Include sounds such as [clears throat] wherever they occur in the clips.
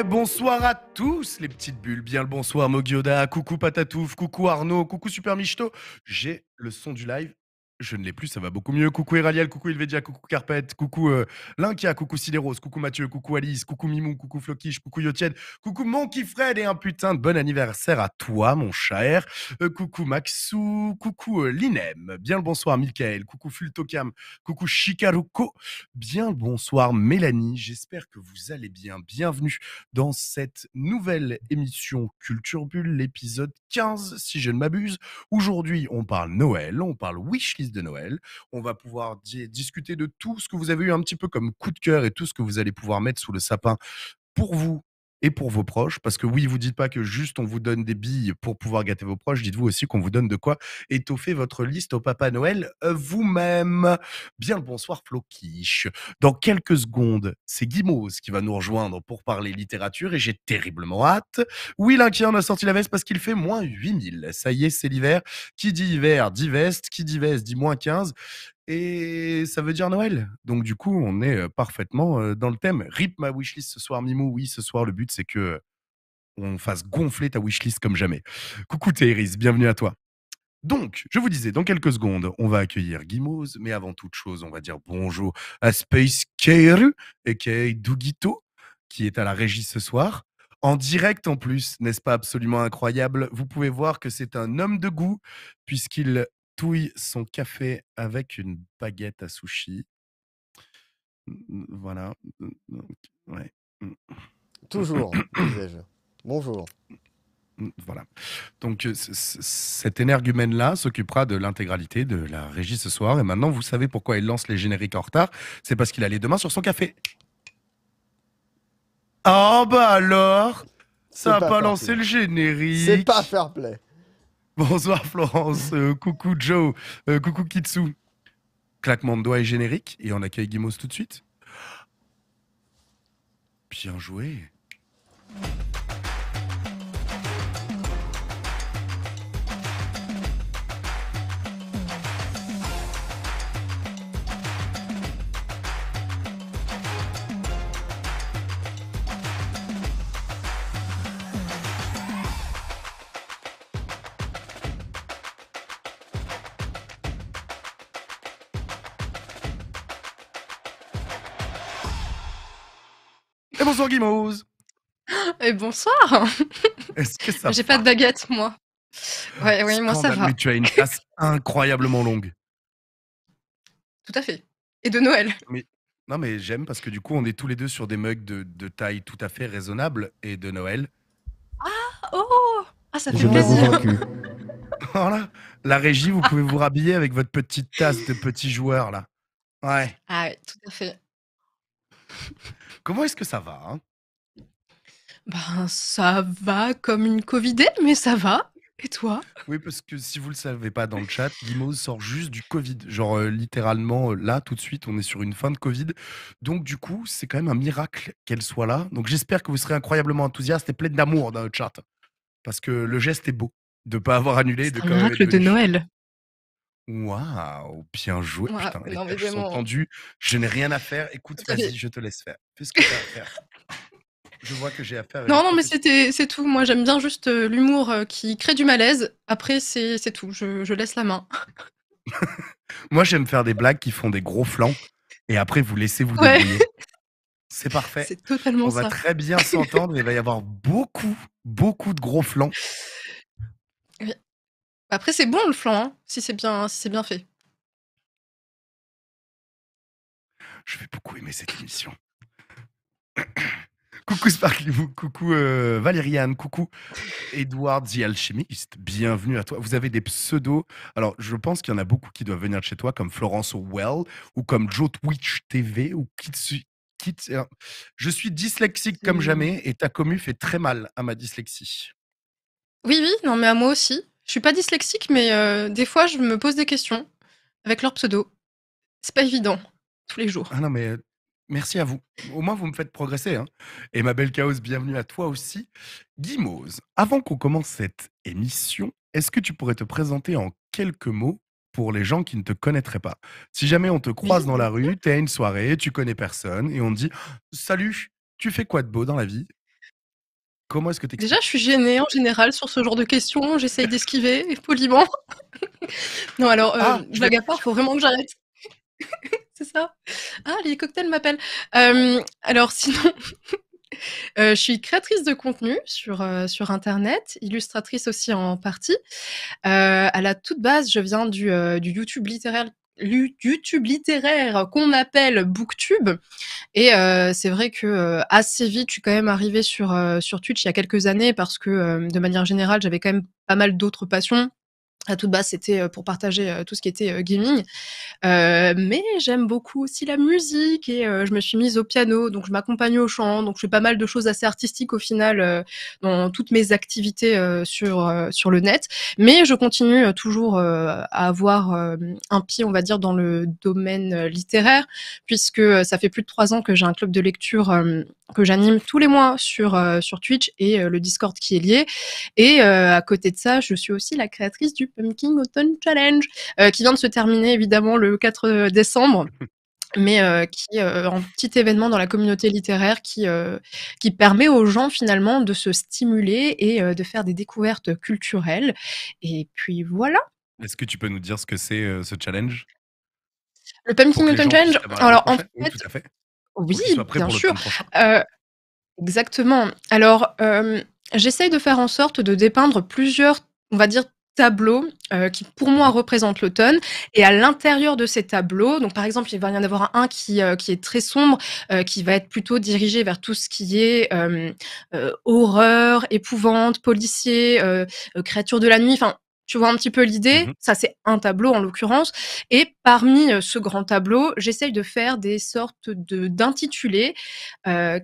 Eh, bonsoir à tous les petites bulles, bien le bonsoir Mogioda, coucou Patatouf, coucou Arnaud, coucou Super Michto. J'ai le son du live je ne l'ai plus, ça va beaucoup mieux. Coucou Eraliel, coucou Ilvedia, coucou Carpet, coucou euh, Linkia, coucou Sidérose, coucou Mathieu, coucou Alice, coucou Mimou, coucou Floquiche, coucou Yotied, coucou Monkey Fred et un putain de bon anniversaire à toi, mon cher. Euh, coucou Maxou, coucou euh, Linem, bien le bonsoir Michael, coucou Fultokam, coucou Shikaruko, bien le bonsoir Mélanie, j'espère que vous allez bien. Bienvenue dans cette nouvelle émission Culture Bulle, l'épisode 15, si je ne m'abuse. Aujourd'hui, on parle Noël, on parle Wishlist de Noël. On va pouvoir discuter de tout ce que vous avez eu un petit peu comme coup de cœur et tout ce que vous allez pouvoir mettre sous le sapin pour vous et pour vos proches. Parce que oui, vous dites pas que juste on vous donne des billes pour pouvoir gâter vos proches. Dites-vous aussi qu'on vous donne de quoi étoffer votre liste au Papa Noël euh, vous-même. Bien le bonsoir, Floquiche. Dans quelques secondes, c'est Guimauz qui va nous rejoindre pour parler littérature et j'ai terriblement hâte. Oui, l'inquiète on a sorti la veste parce qu'il fait moins 8000. Ça y est, c'est l'hiver. Qui dit hiver dit veste. Qui dit veste dit moins 15 et ça veut dire Noël. Donc du coup, on est parfaitement dans le thème. Rip ma wishlist ce soir, Mimo. Oui, ce soir, le but c'est que on fasse gonfler ta wishlist comme jamais. Coucou Théris, bienvenue à toi. Donc, je vous disais, dans quelques secondes, on va accueillir Guimose, mais avant toute chose, on va dire bonjour à Space et a.k.a. Dugito, qui est à la régie ce soir. En direct en plus, n'est-ce pas absolument incroyable Vous pouvez voir que c'est un homme de goût, puisqu'il touille son café avec une baguette à sushi. Voilà. Mmh. Toujours, [clears throat] disais-je. Bonjour. Mmh, voilà. Donc, cet énergumène-là s'occupera de l'intégralité de la régie ce soir. Et maintenant, vous savez pourquoi il lance les génériques en retard. C'est parce qu'il allait demain sur son café. Ah, bah alors Ça n'a pas, pas lancé le générique. C'est pas fair play. Bonsoir Florence, euh, coucou Joe, euh, coucou Kitsu. Claquement de doigts et générique, et on accueille Guimos tout de suite. Bien joué. [gasps] Et bonsoir. [laughs] J'ai pas de baguette moi. Ouais, oui, moi ça va. tu as une tasse [laughs] incroyablement longue. Tout à fait. Et de Noël. non, mais j'aime parce que du coup, on est tous les deux sur des mugs de, taille tout à fait raisonnable et de Noël. Ah, oh Ah, ça fait plaisir. [laughs] voilà. La régie, vous pouvez vous rhabiller avec votre petite tasse de petit joueur, là. Ouais. Ah, tout à fait. Comment est-ce que ça va hein? ben, ça va comme une Covidée, mais ça va. Et toi Oui, parce que si vous le savez pas dans le chat, Guimauve sort juste du Covid. Genre, euh, littéralement, euh, là, tout de suite, on est sur une fin de Covid. Donc, du coup, c'est quand même un miracle qu'elle soit là. Donc, j'espère que vous serez incroyablement enthousiaste et pleine d'amour dans le chat. Parce que le geste est beau de ne pas avoir annulé. C'est un miracle de Noël. Waouh, bien joué. Putain, sont Je n'ai rien à faire. Écoute, hein. vas-y, je te laisse faire. Fais ce que tu as à faire. [laughs] Je vois que j'ai à faire. Non, non, mais c'était, c'est tout. Moi, j'aime bien juste l'humour qui crée du malaise. Après, c'est, tout. Je, laisse la main. [laughs] Moi, j'aime faire des blagues qui font des gros flancs et après, vous laissez vous C'est [laughs] parfait. C'est totalement On va très bien s'entendre. Il va y avoir beaucoup, beaucoup de gros flancs après, c'est bon le flan, hein, si c'est bien, si bien fait. Je vais beaucoup aimer cette émission. [coughs] coucou Sparkly, coucou euh, Valériane, coucou Edward The Alchimiste, bienvenue à toi. Vous avez des pseudos. Alors, je pense qu'il y en a beaucoup qui doivent venir de chez toi, comme Florence Well ou comme Joe Twitch TV ou Kitsu. Kits... Hein. Je suis dyslexique comme jamais et ta commu fait très mal à ma dyslexie. Oui, oui, non, mais à moi aussi. Je suis pas dyslexique, mais euh, des fois, je me pose des questions avec leur pseudo. C'est pas évident tous les jours. Ah non, mais euh, Merci à vous. Au moins, vous me faites progresser. Hein. Et ma belle Chaos, bienvenue à toi aussi. Guimose. avant qu'on commence cette émission, est-ce que tu pourrais te présenter en quelques mots pour les gens qui ne te connaîtraient pas Si jamais on te croise dans la rue, tu es à une soirée, tu connais personne, et on te dit Salut, tu fais quoi de beau dans la vie Comment est-ce que tu Déjà, je suis gênée en général sur ce genre de questions. J'essaye d'esquiver [laughs] poliment. non, alors, euh, ah, je blague à part, faut vraiment que j'arrête. [laughs] C'est ça Ah, les cocktails m'appellent. Euh, alors, sinon, [laughs] euh, je suis créatrice de contenu sur, euh, sur Internet, illustratrice aussi en partie. à la toute base, je viens du, du YouTube littéraire YouTube littéraire qu'on appelle Booktube. Et euh, c'est vrai que euh, assez vite, je suis quand même arrivée sur, euh, sur Twitch il y a quelques années parce que de manière générale, j'avais quand même pas mal d'autres passions à toute base, c'était euh, pour partager euh, tout ce qui était euh, gaming. mais j'aime beaucoup aussi la musique et je me suis mise au piano, donc je m'accompagne au chant, donc je fais pas mal de choses assez artistiques au final dans toutes mes activités sur sur le net. Mais je continue toujours à avoir un pied, on va dire, dans le domaine littéraire, puisque ça fait plus de trois ans que j'ai un club de lecture que j'anime tous les mois sur sur Twitch et le Discord qui est lié. Et à côté de ça, je suis aussi la créatrice du Pumpkin Autumn Challenge, euh, qui vient de se terminer évidemment le 4 euh, décembre. [laughs] mais euh, qui est un petit événement dans la communauté littéraire qui, qui permet aux gens finalement de se stimuler et de faire des découvertes culturelles. Et puis voilà. Est-ce que tu peux nous dire ce que c'est ce challenge Le Pumpkin Autumn Challenge Alors en fait, oui, oui bien sûr. exactement. Alors j'essaye de faire en sorte de dépeindre plusieurs on va dire tableau euh, qui, pour moi, représente l'automne. Et à l'intérieur de ces tableaux, donc par exemple, il va y en avoir un qui, euh, qui est très sombre, euh, qui va être plutôt dirigé vers tout ce qui est horreur, épouvante, policier, créature de la nuit, enfin, tu vois un petit peu l'idée. Mm-hmm. Ça, c'est un tableau en l'occurrence. Et parmi ce grand tableau, j'essaye de faire des sortes de d'intitulés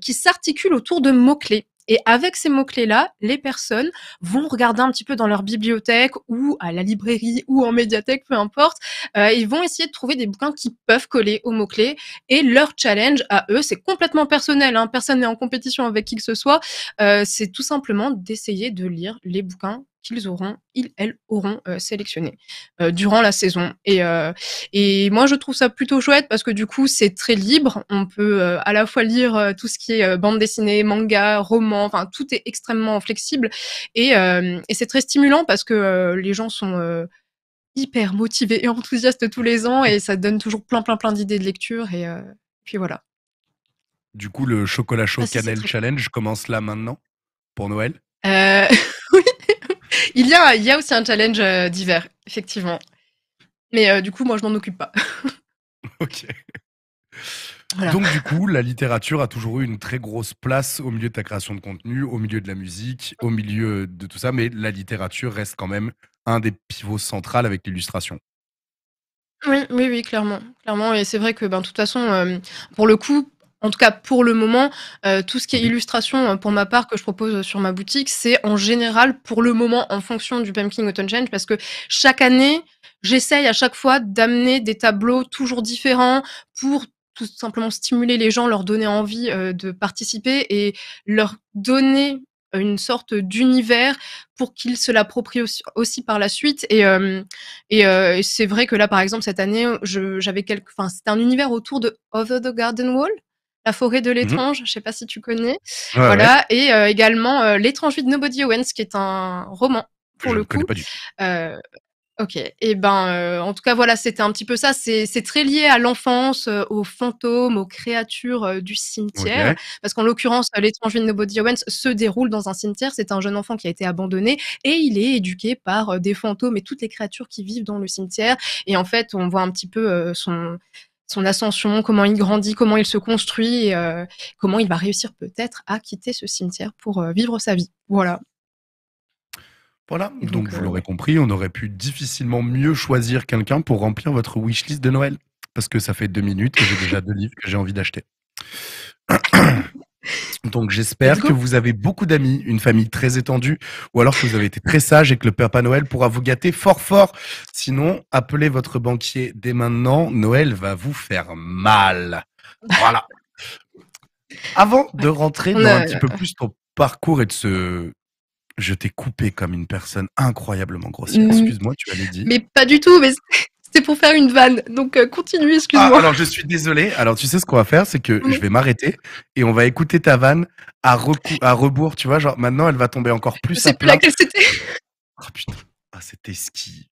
qui s'articulent autour de mots-clés. Et avec ces mots-clés-là, les personnes vont regarder un petit peu dans leur bibliothèque ou à la librairie ou en médiathèque, peu importe. Euh, ils vont essayer de trouver des bouquins qui peuvent coller aux mots-clés. Et leur challenge à eux, c'est complètement personnel. Hein, personne n'est en compétition avec qui que ce soit. Euh, c'est tout simplement d'essayer de lire les bouquins qu'ils auront, ils, elles auront euh, sélectionné euh, durant la saison. Euh, et, moi, je trouve ça plutôt chouette parce que du coup, c'est très libre. On peut à la fois lire tout ce qui est bande dessinée, manga, roman, enfin, tout est extrêmement flexible. Et, c'est très stimulant parce que les gens sont hyper motivés et enthousiastes tous les ans et ça donne toujours plein, plein, plein d'idées de lecture. Et puis voilà. Du coup, le chocolat chaud ah, challenge commence là maintenant pour Noël euh... [laughs] Il y a, aussi un challenge divers euh, d'hiver, effectivement. Mais euh, du coup, moi, je m'en occupe pas. [laughs] ok. Donc du coup, la littérature a toujours eu une très grosse place au milieu de ta création de contenu, au milieu de la musique, au milieu de tout ça, mais la littérature reste quand même un des pivots centrales avec l'illustration. Oui, oui, oui, clairement, clairement, et c'est vrai que ben de toute façon, euh, pour le coup, en tout cas, pour le moment, euh, tout ce qui est illustration, euh, pour ma part, que je propose sur ma boutique, c'est en général, pour le moment, en fonction du Pumpkin Autumn Change, parce que chaque année, j'essaye à chaque fois d'amener des tableaux toujours différents pour tout simplement stimuler les gens, leur donner envie euh, de participer et leur donner une sorte d'univers pour qu'ils se l'approprient aussi, par la suite. Et, et, c'est vrai que là, par exemple, cette année, j'avais quelques, enfin, c'était un univers autour de Over the Garden Wall. La forêt de mhm. l'étrange, je ne sais pas si tu connais. voilà, et euh, également euh, L'étrange vie de Nobody Owens, qui est un roman pour le coup. Euh, ok, et ben en tout cas voilà, c'était un petit peu ça. C'est très lié à l'enfance, aux fantômes, aux créatures du cimetière, parce qu'en l'occurrence, L'étrange vie de Nobody Owens se déroule dans un cimetière. C'est un jeune enfant qui a été abandonné et il est éduqué par des fantômes et toutes les créatures qui vivent dans le cimetière. Et en fait, on voit un petit peu son son ascension, comment il grandit, comment il se construit, euh, comment il va réussir peut-être à quitter ce cimetière pour euh, vivre sa vie. Voilà. Voilà, donc, donc vous euh, l'aurez compris, on aurait pu difficilement mieux choisir quelqu'un pour remplir votre wishlist de Noël. Parce que ça fait deux minutes et j'ai déjà deux livres que j'ai envie d'acheter. [clears throat] Donc j'espère que vous avez beaucoup d'amis, une famille très étendue, ou alors que vous avez été très sage et que le Papa Noël pourra vous gâter fort fort. Sinon, appelez votre banquier dès maintenant, Noël va vous faire mal. Voilà. [laughs] Avant de rentrer dans oh un petit peu plus ton parcours et de se je t'ai coupé comme une personne incroyablement grossière. Mmh. Excuse-moi, tu allais dit... Mais pas du tout, mais c'est pour faire une vanne. Donc euh, continue, ah, excuse-moi. alors je suis désolé. Alors tu sais ce qu'on va faire, c'est que je vais m'arrêter et on va écouter ta vanne à, à rebours. Tu vois, genre maintenant elle va tomber encore plus. C'est plus laquelle c'était. Oh putain. Ah, c'était ski.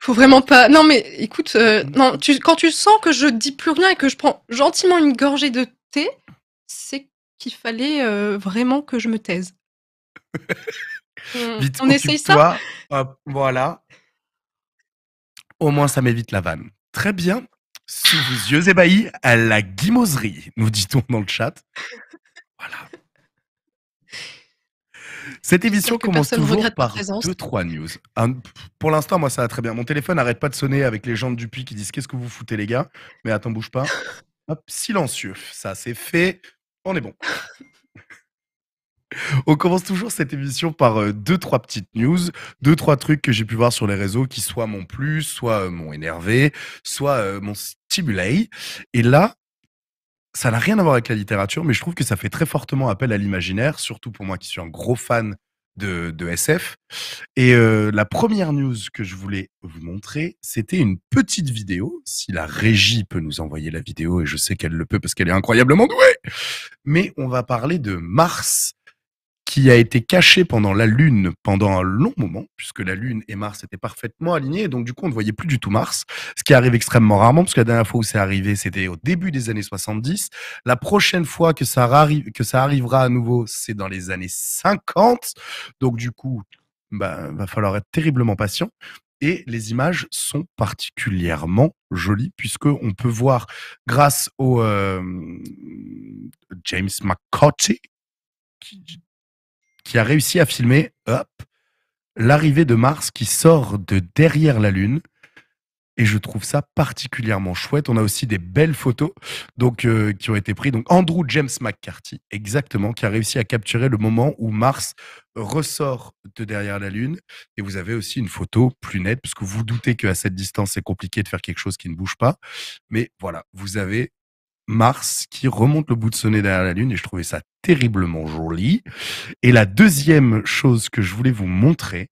Faut vraiment pas. Non, mais écoute, euh, mm. non, tu, quand tu sens que je dis plus rien et que je prends gentiment une gorgée de thé, c'est qu'il fallait euh, vraiment que je me taise. on, [laughs] mm. Vite, on essaye ça. voilà. Au moins, ça m'évite la vanne. Très bien. Sous vos yeux ébahis, à la guimoserie, nous dit-on dans le chat. Voilà. Cette émission commence toujours par deux, trois news. pour l'instant, moi, ça va très bien. Mon téléphone n'arrête pas de sonner avec les gens du puits qui disent Qu'est-ce que vous foutez, les gars Mais attends, bouge pas. [laughs] Hop, silencieux. Ça, c'est fait. On est bon. On commence toujours cette émission par euh, deux, trois petites news, deux, trois trucs que j'ai pu voir sur les réseaux qui soit m'ont plu, euh, soit m'ont énervé, soit euh, m'ont stimulé. Et là, ça n'a rien à voir avec la littérature, mais je trouve que ça fait très fortement appel à l'imaginaire, surtout pour moi qui suis un gros fan de, SF. Et la première news que je voulais vous montrer, c'était une petite vidéo. Si la régie peut nous envoyer la vidéo, et je sais qu'elle le peut parce qu'elle est incroyablement douée, mais on va parler de Mars qui a été caché pendant la Lune pendant un long moment, puisque la Lune et Mars étaient parfaitement alignés, donc du coup on ne voyait plus du tout Mars, ce qui arrive extrêmement rarement, parce que la dernière fois où c'est arrivé, c'était au début des années 70. La prochaine fois que ça, arrive, que ça arrivera à nouveau, c'est dans les années 50, donc du coup, il ben, va falloir être terriblement patient. Et les images sont particulièrement jolies puisqu'on peut voir grâce au euh, James McCarthy, qui a réussi à filmer, l'arrivée de Mars qui sort de derrière la Lune. Et je trouve ça particulièrement chouette. On a aussi des belles photos donc, euh, qui ont été prises. Donc Andrew James McCarthy, exactement, qui a réussi à capturer le moment où Mars ressort de derrière la Lune. Et vous avez aussi une photo plus nette, puisque que vous doutez qu'à cette distance, c'est compliqué de faire quelque chose qui ne bouge pas. Mais voilà, vous avez Mars qui remonte le bout de son derrière la Lune et je trouvais ça terriblement joli. Et la deuxième chose que je voulais vous montrer,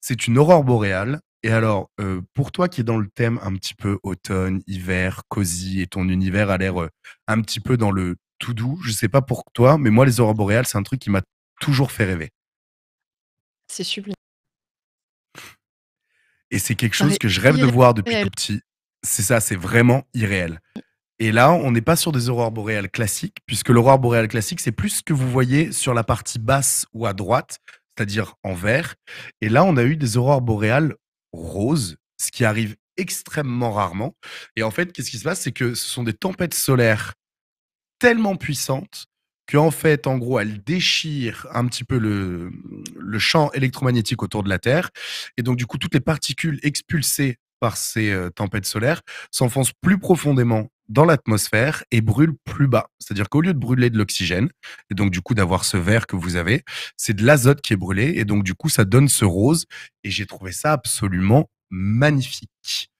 c'est une aurore boréale. Et alors, euh, pour toi qui es dans le thème un petit peu automne, hiver, cosy, et ton univers a l'air euh, un petit peu dans le tout doux, je sais pas pour toi, mais moi les aurores boréales, c'est un truc qui m'a toujours fait rêver. C'est sublime. Et c'est quelque chose que je rêve de voir depuis tout petit. C'est ça, c'est vraiment irréel. Et là, on n'est pas sur des aurores boréales classiques, puisque l'aurore boréale classique, c'est plus ce que vous voyez sur la partie basse ou à droite, c'est-à-dire en vert. Et là, on a eu des aurores boréales roses, ce qui arrive extrêmement rarement. Et en fait, qu'est-ce qui se passe C'est que ce sont des tempêtes solaires tellement puissantes qu'en fait, en gros, elles déchirent un petit peu le, le champ électromagnétique autour de la Terre. Et donc, du coup, toutes les particules expulsées par ces euh, tempêtes solaires s'enfoncent plus profondément dans l'atmosphère et brûle plus bas. C'est-à-dire qu'au lieu de brûler de l'oxygène, et donc du coup d'avoir ce vert que vous avez, c'est de l'azote qui est brûlé, et donc du coup ça donne ce rose, et j'ai trouvé ça absolument magnifique.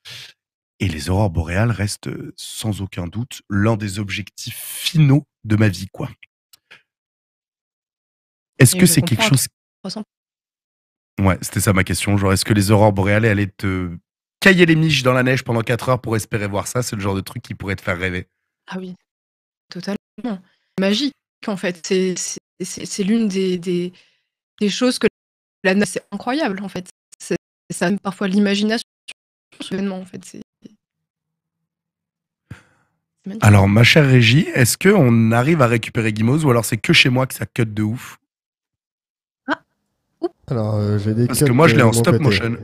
Et les aurores boréales restent euh, sans aucun doute l'un des objectifs finaux de ma vie, quoi. Est-ce que c'est quelque chose... Ouais, c'était ça ma question. Genre, est-ce que les aurores boréales allaient te cailler les miches dans la neige pendant 4 heures pour espérer voir ça, c'est le genre de truc qui pourrait te faire rêver. Ah oui, totalement. Magique, en fait. C'est l'une des, des, des, choses que la neige, c'est incroyable, en fait. Ça même parfois l'imagination, en fait. alors, ma chère Régie, est-ce qu'on arrive à récupérer Guimauz ou alors c'est que chez moi que ça cut de ouf ah. Alors, euh, Parce que moi, je l'ai en stop motion.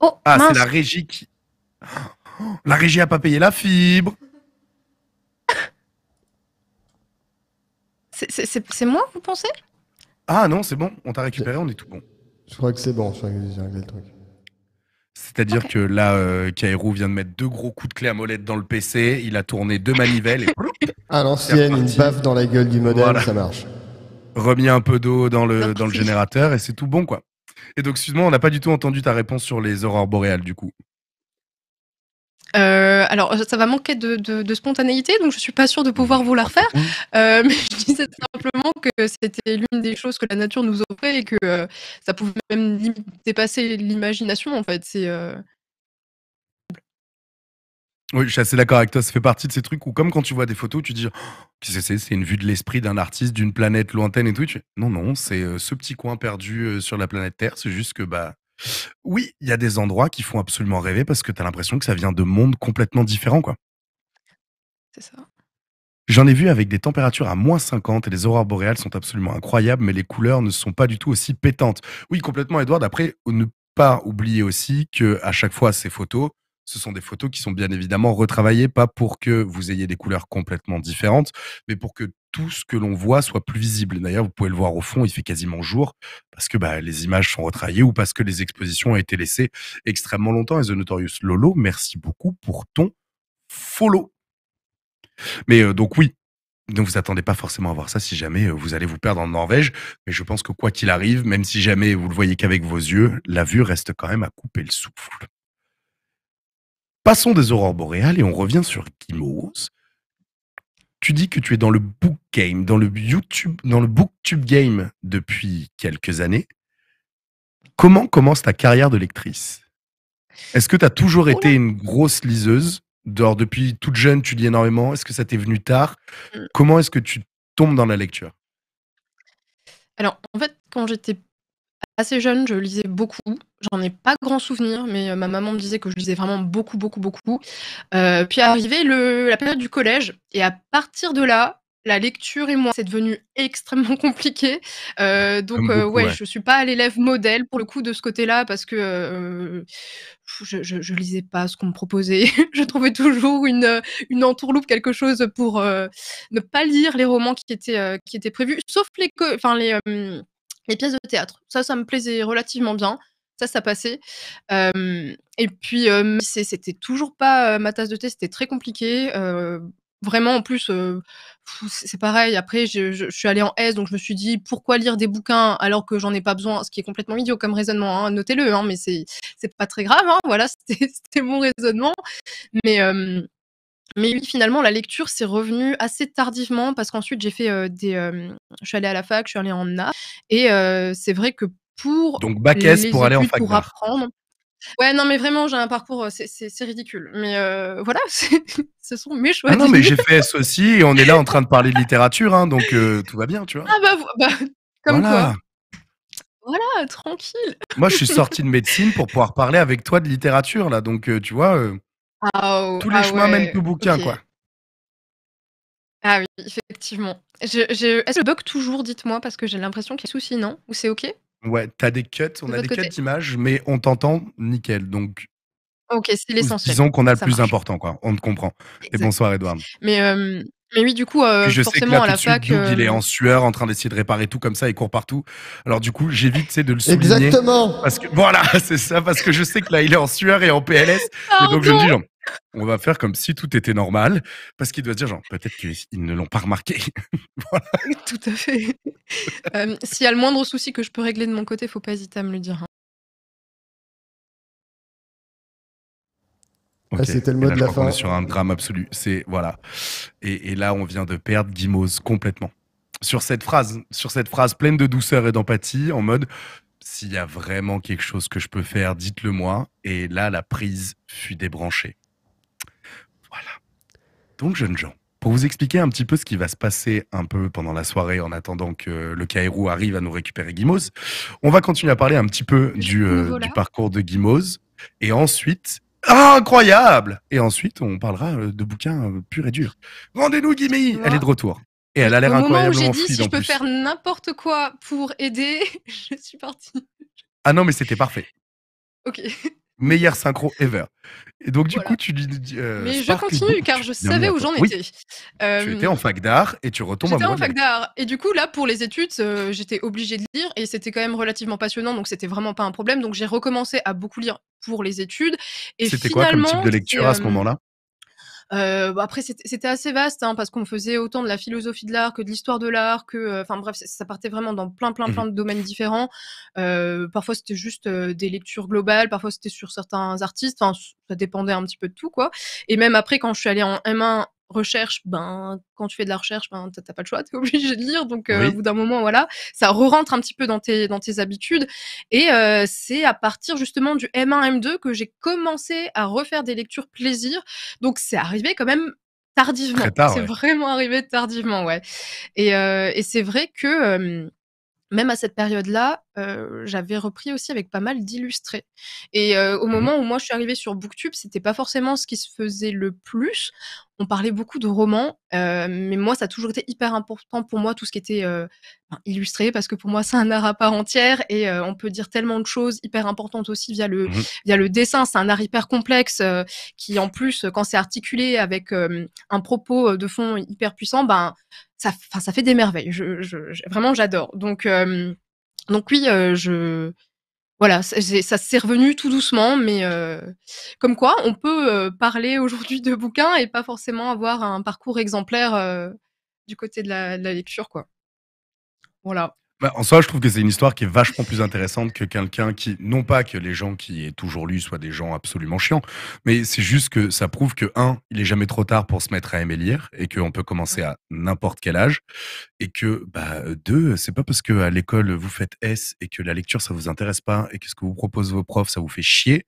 Oh, ah, c'est la régie qui. La régie a pas payé la fibre. C'est moi, vous pensez Ah non, c'est bon, on t'a récupéré, on est tout bon. Je crois que c'est bon, j'ai réglé le truc. C'est-à-dire que là, euh, vient de mettre deux gros coups de clé à molette dans le PC, il a tourné deux manivelles et. [laughs] à l'ancienne, une baffe dans la gueule du modèle, ça marche. Remis un peu d'eau dans le, dans le générateur et c'est tout bon, quoi. Et donc, excuse-moi, on n'a pas du tout entendu ta réponse sur les aurores boréales, du coup. Euh, alors, ça va manquer de, spontanéité, donc je suis pas sûre de pouvoir vous la ah, refaire. Euh, [laughs] mais je disais simplement que c'était l'une des choses que la nature nous offrait et que euh, ça pouvait même dépasser l'imagination, en fait. C'est oui, je suis assez d'accord avec toi. Ça fait partie de ces trucs où, comme quand tu vois des photos, tu dis oh, c'est une vue de l'esprit d'un artiste, d'une planète lointaine et tout. tu non, non, c'est euh, ce petit coin perdu euh, sur la planète Terre. C'est juste que, bah, oui, il y a des endroits qui font absolument rêver parce que tu as l'impression que ça vient de mondes complètement différents, quoi. C'est ça. J'en ai vu avec des températures à moins 50 et les aurores boréales sont absolument incroyables, mais les couleurs ne sont pas du tout aussi pétantes. Oui, complètement, Edouard. Après, ne pas oublier aussi que à chaque fois ces photos, ce sont des photos qui sont bien évidemment retravaillées, pas pour que vous ayez des couleurs complètement différentes, mais pour que tout ce que l'on voit soit plus visible. D'ailleurs, vous pouvez le voir au fond, il fait quasiment jour parce que bah, les images sont retravaillées ou parce que les expositions ont été laissées extrêmement longtemps. Et The Notorious Lolo, merci beaucoup pour ton follow. Mais euh, donc oui, ne vous attendez pas forcément à voir ça si jamais euh, vous allez vous perdre en Norvège. Mais je pense que quoi qu'il arrive, même si jamais vous le voyez qu'avec vos yeux, la vue reste quand même à couper le souffle. Passons des aurores boréales et on revient sur Kimos. Tu dis que tu es dans le book game, dans le YouTube, dans le booktube game depuis quelques années. Comment commence ta carrière de lectrice Est-ce que tu as toujours été une grosse liseuse Dehors, depuis toute jeune, tu lis énormément. Est-ce que ça t'est venu tard mm. Comment est-ce que tu tombes dans la lecture Alors, en fait, quand j'étais assez jeune, je lisais beaucoup. J'en ai pas grand souvenir, mais euh, ma maman me disait que je lisais vraiment beaucoup, beaucoup, beaucoup. Euh, puis arrivait le, la période du collège, et à partir de là, la lecture et moi, c'est devenu [laughs] extrêmement compliqué. Euh, donc, ouais, je suis pas l'élève modèle pour le coup de ce côté-là parce que je, je, lisais pas ce qu'on me proposait. [laughs] je trouvais toujours une, une entourloupe, quelque chose pour ne pas lire les romans qui étaient, qui étaient prévus, sauf les, enfin, les, les pièces de théâtre. Ça, ça me plaisait relativement bien. Ça, ça passait. et puis, c'était toujours pas ma tasse de thé, c'était très compliqué. vraiment, en plus, c'est pareil. Après, je, suis allée en S, donc je me suis dit pourquoi lire des bouquins alors que j'en ai pas besoin, ce qui est complètement idiot comme raisonnement. Hein, notez-le, hein, mais c'est pas très grave. Hein, voilà, [laughs] c'était mon raisonnement. Mais mais oui, finalement, la lecture, s'est revenu assez tardivement parce qu'ensuite, j'ai fait euh, des. Euh, je suis allée à la fac, je suis allée en a Et euh, c'est vrai que pour. Donc, bac S pour aller en fac. Pour apprendre. Ouais, non, mais vraiment, j'ai un parcours, c'est ridicule. Mais voilà, [laughs] ce sont mes choix. Ah non, mais j'ai fait S aussi et on est là en train de parler de littérature, hein, donc tout va bien, tu vois. Ah bah, bah comme voilà. quoi. Voilà, tranquille. Moi, je suis [laughs] sorti de médecine pour pouvoir parler avec toi de littérature, là, donc tu vois. Ah Tous les chemins ouais, mènent au bouquin, quoi. Ah oui, effectivement. Je, Est-ce que le bug toujours, dites-moi, parce que j'ai l'impression qu'il y a souci, non Ou c'est OK Ouais, t'as des cuts, on a des cuts d'images, mais on t'entend nickel. Donc, ok, c'est l'essentiel. Disons qu'on a le plus important, quoi. On te comprend. Et bonsoir, Edouard. Mais euh, Mais oui, du coup, euh, je forcément, à la fac. Il est euh, en sueur, en train d'essayer de réparer tout comme ça, il court partout. Alors, du coup, j'évite de le souligner. Exactement. Parce que, voilà, [laughs] c'est ça, parce que je sais que là, il est en sueur et en PLS. Et ah, donc, je me dis, on va faire comme si tout était normal, parce qu'il doit dire, genre, peut-être qu'ils ne l'ont pas remarqué. [laughs] Tout à fait. [laughs] S'il y a le moindre souci que je peux régler de mon côté, faut pas hésiter à me le dire. Hein. Ah, c'était le mot de la fin. On est sur un drame absolu. C'est voilà. Et, là, on vient de perdre Guimose complètement sur cette phrase, sur cette phrase pleine de douceur et d'empathie, en mode s'il y a vraiment quelque chose que je peux faire, dites-le moi. Et là, la prise fut débranchée. Voilà. Donc, jeunes gens, pour vous expliquer un petit peu ce qui va se passer un peu pendant la soirée en attendant que le Cairo arrive à nous récupérer Guimauz, on va continuer à parler un petit peu du, euh, parcours de Guimauz. Et ensuite, ah, incroyable Et ensuite, on parlera euh, de bouquins euh, pur et dur. Rendez-nous Guimé Elle est de retour. Et elle a l'air incroyablement Au moment où j'ai dit si je peux faire n'importe quoi pour aider, [laughs] je suis partie. Ah non, mais c'était parfait. Ok. Meilleur synchro ever. Et donc, du coup, tu dis. Euh, mais je continue car je savais où j'en étais. tu euh, étais en fac d'art et tu retombes J'étais en fac d'art. Et du coup, là, pour les études, euh, j'étais obligée de lire et c'était quand même relativement passionnant, donc c'était vraiment pas un problème. Donc, j'ai recommencé à beaucoup lire pour les études. Et c'était quoi comme type de lecture à ce moment-là euh, bah, après, c'était assez vaste hein, parce qu'on faisait autant de la philosophie de l'art que de l'histoire de l'art, que, euh, enfin bref, ça partait vraiment dans plein, plein, plein mmh de domaines différents. Euh, parfois, c'était juste des lectures globales, parfois c'était sur certains artistes. Enfin, ça dépendait un petit peu de tout, quoi. Et même après, quand je suis allée en M1 recherche, ben, quand tu fais de la recherche, ben, t'as pas le choix, t'es [laughs] obligé de lire. Donc, euh, au bout d'un moment, voilà, ça re-rentre un petit peu dans tes, dans tes habitudes. Et euh, c'est à partir justement du M1, M2 que j'ai commencé à refaire des lectures plaisir. Donc, c'est arrivé quand même tardivement. c'est vraiment arrivé tardivement, ouais. Et, euh, et c'est vrai que même à cette période-là, euh, j'avais repris aussi avec pas mal d'illustrés. Et euh, au mmh moment où moi je suis arrivée sur Booktube, c'était pas forcément ce qui se faisait le plus. On parlait beaucoup de romans, euh, mais moi ça a toujours été hyper important pour moi tout ce qui était ben, illustré parce que pour moi c'est un art à part entière et on peut dire tellement de choses hyper importantes aussi via le mmh via le dessin. C'est un art hyper complexe qui en plus quand c'est articulé avec un propos de fond hyper puissant, ben ça, ça fait des merveilles. je vraiment j'adore. Donc donc oui, euh, je voilà, ça s'est revenu tout doucement, mais euh, comme quoi, on peut euh, parler [laughs] aujourd'hui de bouquins et pas forcément avoir un parcours exemplaire du côté de la, de la, lecture, quoi. Voilà. Bah, en soi, je trouve que c'est une histoire qui est vachement plus intéressante que quelqu'un qui, non pas que les gens qui aient toujours lu soient des gens absolument chiants, mais c'est juste que ça prouve que, un, il est jamais trop tard pour se mettre à aimer lire et qu'on peut commencer à n'importe quel âge. Et que, bah, deux, c'est pas parce qu'à l'école vous faites S et que la lecture ça vous intéresse pas et que ce que vous propose vos profs ça vous fait chier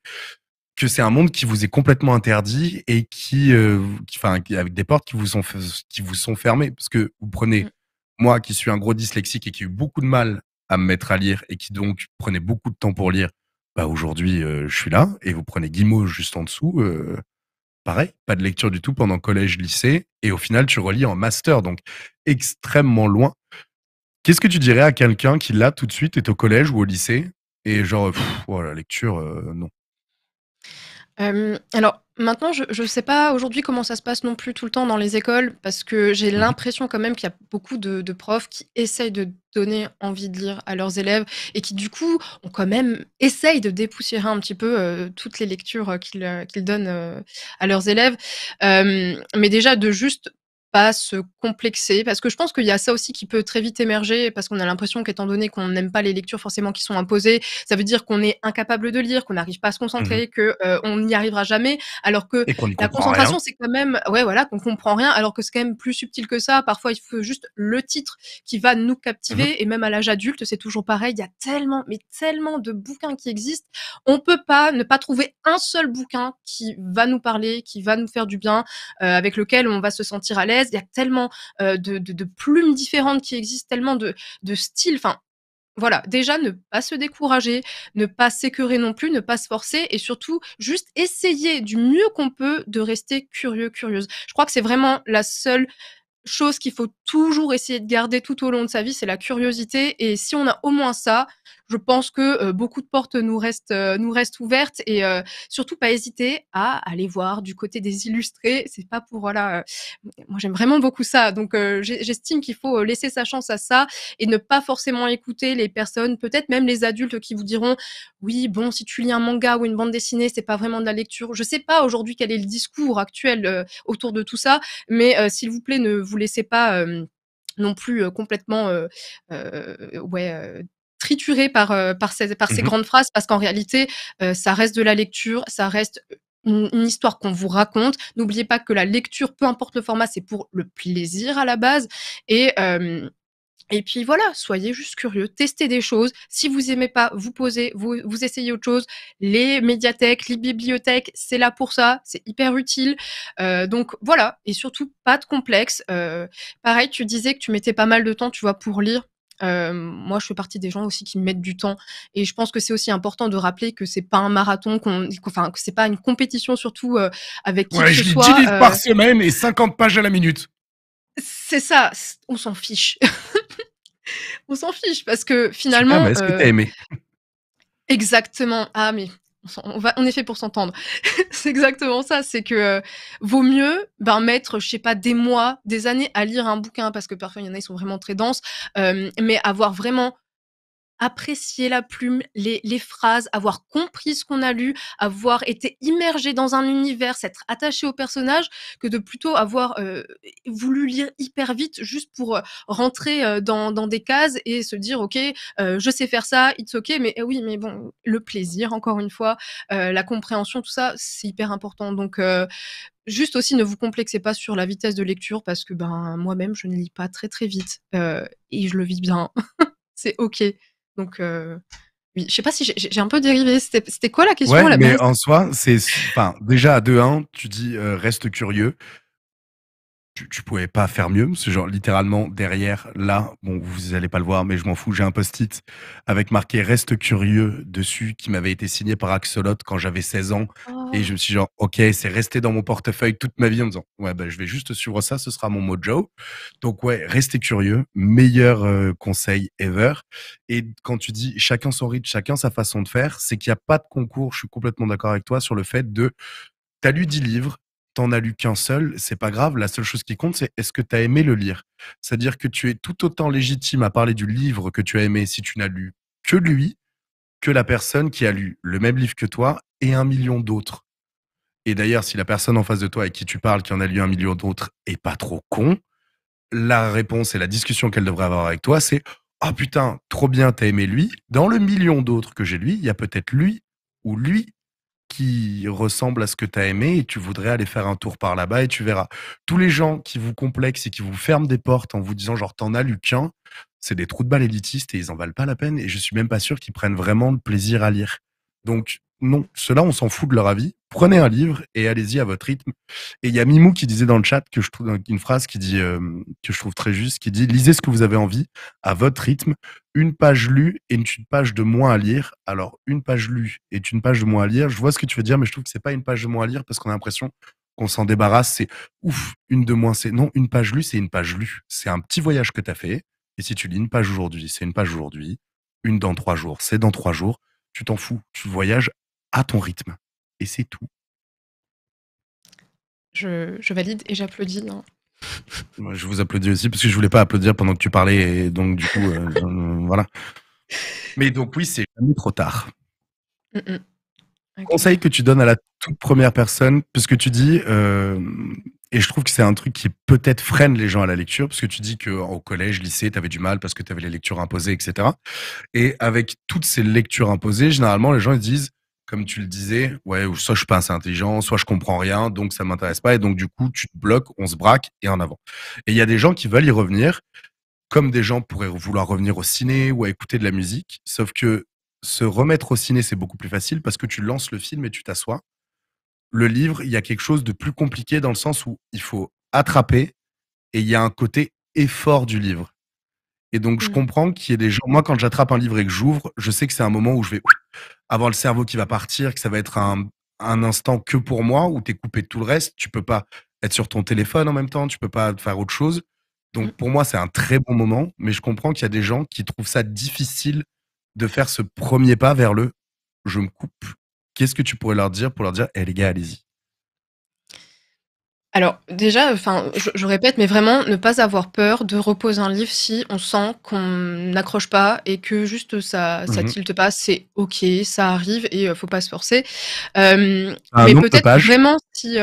que c'est un monde qui vous est complètement interdit et qui, euh, qui, enfin, avec des portes qui vous sont qui vous sont fermées parce que vous prenez mm moi qui suis un gros dyslexique et qui ai eu beaucoup de mal à me mettre à lire et qui donc prenait beaucoup de temps pour lire, bah aujourd'hui euh, je suis là et vous prenez Guimau juste en dessous. Euh, pareil, pas de lecture du tout pendant collège, lycée et au final tu relis en master, donc extrêmement loin. Qu'est-ce que tu dirais à quelqu'un qui là tout de suite est au collège ou au lycée et genre oh, la lecture euh, non. alors Maintenant, je ne sais pas aujourd'hui comment ça se passe non plus tout le temps dans les écoles, parce que j'ai mmh. l'impression quand même qu'il y a beaucoup de, profs qui essayent de donner envie de lire à leurs élèves et qui du coup ont quand même essayé de dépoussiérer un petit peu euh, toutes les lectures euh, euh, qu'ils donnent à leurs élèves. mais déjà de juste pas se complexer, parce que je pense qu'il y a ça aussi qui peut très vite émerger, parce qu'on a l'impression qu'étant donné qu'on n'aime pas les lectures forcément qui sont imposées, ça veut dire qu'on est incapable de lire, qu'on n'arrive pas à se concentrer, mmh que euh, on n'y arrivera jamais, alors que la concentration c'est quand même, ouais voilà, qu'on comprend rien, alors que c'est quand même plus subtil que ça. Parfois il faut juste le titre qui va nous mmh captiver, et même à l'âge adulte c'est toujours pareil. Il y a tellement, mais tellement de bouquins qui existent, on peut pas ne pas trouver un seul bouquin qui va nous parler, qui va nous faire du bien, euh, avec lequel on va se sentir à l'aise il y a tellement euh, de, plumes différentes qui existent, tellement de, styles, enfin, voilà, déjà ne pas se décourager, ne pas s'écœurer non plus, ne pas se forcer et surtout juste essayer du mieux qu'on peut de rester curieux, curieuse. Je crois que c'est vraiment la seule chose qu'il faut toujours essayer de garder tout au long de sa vie, c'est la curiosité. Et si on a au moins ça, je pense que euh, beaucoup de portes nous restent, euh, nous ouvertes et euh, surtout pas hésiter à aller voir du côté des illustrés. C'est pas pour voilà. moi j'aime vraiment beaucoup ça, donc j'estime qu'il faut laisser sa chance à ça et ne pas forcément écouter les personnes, peut-être même les adultes qui vous diront oui bon si tu lis un manga ou une bande dessinée c'est pas vraiment de la lecture. Je sais pas aujourd'hui quel est le discours actuel autour de tout ça, mais s'il vous plaît ne vous laissez pas non plus complètement ouais trituré par, par, ces, par ces mmh grandes phrases parce qu'en réalité, ça reste de la lecture, ça reste une, histoire qu'on vous raconte. N'oubliez pas que la lecture, peu importe le format, c'est pour le plaisir à la base. Et. Et puis voilà, soyez juste curieux, testez des choses. Si vous aimez pas, vous posez, vous, vous essayez autre chose. Les médiathèques, les bibliothèques, c'est là pour ça, c'est hyper utile. Euh, donc voilà, et surtout pas de complexe. Euh, pareil, tu disais que tu mettais pas mal de temps, tu vois, pour lire. Euh, moi, je fais partie des gens aussi qui mettent du temps, et je pense que c'est aussi important de rappeler que c'est pas un marathon, qu'on, enfin, que c'est pas une compétition surtout euh, avec qui ouais, que ce soit. 10 livres euh par semaine et 50 pages à la minute. C'est ça, on s'en fiche. [laughs] on s'en fiche parce que ah, finalement. Ah, mais est-ce que t'as euh, aimé Exactement. Ah, mais on, va, est fait pour s'entendre. [laughs] c'est exactement ça. C'est que euh, vaut mieux ben, mettre, je sais pas, des mois, des années à lire un bouquin parce que parfois il y en a, ils sont vraiment très denses, euh, mais avoir vraiment apprécier la plume, les, phrases, avoir compris ce qu'on a lu, avoir été immergé dans un univers, s'être attaché au personnage, que de plutôt avoir euh, voulu lire hyper vite juste pour euh, rentrer euh, dans, des cases et se dire, OK, je sais faire ça, it's OK, mais eh oui, mais bon, le plaisir, encore une fois, la compréhension, tout ça, c'est hyper important. Donc, juste aussi ne vous complexez pas sur la vitesse de lecture parce que ben moi-même je ne lis pas très très vite et je le vis bien. [laughs] c'est ok. Donc, euh, oui, je sais pas si j'ai un peu dérivé. C'était quoi la question ouais, Mais en soi, c'est déjà à deux, ans, tu dis euh, reste curieux tu, ne pouvais pas faire mieux. C'est genre littéralement derrière, là, bon, vous allez pas le voir, mais je m'en fous, j'ai un post-it avec marqué Reste curieux dessus qui m'avait été signé par Axolot quand j'avais 16 ans. Et je me suis genre, ok, c'est resté dans mon portefeuille toute ma vie en me disant, ouais, bah, je vais juste suivre ça, ce sera mon mojo. Donc, ouais, restez curieux, meilleur euh, conseil ever. Et quand tu dis chacun son rythme, chacun sa façon de faire, c'est qu'il n'y a pas de concours. Je suis complètement d'accord avec toi sur le fait de, t'as lu 10 livres, t'en as lu qu'un seul, c'est pas grave. La seule chose qui compte, c'est est-ce que t'as aimé le lire. C'est-à-dire que tu es tout autant légitime à parler du livre que tu as aimé si tu n'as lu que lui, que la personne qui a lu le même livre que toi et un million d'autres. Et d'ailleurs, si la personne en face de toi avec qui tu parles, qui en a lu un million d'autres, est pas trop con, la réponse et la discussion qu'elle devrait avoir avec toi, c'est ah putain, trop bien, t'as aimé lui. Dans le million d'autres que j'ai lu, il y a peut-être lui ou lui qui ressemble à ce que tu as aimé et tu voudrais aller faire un tour par là-bas et tu verras. Tous les gens qui vous complexent et qui vous ferment des portes en vous disant genre t'en as lu qu'un, c'est des trous de balles élitistes et ils en valent pas la peine et je suis même pas sûr qu'ils prennent vraiment le plaisir à lire. Donc non, ceux on s'en fout de leur avis. Prenez un livre et allez-y à votre rythme. Et il y a Mimou qui disait dans le chat que je trouve euh, une phrase qui dit euh, que je trouve très juste, qui dit lisez ce que vous avez envie à votre rythme. Une page lue et une page de moins à lire. Alors une page lue est une page de moins à lire. Je vois ce que tu veux dire, mais je trouve que c'est pas une page de moins à lire parce qu'on a l'impression qu'on s'en débarrasse. C'est ouf, une de moins. C'est non, une page lue, c'est une page lue. C'est un petit voyage que tu as fait. Et si tu lis une page aujourd'hui, c'est une page aujourd'hui. Une dans trois jours, c'est dans trois jours tu t'en fous. Tu voyages à ton rythme. Et c'est tout. Je, valide et j'applaudis. Moi, hein. je vous applaudis aussi parce que je voulais pas applaudir pendant que tu parlais. Et donc, du coup, euh, [laughs] euh, voilà. Mais donc, oui, c'est jamais trop tard. Mm, mm. Conseil que tu donnes à la toute première personne, puisque tu dis, euh, et je trouve que c'est un truc qui peut-être freine les gens à la lecture, parce que tu dis qu'au collège, lycée, tu avais du mal parce que tu avais les lectures imposées, etc. Et avec toutes ces lectures imposées, généralement, les gens ils disent, comme tu le disais, ouais, soit je suis pas assez intelligent, soit je comprends rien, donc ça m'intéresse pas, et donc du coup, tu te bloques, on se braque et en avant. Et il y a des gens qui veulent y revenir, comme des gens pourraient vouloir revenir au ciné ou à écouter de la musique, sauf que se remettre au ciné, c'est beaucoup plus facile parce que tu lances le film et tu t'assois. Le livre, il y a quelque chose de plus compliqué dans le sens où il faut attraper et il y a un côté effort du livre. Et donc, je mmh. comprends qu'il y ait des gens. Moi, quand j'attrape un livre et que j'ouvre, je sais que c'est un moment où je vais avoir le cerveau qui va partir, que ça va être un, instant que pour moi, où tu es coupé de tout le reste. Tu peux pas être sur ton téléphone en même temps, tu peux pas faire autre chose. Donc, mmh. pour moi, c'est un très bon moment, mais je comprends qu'il y a des gens qui trouvent ça difficile de faire ce premier pas vers le je me coupe. Qu'est-ce que tu pourrais leur dire pour leur dire, hé «Eh, les gars, allez-y alors déjà, enfin, je, répète, mais vraiment, ne pas avoir peur de reposer un livre si on sent qu'on n'accroche pas et que juste ça, ça Mmh pas, c'est OK, ça arrive et ne euh, faut pas se forcer. mais peut-être vraiment si,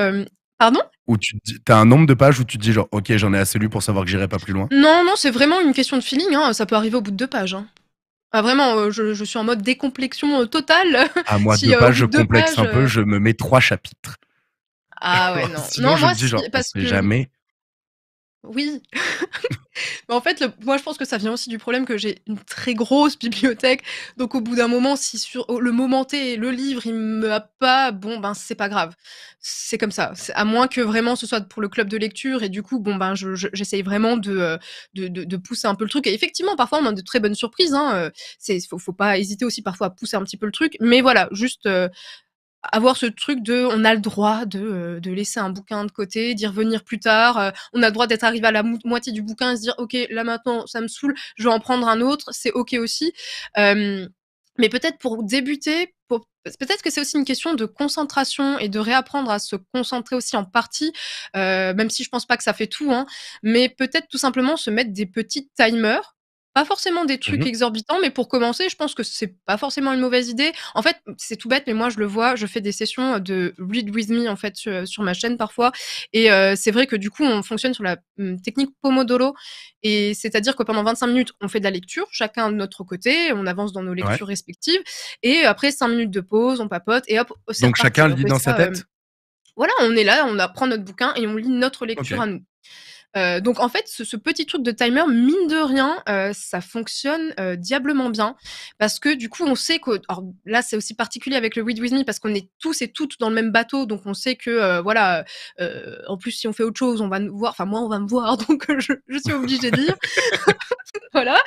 pardon? où tu as un nombre de pages où tu te dis genre: «OK, j'en ai assez lu pour savoir que j'irai pas plus loin»? Non, non, c'est vraiment une question de feeling, hein. ça peut arriver au bout de deux pages, hein. vraiment, euh, je suis en mode décomplexion, euh, totale. À moi, [laughs] deux pages, je complexe un peu, je me mets trois chapitres. Ah [laughs] ouais, non. non, moi, dis jamais. Oui. [laughs] Mais en fait, le... moi, je pense que ça vient aussi du problème que j'ai une très grosse bibliothèque. Donc, au bout d'un moment, si sur le moment T, le livre, il me a pas, bon, ben, c'est pas grave. C'est comme ça. À moins que vraiment ce soit pour le club de lecture. Et du coup, bon, ben, j'essaye vraiment euh, de de, de, pousser un peu le truc. Et effectivement, parfois, on a de très bonnes surprises. Hein. Euh, c'est, faut, pas hésiter aussi parfois à pousser un petit peu le truc. Mais voilà, juste. Euh, avoir ce truc de on a le droit de, euh, de laisser un bouquin de côté, d'y revenir plus tard, euh, on a le droit d'être arrivé à la moitié du bouquin et se dire ok là maintenant ça me saoule, je vais en prendre un autre, c'est ok aussi. mais peut-être pour débuter, peut-être que c'est aussi une question de concentration et de réapprendre à se concentrer aussi en partie, euh, même si je pense pas que ça fait tout, hein, mais peut-être tout simplement se mettre des petits timers pas forcément des trucs mmh exorbitants, mais pour commencer, je pense que c'est pas forcément une mauvaise idée. En fait, c'est tout bête, mais moi, je le vois, je fais des sessions de Read With Me, en fait, sur, ma chaîne parfois. Et euh, c'est vrai que du coup, on fonctionne sur la mmh, technique Pomodoro. Et c'est-à-dire que pendant 25 minutes, on fait de la lecture, chacun de notre côté, on avance dans nos lectures respectives. Et après 5 minutes de pause, on papote et hop, Donc chacun lit dans sa tête euh, Voilà, on est là, on apprend notre bouquin et on lit notre lecture à nous. Euh, donc en fait, ce, petit truc de timer, mine de rien, euh, ça fonctionne euh, diablement bien parce que du coup, on sait que alors, là, c'est aussi particulier avec le Read With Me parce qu'on est tous et toutes dans le même bateau, donc on sait que voilà. en plus, si on fait autre chose, on va nous voir. Enfin, moi, on va me voir, [laughs] donc je, suis obligée de dire [laughs] voilà.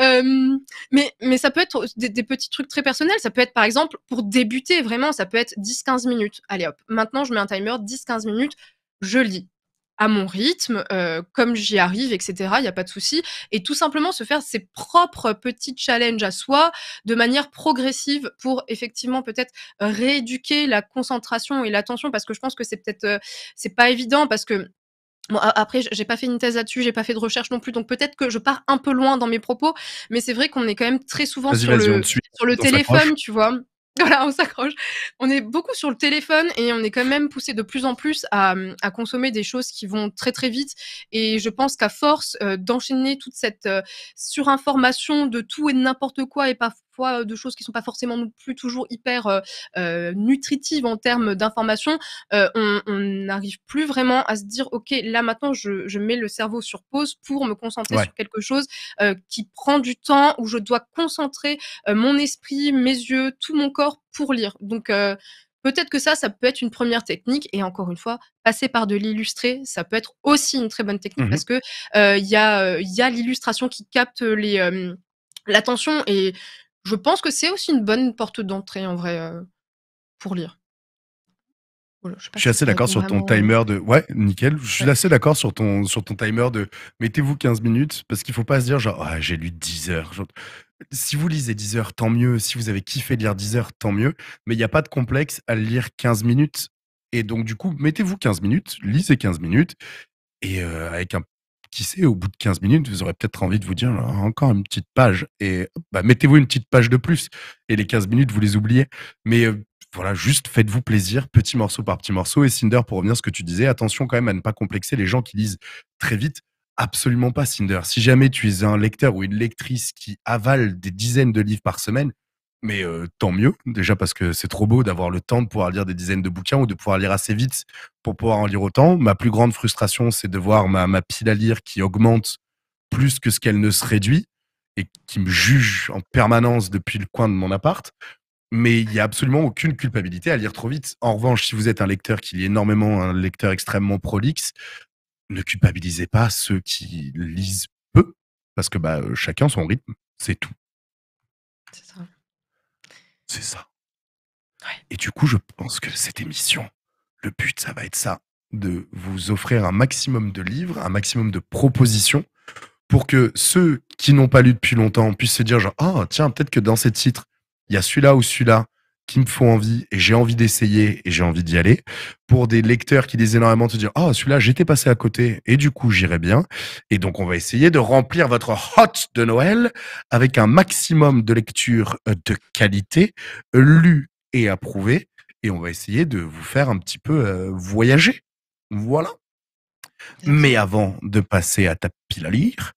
mais ça peut être des, des, petits trucs très personnels. Ça peut être par exemple pour débuter vraiment, ça peut être 10-15 minutes. Allez hop, maintenant je mets un timer 10-15 minutes. Je lis à mon rythme, euh, comme j'y arrive, etc. Il n'y a pas de souci. Et tout simplement se faire ses propres petits challenges à soi de manière progressive pour effectivement peut-être rééduquer la concentration et l'attention parce que je pense que c'est peut-être euh, c'est pas évident parce que après, j'ai pas fait une thèse là-dessus, j'ai pas fait de recherche non plus, donc peut-être que je pars un peu loin dans mes propos, mais c'est vrai qu'on est quand même très souvent sur le téléphone, tu vois. [laughs] Voilà, on s'accroche. On est beaucoup sur le téléphone et on est quand même poussé de plus en plus à, consommer des choses qui vont très très vite. Et je pense qu'à force euh, d'enchaîner toute cette euh, surinformation de tout et de n'importe quoi et pas fois de choses qui sont pas forcément non plus toujours hyper nutritives en termes d'informations, on n'arrive plus vraiment à se dire ok là maintenant je, je, mets le cerveau sur pause pour me concentrer sur quelque chose qui prend du temps où je dois concentrer mon esprit, mes yeux, tout mon corps pour lire. Donc Peut-être que ça, ça peut être une première technique. Et encore une fois, passer par de l'illustré, ça peut être aussi une très bonne technique mmh parce que il y a, a l'illustration qui capte les l'attention et je pense que c'est aussi une bonne porte d'entrée en vrai euh, pour lire. je, suis assez d'accord sur ton timer euh, de ouais nickel. Je suis assez d'accord sur ton sur ton timer de mettez-vous 15 minutes parce qu'il faut pas se dire genre «Ah, j'ai lu 10 heures. si vous lisez 10 heures tant mieux, si vous avez kiffé de lire 10 heures tant mieux, mais il n'y a pas de complexe à lire 15 minutes et donc du coup mettez-vous 15 minutes, lisez 15 minutes et euh, avec un qui sait, au bout de 15 minutes, vous aurez peut-être envie de vous dire ah, encore une petite page. Et bah, mettez-vous une petite page de plus. Et les 15 minutes, vous les oubliez. Mais euh, voilà, juste faites-vous plaisir, petit morceau par petit morceau. Et Cinder, pour revenir à ce que tu disais, attention quand même à ne pas complexer les gens qui lisent très vite. Absolument pas, Cinder. Si jamais tu es un lecteur ou une lectrice qui avale des dizaines de livres par semaine, mais euh, tant mieux, déjà parce que c'est trop beau d'avoir le temps de pouvoir lire des dizaines de bouquins ou de pouvoir lire assez vite pour pouvoir en lire autant. Ma plus grande frustration, c'est de voir ma, pile à lire qui augmente plus que ce qu'elle ne se réduit et qui me juge en permanence depuis le coin de mon appart. Mais il n'y a absolument aucune culpabilité à lire trop vite. En revanche, si vous êtes un lecteur qui lit énormément, un lecteur extrêmement prolixe, ne culpabilisez pas ceux qui lisent peu, parce que bah, euh, chacun son rythme, c'est tout. C'est ça. Et du coup, je pense que cette émission, le but, ça va être ça, de vous offrir un maximum de livres, un maximum de propositions pour que ceux qui n'ont pas lu depuis longtemps puissent se dire genre, ah, oh, tiens, peut-être que dans ces titres, il y a celui-là ou celui-là qui me font envie et j'ai envie d'essayer et j'ai envie d'y aller. Pour des lecteurs qui disent énormément, te dire Ah, oh, celui-là, j'étais passé à côté et du coup, j'irai bien. Et donc, on va essayer de remplir votre hot de Noël avec un maximum de lectures de qualité, lues et approuvées. Et on va essayer de vous faire un petit peu euh, voyager. Voilà. Mais avant de passer à ta pile à lire,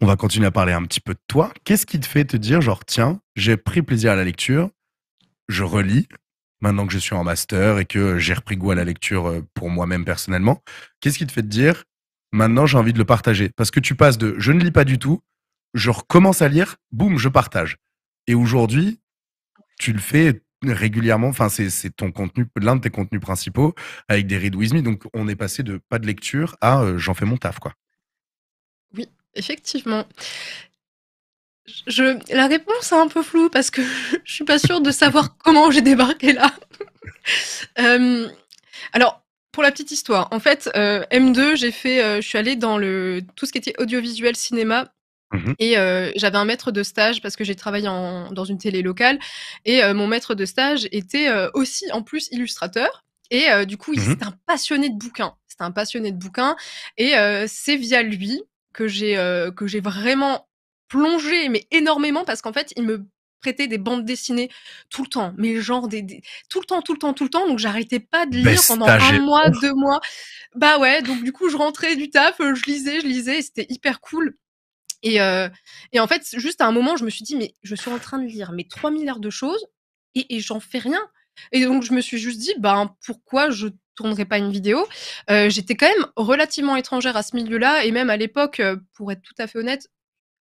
on va continuer à parler un petit peu de toi. Qu'est-ce qui te fait te dire, genre, tiens, j'ai pris plaisir à la lecture, je relis maintenant que je suis en master et que j'ai repris goût à la lecture euh, pour moi-même personnellement. Qu'est-ce qui te fait te dire maintenant j'ai envie de le partager Parce que tu passes de je ne lis pas du tout, je recommence à lire, boum, je partage. Et aujourd'hui, tu le fais régulièrement, enfin c'est ton contenu, l'un de tes contenus principaux avec des Read With Me. Donc on est passé de pas de lecture à euh, j'en fais mon taf quoi. Oui, effectivement. Je... La réponse est un peu floue parce que [laughs] je suis pas sûre de savoir comment j'ai débarqué là. [laughs] Euh, alors, pour la petite histoire, en fait, euh, M2, j'ai fait, euh, je suis allée dans le tout ce qui était audiovisuel, cinéma. Mhm. Et j'avais un maître de stage parce que j'ai travaillé dans une télé locale et mon maître de stage était aussi en plus illustrateur et du coup il mhm. un passionné de bouquins c'est un passionné de bouquins et c'est via lui que j'ai que j'ai vraiment plongé, mais énormément, parce qu'en fait, il me prêtait des bandes dessinées tout le temps, mais genre des, tout le temps, tout le temps, tout le temps. Donc j'arrêtais pas de lire pendant un mois, deux mois. Bah ouais, donc du coup je rentrais du taf, euh, je lisais, je lisais, c'était hyper cool. Euh, et, en fait, juste à un moment, je me suis dit, mais je suis en train de lire mes trois milliards de choses et, j'en fais rien. Et donc je me suis juste dit, ben pourquoi je tournerais pas une vidéo. Euh, j'étais quand même relativement étrangère à ce milieu-là, et même à l'époque, pour être tout à fait honnête,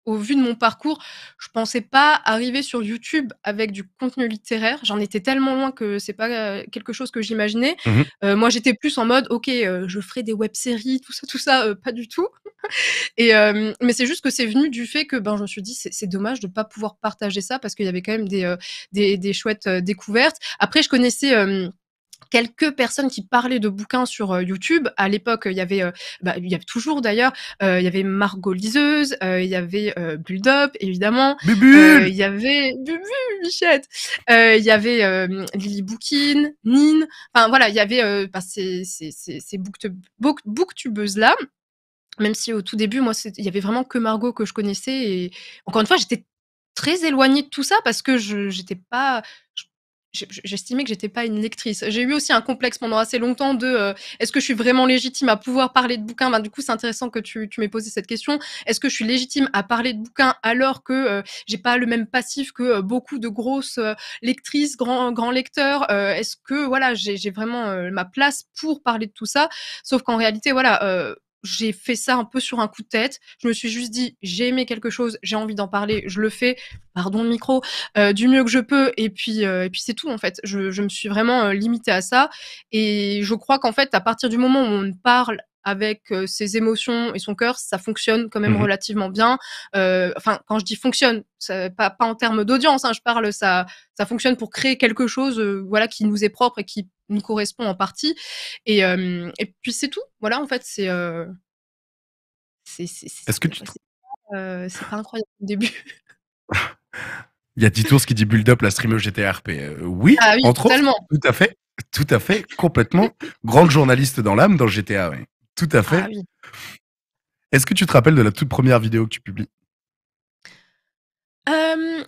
au vu de mon parcours, je pensais pas arriver sur YouTube avec du contenu littéraire. J'en étais tellement loin que c'est pas euh, quelque chose que j'imaginais. Mhm. Euh, moi, j'étais plus en mode, ok, euh, je ferai des web-séries, tout ça, tout ça, pas du tout. [laughs] mais c'est juste que c'est venu du fait que ben je me suis dit c'est dommage de pas pouvoir partager ça parce qu'il y avait quand même des, des chouettes découvertes. Après, je connaissais quelques personnes qui parlaient de bouquins sur euh, YouTube. À l'époque, il y avait, euh, bah, il y avait toujours d'ailleurs, euh, il y avait Margot Liseuse, il y avait Bulldop, évidemment. Il y avait Michette. il y avait Lily Bookin, Nin. Enfin, voilà, il y avait bah, ces, ces, booktubeuses-là même si au tout début, moi, il y avait vraiment que Margot que je connaissais. Et encore une fois, j'étais très éloignée de tout ça parce que je n'étais pas. Je, j'estimais que j'étais pas une lectrice. J'ai eu aussi un complexe pendant assez longtemps de euh, est-ce que je suis vraiment légitime à pouvoir parler de bouquins ben, Du coup, c'est intéressant que tu, m'aies posé cette question. Est-ce que je suis légitime à parler de bouquins alors que euh, j'ai pas le même passif que euh, beaucoup de grosses lectrices, grands grands lecteurs Est-ce que voilà, j'ai vraiment ma place pour parler de tout ça Sauf qu'en réalité, voilà j'ai fait ça un peu sur un coup de tête. Je me suis juste dit, j'ai aimé quelque chose, j'ai envie d'en parler, je le fais, pardon le micro, euh, du mieux que je peux. Et puis, euh, et puis c'est tout en fait. Je, me suis vraiment limité euh, limitée à ça. Et je crois qu'en fait, à partir du moment où on parle avec euh, ses émotions et son cœur, ça fonctionne quand même mmh relativement bien. Euh, enfin, quand je dis fonctionne, pas, en termes d'audience, hein, je parle, ça, ça fonctionne pour créer quelque chose euh, voilà, qui nous est propre et qui nous correspond en partie. Et, puis c'est tout. Voilà, en fait, c'est. est que tu. C'est pas incroyable au début. [laughs] Il y a Ditours qui dit build up la streamer GTRP. Euh, oui, ah oui, entre totalement. autres, tout à fait, tout à fait, complètement. Grand journaliste dans l'âme dans GTA. oui. Tout à fait. Ah Est-ce que tu te rappelles de la toute première vidéo que tu publies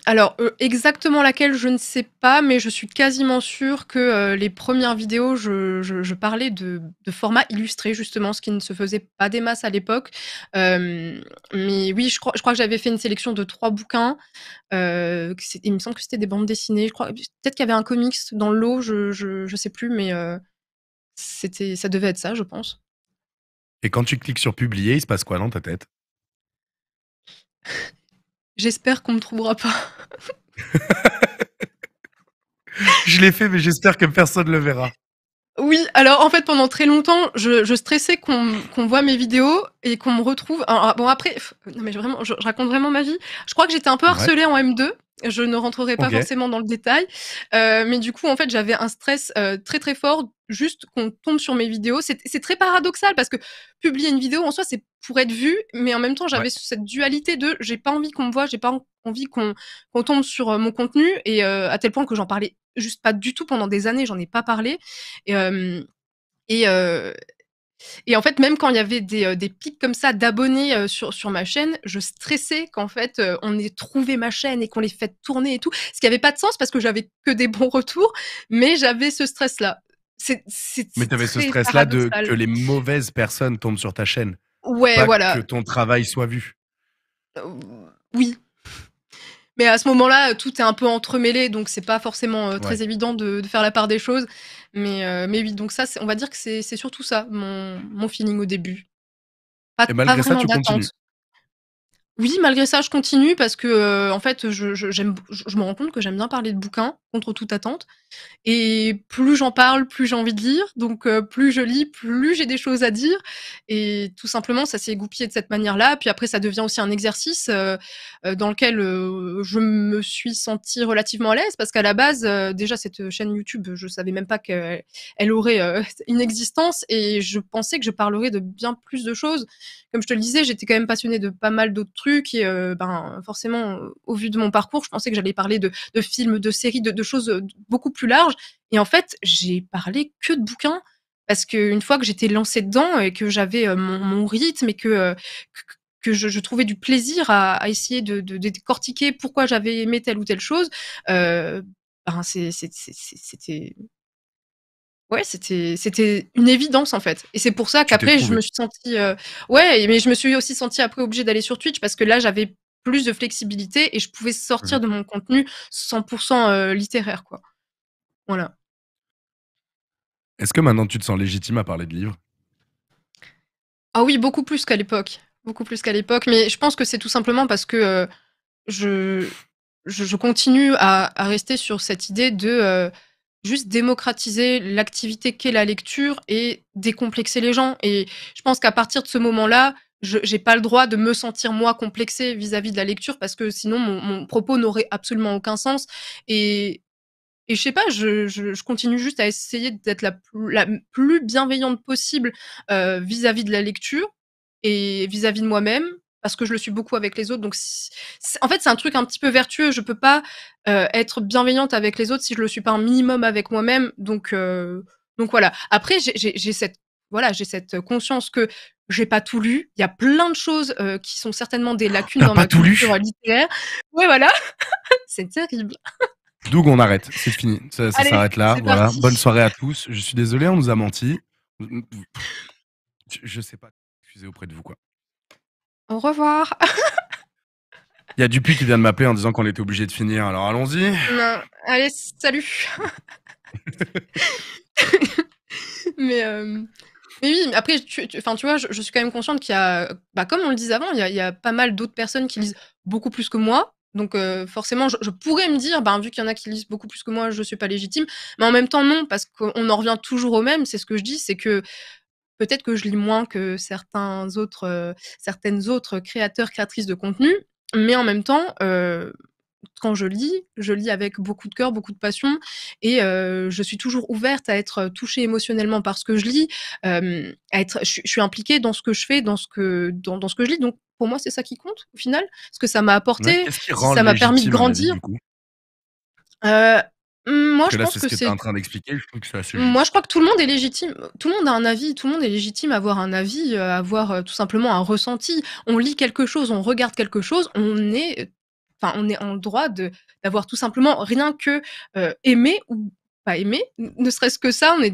alors, exactement laquelle, je ne sais pas, mais je suis quasiment sûre que les premières vidéos, je, parlais de, format illustré, justement, ce qui ne se faisait pas des masses à l'époque. mais oui, je crois, je crois que j'avais fait une sélection de trois bouquins. il me semble que c'était des bandes dessinées. Je crois peut-être qu'il y avait un comics dans l'eau, je ne sais plus, mais c'était, ça devait être ça, je pense. Et quand tu cliques sur publier, il se passe quoi dans ta tête J'espère qu'on ne me trouvera pas. [laughs] je l'ai fait, mais j'espère que personne ne le verra. Oui, alors en fait pendant très longtemps, je, stressais qu'on voit mes vidéos et qu'on me retrouve. bon après, mais vraiment, je, raconte vraiment ma vie. Je crois que j'étais un peu harcelée en M2 je ne rentrerai pas forcément dans le détail, euh, mais du coup, en fait, j'avais un stress euh, très très fort, juste qu'on tombe sur mes vidéos. C'est très paradoxal parce que publier une vidéo en soi, c'est pour être vu, mais en même temps, j'avais cette dualité de j'ai pas envie qu'on me voit, j'ai pas envie qu'on tombe sur euh, mon contenu, et euh, à tel point que j'en parlais juste pas du tout pendant des années, j'en ai pas parlé. et, et en fait, même quand il y avait des, euh, pics comme ça d'abonnés euh, sur, sur ma chaîne, je stressais qu'en fait, euh, on ait trouvé ma chaîne et qu'on les fait tourner et tout. Ce qui n'avait pas de sens parce que j'avais que des bons [laughs] retours, mais j'avais ce stress-là. mais tu avais ce stress-là de que les mauvaises personnes tombent sur ta chaîne. Ouais, voilà. Que ton travail soit vu. oui, mais à ce moment-là, tout est un peu entremêlé, donc c'est pas forcément très évident de, de, faire la part des choses. Euh, mais, oui, donc ça, on va dire que c'est surtout ça, mon, mon, feeling au début. Pas, et malgré ça, tu continues. Oui, malgré ça, je continue parce que, euh, en fait, je, je, je me rends compte que j'aime bien parler de bouquins contre toute attente. Et plus j'en parle, plus j'ai envie de lire. Donc euh, plus je lis, plus j'ai des choses à dire. Et tout simplement, ça s'est goupillé de cette manière-là. Puis après, ça devient aussi un exercice euh, euh, dans lequel je me suis sentie relativement à l'aise parce qu'à la base, déjà cette chaîne YouTube, je savais même pas qu'elle aurait une existence et je pensais que je parlerais de bien plus de choses. Comme je te le disais, j'étais quand même passionnée de pas mal d'autres trucs et ben forcément, au vu de mon parcours, je pensais que j'allais parler de, de films, de séries, de, de choses beaucoup plus larges. Et en fait, j'ai parlé que de bouquins parce que une fois que j'étais lancée dedans et que j'avais mon, rythme et que, que je, trouvais du plaisir à, essayer de, décortiquer pourquoi j'avais aimé telle ou telle chose. Ben, c'était ouais, c'était c'était une évidence en fait. Et c'est pour ça qu'après je me suis sentie ouais, mais je me suis aussi sentie après obligée d'aller sur Twitch parce que là j'avais plus de flexibilité et je pouvais sortir mmh. de mon contenu 100% euh, littéraire, quoi. Voilà. Est-ce que maintenant tu te sens légitime à parler de livres Ah oui, beaucoup plus qu'à l'époque. Beaucoup plus qu'à l'époque. Mais je pense que c'est tout simplement parce que euh, je, je, continue à, rester sur cette idée de euh, juste démocratiser l'activité qu'est la lecture et décomplexer les gens. Et je pense qu'à partir de ce moment-là, je n'ai pas le droit de me sentir moi complexée vis-à-vis de la lecture parce que sinon mon, mon propos n'aurait absolument aucun sens. Et, et je sais pas, je, je, continue juste à essayer d'être la, la, plus bienveillante possible euh, vis-à-vis de la lecture et vis-à-vis de moi-même parce que je le suis beaucoup avec les autres. Donc, en fait, c'est un truc un petit peu vertueux. Je peux pas euh, être bienveillante avec les autres si je le suis pas un minimum avec moi-même. Donc, euh, donc voilà. Après, j'ai cette voilà, j'ai cette conscience que j'ai pas tout lu. Il y a plein de choses qui sont certainement des ah, lacunes dans ma culture littéraire. Ouais, voilà. [laughs] c'est terrible. Doug, on arrête. C'est fini. Ça, s'arrête là. Voilà. Bonne soirée à tous. Je suis désolé, on nous a menti. Je sais pas. Excusez auprès de vous, quoi. Au revoir. Il y a Dupuis qui vient de m'appeler en disant qu'on était obligé de finir. Alors allons-y. Allez, salut. [laughs] [laughs] Mais. Mais oui, après, tu, tu, vois, je, suis quand même consciente qu'il y a, bah, comme on le disait avant, il y a, pas mal d'autres personnes qui mm. lisent beaucoup plus que moi. Donc euh, forcément, je, pourrais me dire, bah, vu qu'il y en a qui lisent beaucoup plus que moi, je ne suis pas légitime. Mais en même temps, non, parce qu'on en revient toujours au même. C'est ce que je dis, c'est que peut-être que je lis moins que certains autres, euh, certaines autres créateurs, créatrices de contenu. Mais en même temps, euh, quand je lis, je lis avec beaucoup de cœur, beaucoup de passion, et euh, je suis toujours ouverte à être touchée émotionnellement par ce que je lis, euh, à être, je, suis impliquée dans ce que je fais, dans ce que, dans, ce que je lis. Donc pour moi, c'est ça qui compte au final, ce que ça m'a apporté, ça m'a permis de grandir. moi, je pense que c'est. en train d'expliquer. Je trouve que assez Moi, je crois que tout le monde est légitime. Tout le monde a un avis. Tout le monde est légitime à avoir un avis, euh, à avoir tout simplement un ressenti. On lit quelque chose, on regarde quelque chose, on est enfin, on est en droit de d'avoir tout simplement rien que euh, aimer ou pas aimer, ne serait-ce que ça, on est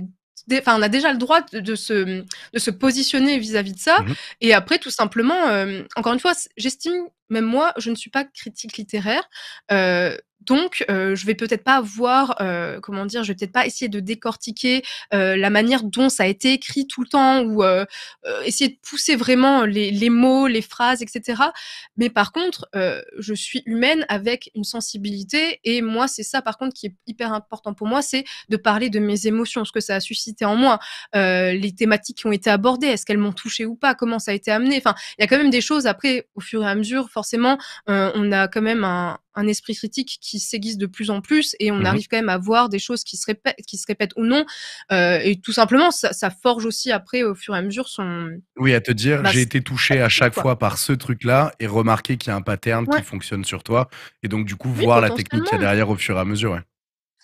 Enfin, on a déjà le droit de, se, de se positionner vis-à-vis de ça. Mmh Et après, tout simplement, euh, encore une fois, j'estime même moi, je ne suis pas critique littéraire. Euh, donc, euh, je vais peut-être pas voir, euh, comment dire, je vais peut-être pas essayer de décortiquer la manière dont ça a été écrit tout le temps ou essayer de pousser vraiment les, mots, les phrases, etc. Mais par contre, je suis humaine avec une sensibilité et moi, c'est ça, par contre, qui est hyper important pour moi, c'est de parler de mes émotions, ce que ça a suscité en moi, les thématiques qui ont été abordées, est-ce qu'elles m'ont touchée ou pas, comment ça a été amené. Enfin, il y a quand même des choses après, au fur et à mesure, forcément forcément, euh, on a quand même un, esprit critique qui s'aiguise de plus en plus et on mhm. arrive quand même à voir des choses qui se répètent, qui se répètent ou non. Euh, et tout simplement, ça, forge aussi après, au fur et à mesure, son. Oui, à te dire, bah, j'ai été touché à chaque fois par ce truc-là et remarqué qu'il y a un pattern qui fonctionne sur toi. Et donc, du coup, voir la technique qu'il y a derrière au fur et à mesure. Ouais.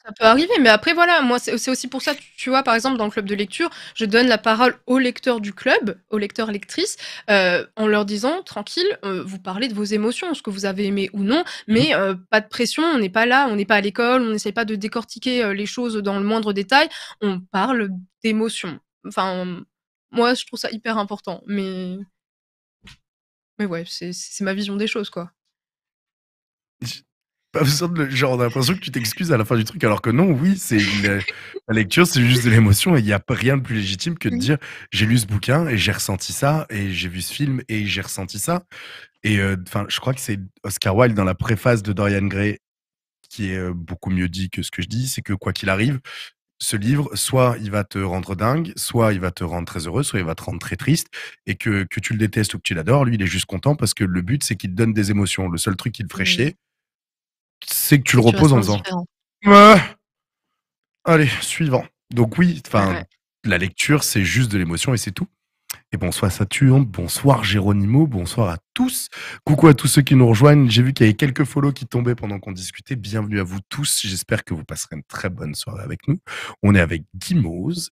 Ça peut arriver, mais après, voilà, moi, c'est aussi pour ça, tu vois, par exemple, dans le club de lecture, je donne la parole aux lecteurs du club, aux lecteurs, lectrices, euh, en leur disant, tranquille, euh, vous parlez de vos émotions, ce que vous avez aimé ou non, mmh mais euh, pas de pression, on n'est pas là, on n'est pas à l'école, on n'essaye pas de décortiquer les choses dans le moindre détail, on parle d'émotions. Enfin, moi, je trouve ça hyper important, mais. Mais ouais, c'est ma vision des choses, quoi pas besoin de le... genre, on l'impression que tu t'excuses à la fin du truc, alors que non, oui, c'est une... Euh, la lecture, c'est juste de l'émotion et il n'y a rien de plus légitime que de dire j'ai lu ce bouquin et j'ai ressenti ça et j'ai vu ce film et j'ai ressenti ça. Et euh, enfin, je crois que c'est Oscar Wilde dans la préface de Dorian Gray qui est euh, beaucoup mieux dit que ce que je dis, c'est que quoi qu'il arrive, ce livre, soit il va te rendre dingue, soit il va te rendre très heureux, soit il va te rendre très triste, et que, que tu le détestes ou que tu l'adores, lui, il est juste content parce que le but, c'est qu'il te donne des émotions. Le seul truc qui le ferait chier, c'est que tu le reposes en disant Allez, suivant. Donc, oui, enfin, la lecture, c'est juste de l'émotion et c'est tout. Et bonsoir Saturne, bonsoir Géronimo, bonsoir à tous. Coucou à tous ceux qui nous rejoignent. J'ai vu qu'il y avait quelques follow qui tombaient pendant qu'on discutait. Bienvenue à vous tous. J'espère que vous passerez une très bonne soirée avec nous. On est avec Guy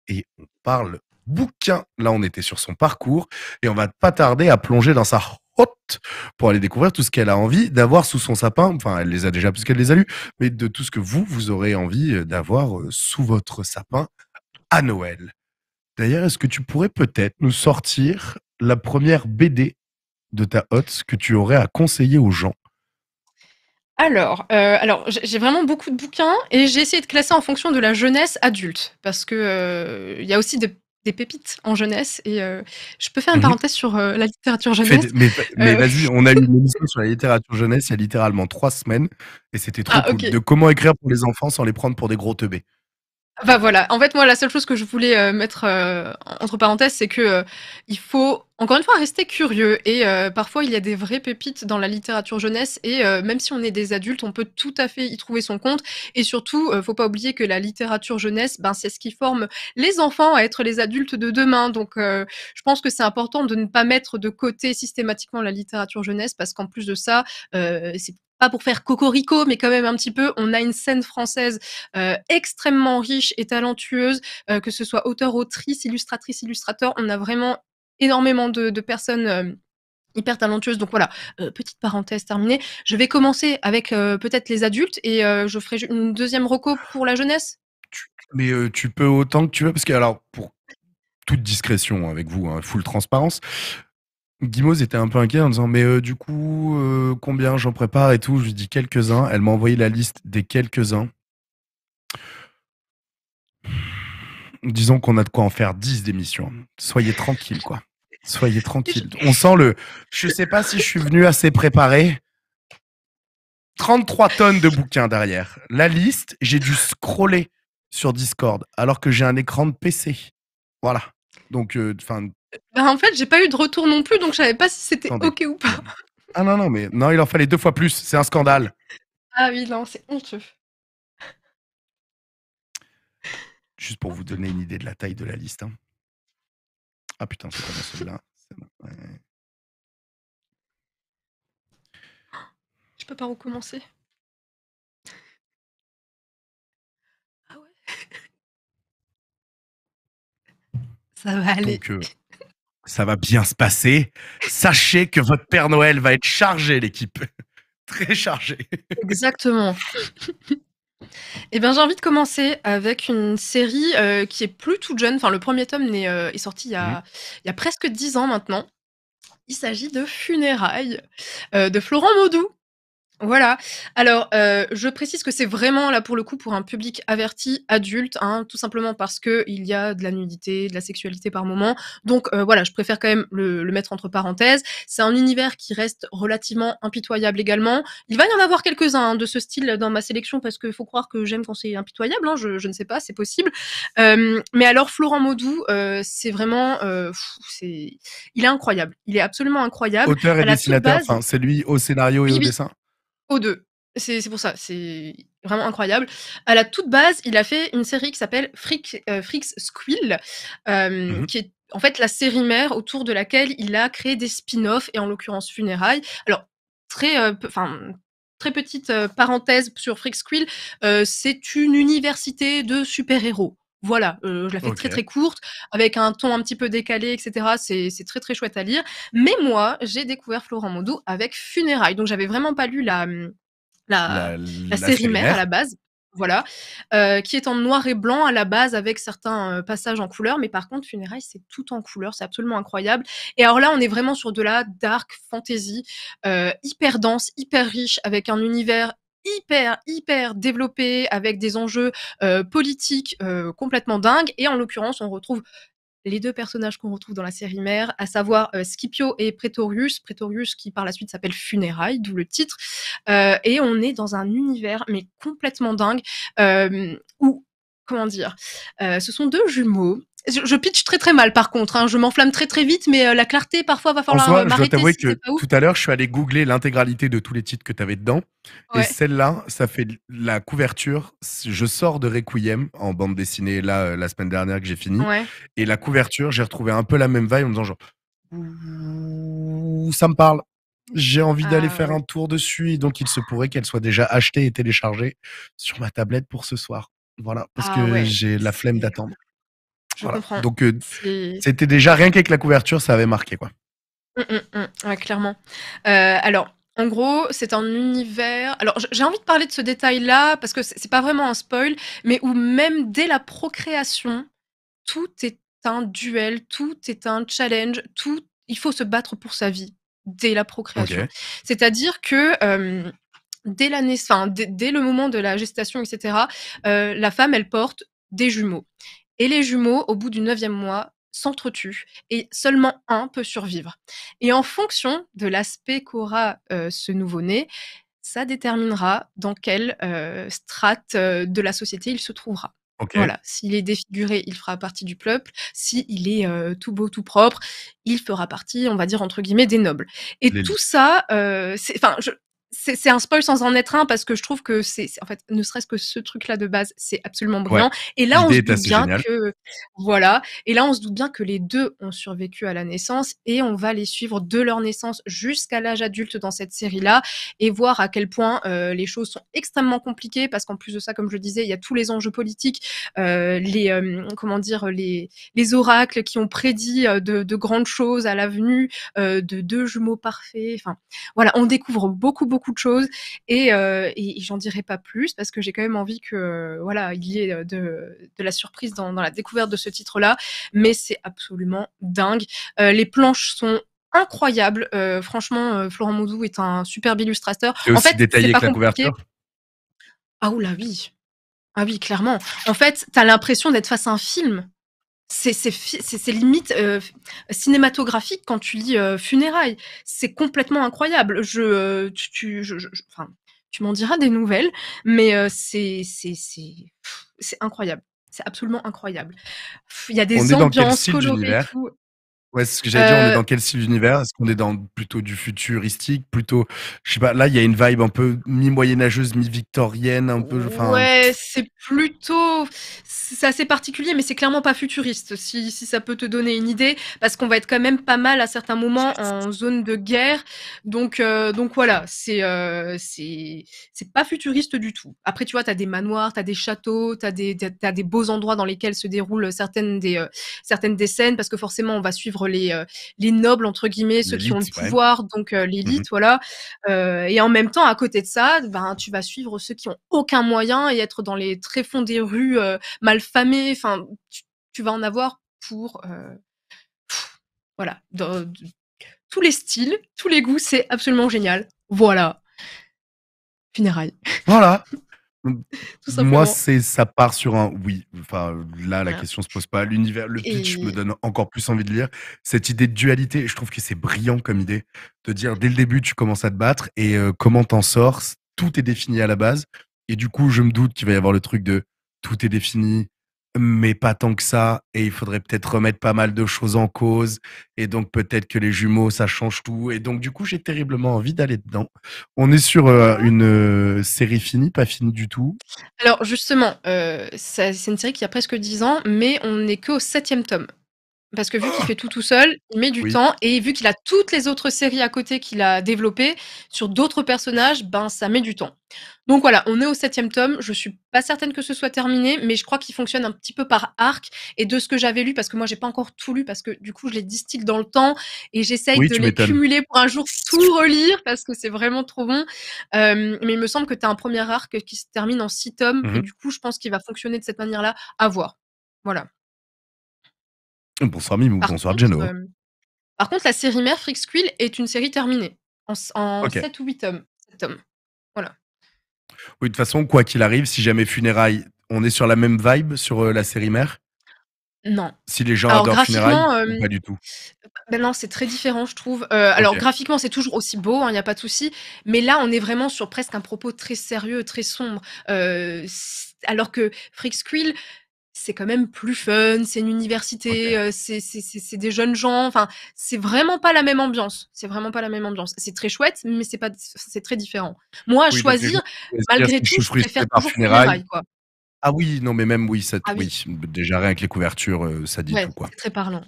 et on parle bouquin. Là, on était sur son parcours et on va pas tarder à plonger dans sa hotte pour aller découvrir tout ce qu'elle a envie d'avoir sous son sapin. Enfin, elle les a déjà puisqu'elle les a lus, mais de tout ce que vous, vous aurez envie euh, d'avoir euh, sous votre sapin à Noël. D'ailleurs, est-ce que tu pourrais peut-être nous sortir la première BD de ta hotte que tu aurais à conseiller aux gens alors, euh, alors j'ai vraiment beaucoup de bouquins et j'ai essayé de classer en fonction de la jeunesse adulte parce que il y a aussi des des pépites en jeunesse. Et euh, je peux faire une mhm. parenthèse sur euh, la littérature jeunesse. Mais, euh, vas-y, on a eu [laughs] une émission sur la littérature jeunesse il y a littéralement trois semaines. Et c'était trop ah, cool. De comment écrire pour les enfants sans les prendre pour des gros teubés. Bah voilà. En fait, moi, la seule chose que je voulais euh, mettre euh, entre parenthèses, c'est que euh, il faut encore une fois rester curieux. Et parfois, il y a des vraies pépites dans la littérature jeunesse. Et même si on est des adultes, on peut tout à fait y trouver son compte. Et surtout, faut pas oublier que la littérature jeunesse, ben c'est ce qui forme les enfants à être les adultes de demain. Donc, je pense que c'est important de ne pas mettre de côté systématiquement la littérature jeunesse parce qu'en plus de ça, c'est pas pour faire cocorico, mais quand même un petit peu, on a une scène française euh, extrêmement riche et talentueuse, euh, que ce soit auteur, autrice, illustratrice, illustrateur, on a vraiment énormément de, personnes. Euh, hyper talentueuses. Donc voilà, petite parenthèse terminée. Je vais commencer avec peut-être les adultes et je ferai une deuxième reco pour la jeunesse. Mais tu peux autant que tu veux, parce que alors pour toute discrétion avec vous, hein, full transparence, Guimauze était un peu inquiet en disant mais euh, du coup euh, combien j'en prépare et tout. Je lui dis quelques-uns. Elle m'a envoyé la liste des quelques-uns. Disons qu'on a de quoi en faire 10 d'émissions. Soyez tranquille quoi. Soyez tranquille. On sent le. Je sais pas si je suis venu assez préparé. 33 tonnes de bouquins derrière. La liste, j'ai dû scroller sur Discord alors que j'ai un écran de PC. Voilà. Donc, euh, enfin, bah, en fait, j'ai pas eu de retour non plus, donc je savais pas si c'était OK ou pas. [laughs] Ah non, non, mais non, il en fallait deux fois plus. C'est un scandale. Ah oui, non, c'est honteux. Juste pour vous donner une idée de la taille de la liste. Hein. Ah putain, c'est pas celui-là. Je peux pas recommencer. Ah ouais. [laughs] Ça va aller. Euh, ça va bien se passer. Sachez que votre Père Noël va être chargé, l'équipe. [laughs] Très chargé. Exactement. [laughs] Eh bien, j'ai envie de commencer avec une série euh, qui est plus toute jeune. Enfin, le premier tome euh, est, sorti mhm. il y, a, presque dix ans maintenant. Il s'agit de Funérailles euh, de Florent Maudou, voilà. Alors, euh, je précise que c'est vraiment là pour le coup pour un public averti adulte, hein, tout simplement parce que il y a de la nudité, de la sexualité par moment. Donc euh, voilà, je préfère quand même le, le mettre entre parenthèses. C'est un univers qui reste relativement impitoyable également. Il va y en avoir quelques-uns hein, de ce style dans ma sélection parce qu'il faut croire que j'aime quand c'est impitoyable. Hein, je, ne sais pas, c'est possible. Euh, mais alors, Florent Maudou, c'est vraiment, c'est, il est incroyable. Il est absolument incroyable. Auteur et dessinateur. c'est lui au scénario et au dessin deux. C'est pour ça, c'est vraiment incroyable. À la toute base, il a fait une série qui s'appelle Freak, euh, Squill, mmh euh, qui est en fait la série mère autour de laquelle il a créé des spin-offs et en l'occurrence funérailles. Alors, très, euh, enfin, très petite parenthèse sur Freak Squill, c'est une université de super-héros. Voilà, je la fais très très courte, avec un ton un petit peu décalé, etc. C'est très très chouette à lire. Mais moi, j'ai découvert Florent Mondou avec Funérailles. Donc j'avais vraiment pas lu la, mmh, la, série mère à la base. Voilà, qui est en noir et blanc à la base avec certains passages en couleur, mais par contre Funérailles c'est tout en couleur, c'est absolument incroyable. Et alors là, on est vraiment sur de la dark fantasy, hyper dense, hyper riche, avec un univers hyper, hyper développé, avec des enjeux politiques complètement dingues. Et en l'occurrence, on retrouve les deux personnages qu'on retrouve dans la série mère, à savoir Scipio et prétorius prétorius qui par la suite s'appelle Funérailles, d'où le titre, et on est dans un univers mais complètement dingue euh, où comment dire, ce sont deux jumeaux je, pitch très très mal par contre, hein. je m'enflamme très très vite, mais euh, la clarté parfois va falloir m'arrêter. Euh, je dois t'avouer que tout à l'heure, je suis allé googler l'intégralité de tous les titres que tu avais dedans. Et celle-là, ça fait la couverture. Je sors de Requiem en bande dessinée là euh, la semaine dernière que j'ai fini. Et la couverture, j'ai retrouvé un peu la même vibe en me disant genre ça me parle. J'ai envie d'aller ah faire un tour dessus, donc il se pourrait qu'elle soit déjà achetée et téléchargée sur ma tablette pour ce soir. Voilà, parce ah que j'ai la flemme d'attendre. Donc, euh, c'était déjà rien qu'avec la couverture, ça avait marqué, quoi. Mmh, mmh, mmh. clairement. Euh, alors, en gros, c'est un univers. Alors, j'ai envie de parler de ce détail-là parce que c'est pas vraiment un spoil, mais où même dès la procréation, tout est un duel, tout est un challenge, tout. Il faut se battre pour sa vie dès la procréation. C'est-à-dire que euh, dès la naissance, dès, le moment de la gestation, etc., la femme, elle porte des jumeaux. Et les jumeaux, au bout du neuvième mois, s'entretuent et seulement un peut survivre. Et en fonction de l'aspect qu'aura euh, ce nouveau-né, ça déterminera dans quelle euh, strate euh, de la société il se trouvera. Voilà, s'il est défiguré, il fera partie du peuple. S'il est tout beau, tout propre, il fera partie, on va dire entre guillemets, des nobles. Et tout ça, enfin, je, c'est un spoil sans en être un parce que je trouve que c'est en fait ne serait-ce que ce truc là de base c'est absolument brillant et là on se doute bien que voilà et là on se doute bien que les deux ont survécu à la naissance et on va les suivre de leur naissance jusqu'à l'âge adulte dans cette série là et voir à quel point euh, les choses sont extrêmement compliquées parce qu'en plus de ça comme je disais il y a tous les enjeux politiques euh, les euh, comment dire les les oracles qui ont prédit de, grandes choses à l'avenue de deux jumeaux parfaits enfin voilà on découvre beaucoup beaucoup beaucoup de choses euh, et, j'en dirai pas plus parce que j'ai quand même envie que euh, voilà il y ait euh, de, la surprise dans, la découverte de ce titre là mais c'est absolument dingue les planches sont incroyables franchement Florent moudou est un superbe illustrateur et en aussi fait détaillé que la couverture ah oula oui ah oui clairement en fait tu as l'impression d'être face à un film c'est limite euh, cinématographique quand tu lis euh, Funérailles. C'est complètement incroyable. Je, euh, tu, tu, enfin, tu m'en diras des nouvelles, mais euh, c'est incroyable. C'est absolument incroyable. Il y a des ambiances colorées Ouais, c'est ce que j'allais dit, dire. On est euh dans quel style d'univers Est-ce qu'on est dans plutôt du futuristique, plutôt, je sais pas. Là, il y a une vibe un peu mi moyenâgeuse, mi victorienne, un peu. Ouais, c'est plutôt, c'est assez particulier, mais c'est clairement pas futuriste. Si, si ça peut te donner une idée, parce qu'on va être quand même pas mal à certains moments en zone de guerre. Donc, euh, donc voilà, euh, c'est, c'est, pas futuriste du tout. Après, tu vois, t'as des manoirs, t'as des châteaux, t'as des, des beaux endroits dans lesquels se déroulent certaines des, certaines des scènes, parce que forcément, on va suivre les, euh, les nobles, entre guillemets, ceux qui ont le pouvoir, donc euh, l'élite, mhm. voilà. Euh, et en même temps, à côté de ça, ben, tu vas suivre ceux qui ont aucun moyen et être dans les tréfonds des rues malfamées. Enfin, tu, vas en avoir pour... voilà, dans, tous les styles, tous les goûts, c'est absolument génial. Voilà. Funérailles. Voilà. [laughs] [laughs] Moi, c'est ça part sur un oui. Enfin, là, la ah. question se pose pas. L'univers, le pitch me donne encore plus envie de lire. Cette idée de dualité, je trouve que c'est brillant comme idée. De dire dès le début, tu commences à te battre et euh, comment t'en sors. Tout est défini à la base. Et du coup, je me doute qu'il va y avoir le truc de tout est défini, mais pas tant que ça. Et il faudrait peut-être remettre pas mal de choses en cause. Et donc, peut-être que les jumeaux, ça change tout. Et donc, du coup, j'ai terriblement envie d'aller dedans. On est sur euh, une euh, série finie, pas finie du tout. Alors, justement, euh, c'est une série qui a presque 10 ans, mais on n'est qu'au septième tome. Parce que vu qu'il fait tout tout seul, il met du temps et vu qu'il a toutes les autres séries à côté qu'il a développées sur d'autres personnages, ben ça met du temps. Donc voilà, on est au septième tome. Je suis pas certaine que ce soit terminé, mais je crois qu'il fonctionne un petit peu par arc. Et de ce que j'avais lu, parce que moi j'ai pas encore tout lu, parce que du coup je les distille dans le temps et j'essaye de les cumuler pour un jour tout relire parce que c'est vraiment trop bon. mais il me semble que tu as un premier arc qui se termine en six tomes et mmh du coup je pense qu'il va fonctionner de cette manière-là. À voir. Voilà. Bonsoir Mimou, bonsoir Jeno. par contre, la série mère Freak est une série terminée en, 7 ou 8 tomes. Voilà. Oui, de toute façon, quoi qu'il arrive, si jamais Funérailles, on est sur la même vibe sur la série mère. Non. Si les gens adorent Funérailles, pas du tout. Ben non, c'est très différent, je trouve. alors, graphiquement, c'est toujours aussi beau, hein, il n'y a pas de souci. Mais là, on est vraiment sur presque un propos très sérieux, très sombre. alors que Freak Squill, c'est quand même plus fun, c'est une université, euh, c'est des jeunes gens, enfin, c'est vraiment pas la même ambiance. C'est vraiment pas la même ambiance. C'est très chouette, mais c'est pas, c'est très différent. Moi, choisir, malgré tout, je préfère toujours funérailles, quoi. Ah oui, non, mais même oui, ça, ah oui. déjà rien que les couvertures, euh, ça dit tout, quoi. très parlant.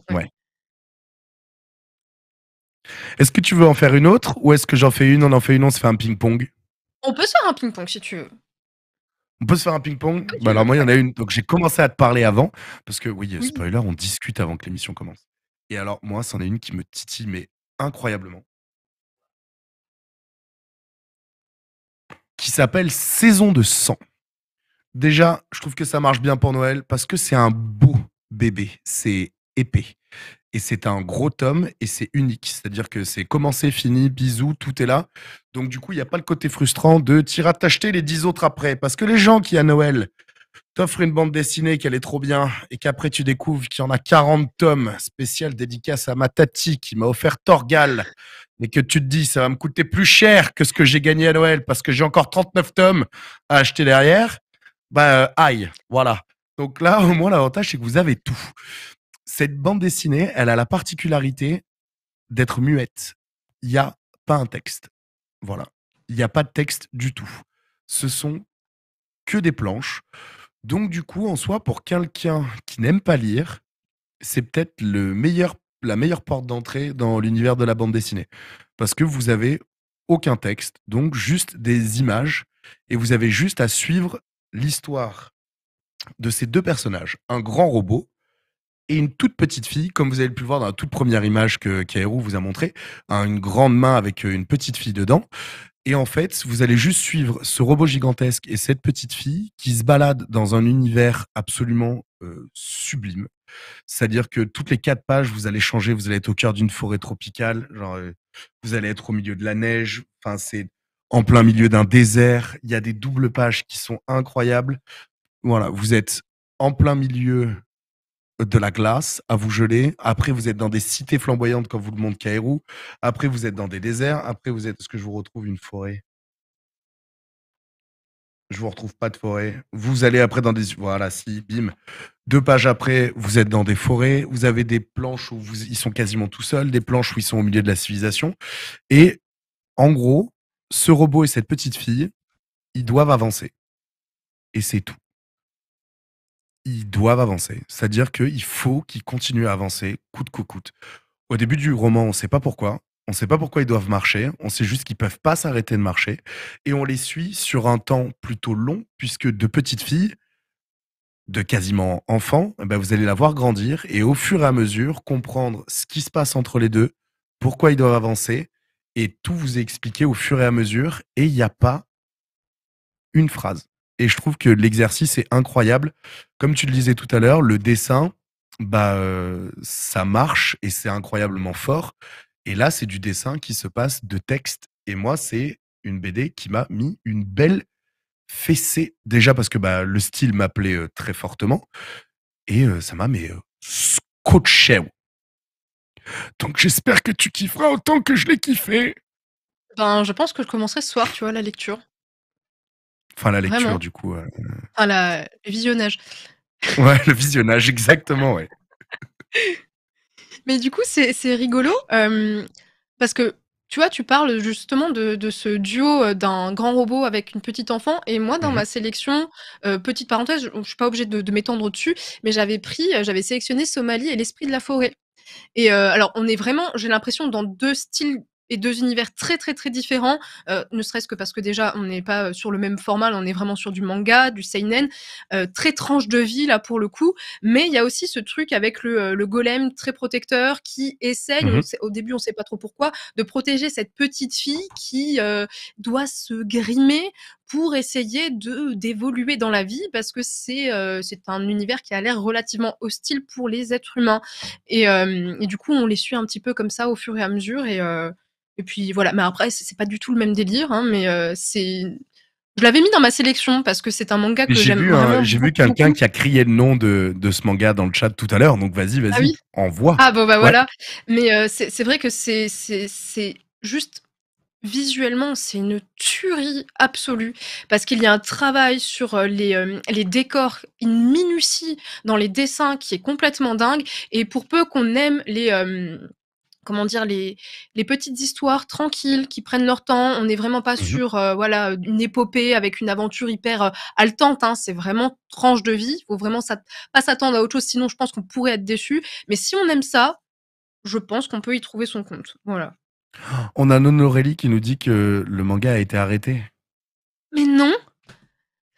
Est-ce que tu veux en faire une autre ou est-ce que j'en fais une, on en fait une, on se fait un ping-pong On peut se faire un ping-pong si tu veux. On peut se faire un ping-pong ah, bah, Alors, moi, il y en a une. Donc, j'ai commencé à te parler avant, parce que, euh, oui, spoiler, on discute avant que l'émission commence. Et alors, moi, c'en est une qui me titille, mais incroyablement. Qui s'appelle Saison de sang. Déjà, je trouve que ça marche bien pour Noël, parce que c'est un beau bébé. C'est épais. Et c'est un gros tome et c'est unique. C'est-à-dire que c'est commencé, fini, bisous, tout est là. Donc du coup, il n'y a pas le côté frustrant de à t'acheter les 10 autres après. Parce que les gens qui, à Noël, t'offrent une bande dessinée qu'elle est trop bien et qu'après tu découvres qu'il y en a 40 tomes spéciales dédicaces à ma tati qui m'a offert Torgal et que tu te dis ça va me coûter plus cher que ce que j'ai gagné à Noël parce que j'ai encore 39 tomes à acheter derrière, bah euh, aïe, voilà. Donc là, au moins, l'avantage, c'est que vous avez tout cette bande dessinée, elle a la particularité d'être muette. Il n'y a pas un texte. Voilà. Il n'y a pas de texte du tout. Ce sont que des planches. Donc, du coup, en soi, pour quelqu'un qui n'aime pas lire, c'est peut-être le meilleur, la meilleure porte d'entrée dans l'univers de la bande dessinée. Parce que vous n'avez aucun texte, donc juste des images, et vous avez juste à suivre l'histoire de ces deux personnages, un grand robot et une toute petite fille, comme vous avez pu le voir dans la toute première image que Kaeru vous a montrée, hein, une grande main avec euh, une petite fille dedans. Et en fait, vous allez juste suivre ce robot gigantesque et cette petite fille qui se balade dans un univers absolument euh, sublime. C'est-à-dire que toutes les quatre pages, vous allez changer, vous allez être au cœur d'une forêt tropicale, euh, vous allez être au milieu de la neige, enfin, c'est en plein milieu d'un désert, il y a des doubles pages qui sont incroyables. Voilà, vous êtes en plein milieu de la glace à vous geler. Après, vous êtes dans des cités flamboyantes comme vous le montez Kairou. Après, vous êtes dans des déserts. Après, vous êtes. Est-ce que je vous retrouve une forêt Je vous retrouve pas de forêt. Vous allez après dans des. Voilà, si, bim. Deux pages après, vous êtes dans des forêts. Vous avez des planches où vous... ils sont quasiment tout seuls, des planches où ils sont au milieu de la civilisation. Et en gros, ce robot et cette petite fille, ils doivent avancer. Et c'est tout ils doivent avancer. C'est-à-dire qu'il faut qu'ils continuent à avancer coûte que coûte. Au début du roman, on ne sait pas pourquoi. On ne sait pas pourquoi ils doivent marcher. On sait juste qu'ils ne peuvent pas s'arrêter de marcher. Et on les suit sur un temps plutôt long, puisque de petites filles, de quasiment enfants, eh ben, vous allez la voir grandir et au fur et à mesure comprendre ce qui se passe entre les deux, pourquoi ils doivent avancer, et tout vous est expliqué au fur et à mesure. Et il n'y a pas une phrase. Et je trouve que l'exercice est incroyable. Comme tu le disais tout à l'heure, le dessin, bah, euh, ça marche et c'est incroyablement fort. Et là, c'est du dessin qui se passe de texte. Et moi, c'est une BD qui m'a mis une belle fessée. Déjà parce que bah, le style m'appelait euh, très fortement. Et euh, ça m'a mis scotché. Donc j'espère que tu kifferas autant que je l'ai kiffé. Ben, je pense que je commencerai ce soir, tu vois, la lecture. Enfin, la lecture, du coup. Euh, euh. Enfin, la... le visionnage. [laughs] Ouais, le visionnage, exactement, ouais. [laughs] Mais du coup, c'est rigolo parce que tu vois, tu parles justement de, ce duo d'un grand robot avec une petite enfant. Et moi, dans mmh ma sélection, petite parenthèse, je ne suis pas obligée de, de m'étendre dessus, mais j'avais pris, j'avais sélectionné Somalie et l'esprit de la forêt. Et alors, on est vraiment, j'ai l'impression, dans deux styles et deux univers très très très différents, euh, ne serait-ce que parce que déjà on n'est pas euh, sur le même format, on est vraiment sur du manga, du seinen, euh, très tranche de vie là pour le coup, mais il y a aussi ce truc avec le, le golem très protecteur qui essaye, mhm. au début on ne sait pas trop pourquoi, de protéger cette petite fille qui doit se grimer pour essayer de d'évoluer dans la vie parce que c'est c'est un univers qui a l'air relativement hostile pour les êtres humains et, et, du coup on les suit un petit peu comme ça au fur et à mesure et et puis voilà, mais après, c'est pas du tout le même délire, hein, mais euh, c'est. Je l'avais mis dans ma sélection parce que c'est un manga que j'aime vraiment. J'ai vu quelqu'un qui a crié le nom de, de, ce manga dans le chat tout à l'heure, donc vas-y, ah vas-y, envoie. Ah bon, bah voilà. Mais euh, c'est vrai que c'est juste visuellement, c'est une tuerie absolue parce qu'il y a un travail sur euh, les, les décors, une minutie dans les dessins qui est complètement dingue. Et pour peu qu'on aime les comment dire, les, petites histoires tranquilles qui prennent leur temps. On n'est vraiment pas mmh sur euh, voilà, une épopée avec une aventure hyper euh, haletante. Hein. C'est vraiment tranche de vie. faut vraiment pas s'attendre à autre chose, sinon je pense qu'on pourrait être déçu. Mais si on aime ça, je pense qu'on peut y trouver son compte. Voilà. On a Nonorelli qui nous dit que le manga a été arrêté. Mais non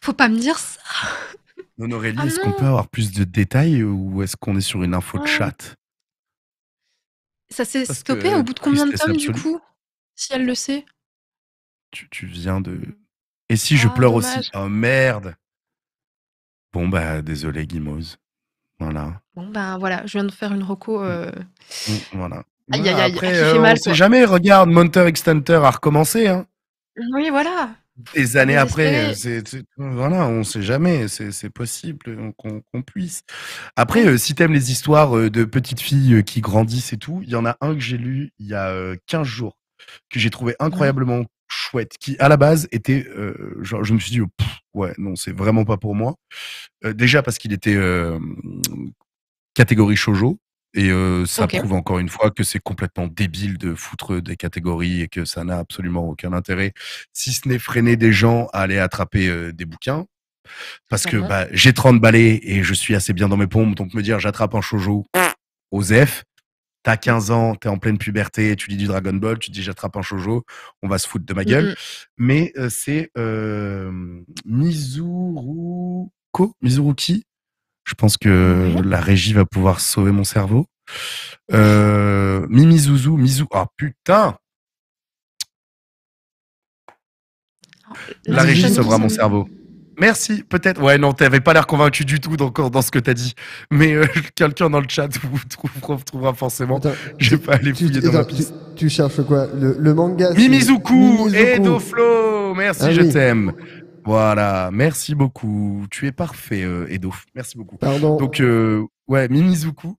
Faut pas me dire ça Nonorelli, ah est-ce qu'on peut avoir plus de détails ou est-ce qu'on est sur une info de oh. chat ça s'est stoppé au bout de combien de temps, du coup Si elle le sait tu, tu viens de. Et si je ah, pleure aussi Oh merde Bon, bah, désolé, Guimose, Voilà. Bon, bah, voilà, je viens de faire une reco... Mmh. Euh, mmh, voilà. Aïe, aïe, aïe, Après, euh, on sait jamais, regarde, Monster Extender a recommencé. Hein. Oui, voilà des ah, années après. Euh, c'est, voilà, on sait jamais, c'est possible euh, qu'on puisse. Après, euh, si t'aimes les histoires de petites filles qui grandissent et tout, il y en a un que j'ai lu il y a 15 jours, que j'ai trouvé incroyablement chouette, qui à la base était, genre, je me suis dit, oh, ouais, non, c'est vraiment pas pour moi. déjà parce qu'il était catégorie shojo, et ça prouve encore une fois que c'est complètement débile de foutre des catégories et que ça n'a absolument aucun intérêt, si ce n'est freiner des gens à aller attraper des bouquins. Parce que bah, j'ai 30 balais et je suis assez bien dans mes pompes, donc me dire j'attrape un shoujo, F, t'as 15 ans, t'es en pleine puberté, tu lis du Dragon Ball, tu dis j'attrape un shoujo, on va se foutre de ma mmh gueule. Mais c'est Mizuruko, Mizuruki, je pense que la régie va pouvoir sauver mon cerveau. Euh, Mimi Ah putain La, régie sauvera mon cerveau. Merci, peut-être. Ouais, non, t'avais pas l'air convaincu du tout dans, dans ce que t'as dit. Mais euh, [laughs] quelqu'un dans le chat vous trouvera, forcément. je vais pas aller fouiller dans piste. Tu, cherches quoi le, manga Mimizuku, Mimizuku. et Doflo Merci, ah je t'aime. Voilà, merci beaucoup. Tu es parfait, euh, Edo. Merci beaucoup. Pardon. Donc, euh, ouais, Mimizuku,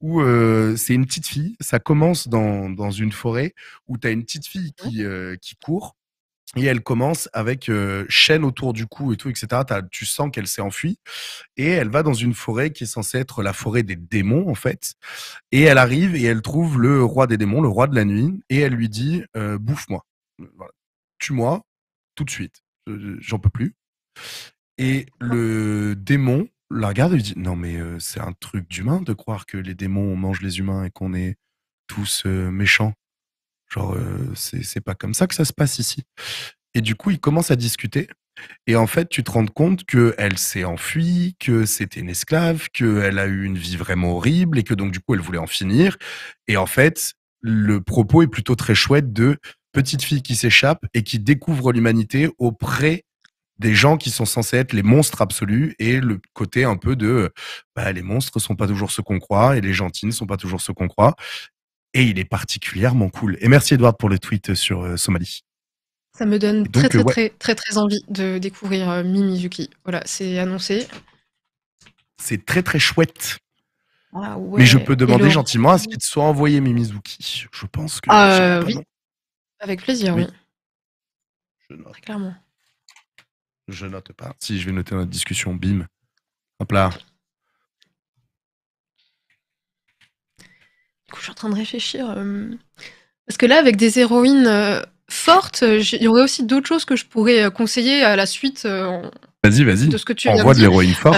où euh, c'est une petite fille. Ça commence dans, une forêt où tu as une petite fille qui, qui court. Et elle commence avec chaîne autour du cou et tout, etc. tu sens qu'elle s'est enfuie. Et elle va dans une forêt qui est censée être la forêt des démons, en fait. Et elle arrive et elle trouve le roi des démons, le roi de la nuit. Et elle lui dit, bouffe-moi. Tue-moi tout de suite j'en peux plus. Et le démon la regarde et dit Non, mais euh, c'est un truc d'humain de croire que les démons mangent les humains et qu'on est tous euh, méchants. Genre, euh, c'est pas comme ça que ça se passe ici. Et du coup, ils commencent à discuter. Et en fait, tu te rends compte qu'elle s'est enfuie, que c'était une esclave, qu'elle a eu une vie vraiment horrible et que donc, du coup, elle voulait en finir. Et en fait, le propos est plutôt très chouette de petite fille qui s'échappe et qui découvre l'humanité auprès des gens qui sont censés être les monstres absolus et le côté un peu de bah, les monstres ne sont pas toujours ce qu'on croit et les gentils ne sont pas toujours ce qu'on croit et il est particulièrement cool. Et merci Edouard pour le tweet sur euh, Somalie. Ça me donne très, très, euh, très, très, très envie de découvrir euh, Mimizuki. Voilà, c'est annoncé. C'est très, très chouette. Ah Mais je peux demander gentiment à ce qu'il te soit envoyé Mimizuki. Je pense que. oui, avec plaisir, oui. Je note. Très clairement. Je note pas. Si, je vais noter notre discussion. Bim. Hop là. Du coup, je suis en train de réfléchir. Euh, parce que là, avec des héroïnes euh, fortes, euh, il y aurait aussi d'autres choses que je pourrais conseiller à la suite. vas-y, vas-y. De ce que tu Envoie de l'héroïne forte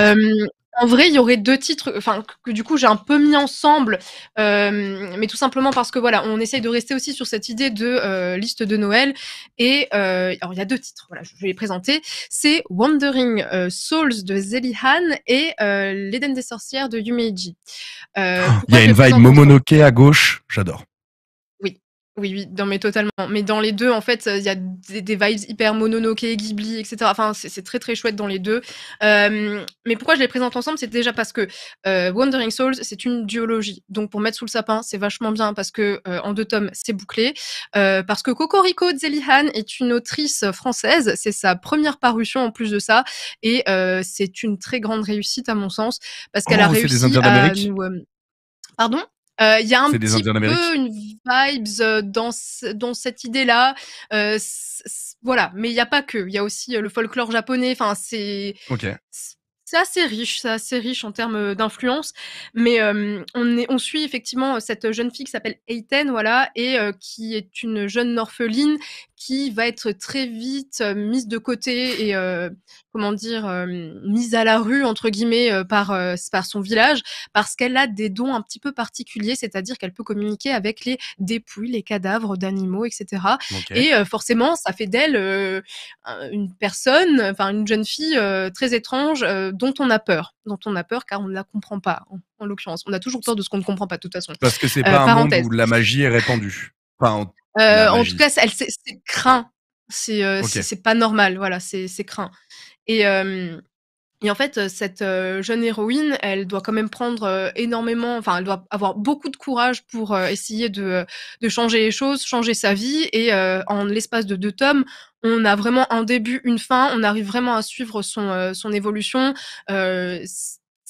en vrai, il y aurait deux titres, enfin que, du coup j'ai un peu mis ensemble, euh, mais tout simplement parce que voilà, on essaye de rester aussi sur cette idée de euh, liste de Noël. Et euh, alors il y a deux titres, voilà, je, vais les présenter. C'est Wandering Souls de Zelihan et L'Éden des sorcières de Yumeiji. Ah, il y a une vibe Momonoke à gauche, j'adore. Oui, oui, mais totalement. Mais dans les deux, en fait, il y a des, vibes hyper Mononoke, Ghibli, etc. Enfin, c'est très très chouette dans les deux. Euh, mais pourquoi je les présente ensemble C'est déjà parce que euh, Wandering Souls, c'est une duologie. Donc pour mettre sous le sapin, c'est vachement bien parce que euh, en deux tomes, c'est bouclé. parce que Cocorico Zelihan est une autrice française. C'est sa première parution en plus de ça. Et c'est une très grande réussite à mon sens parce qu'elle a oh, réussi à Pardon il y a un petit peu une vibes, dans, dans cette idée-là. voilà, mais il n'y a pas que. Il y a aussi le folklore japonais. Enfin, c'est. C'est assez riche, c'est riche en termes d'influence, mais on, on suit effectivement cette jeune fille qui s'appelle Eiten, voilà, et qui est une jeune orpheline qui va être très vite euh, mise de côté et euh, comment dire euh, mise à la rue entre guillemets par par son village parce qu'elle a des dons un petit peu particuliers, c'est-à-dire qu'elle peut communiquer avec les dépouilles, les cadavres d'animaux, etc. Et forcément, ça fait d'elle une personne, enfin une jeune fille très étrange dont on a peur, dont on a peur car on ne la comprend pas. En, l'occurrence, on a toujours peur de ce qu'on ne comprend pas de toute façon. Parce que c'est pas un monde où la magie est répandue. Enfin, euh, en tout cas, elle, c'est, craint. Euh, c'est, c'est, pas normal. Voilà, c'est, craint. Et, euh, en fait, cette jeune héroïne, elle doit quand même prendre énormément. Enfin, elle doit avoir beaucoup de courage pour essayer de, de, changer les choses, changer sa vie. Et en l'espace de deux tomes, on a vraiment un début, une fin. On arrive vraiment à suivre son, son évolution. Euh,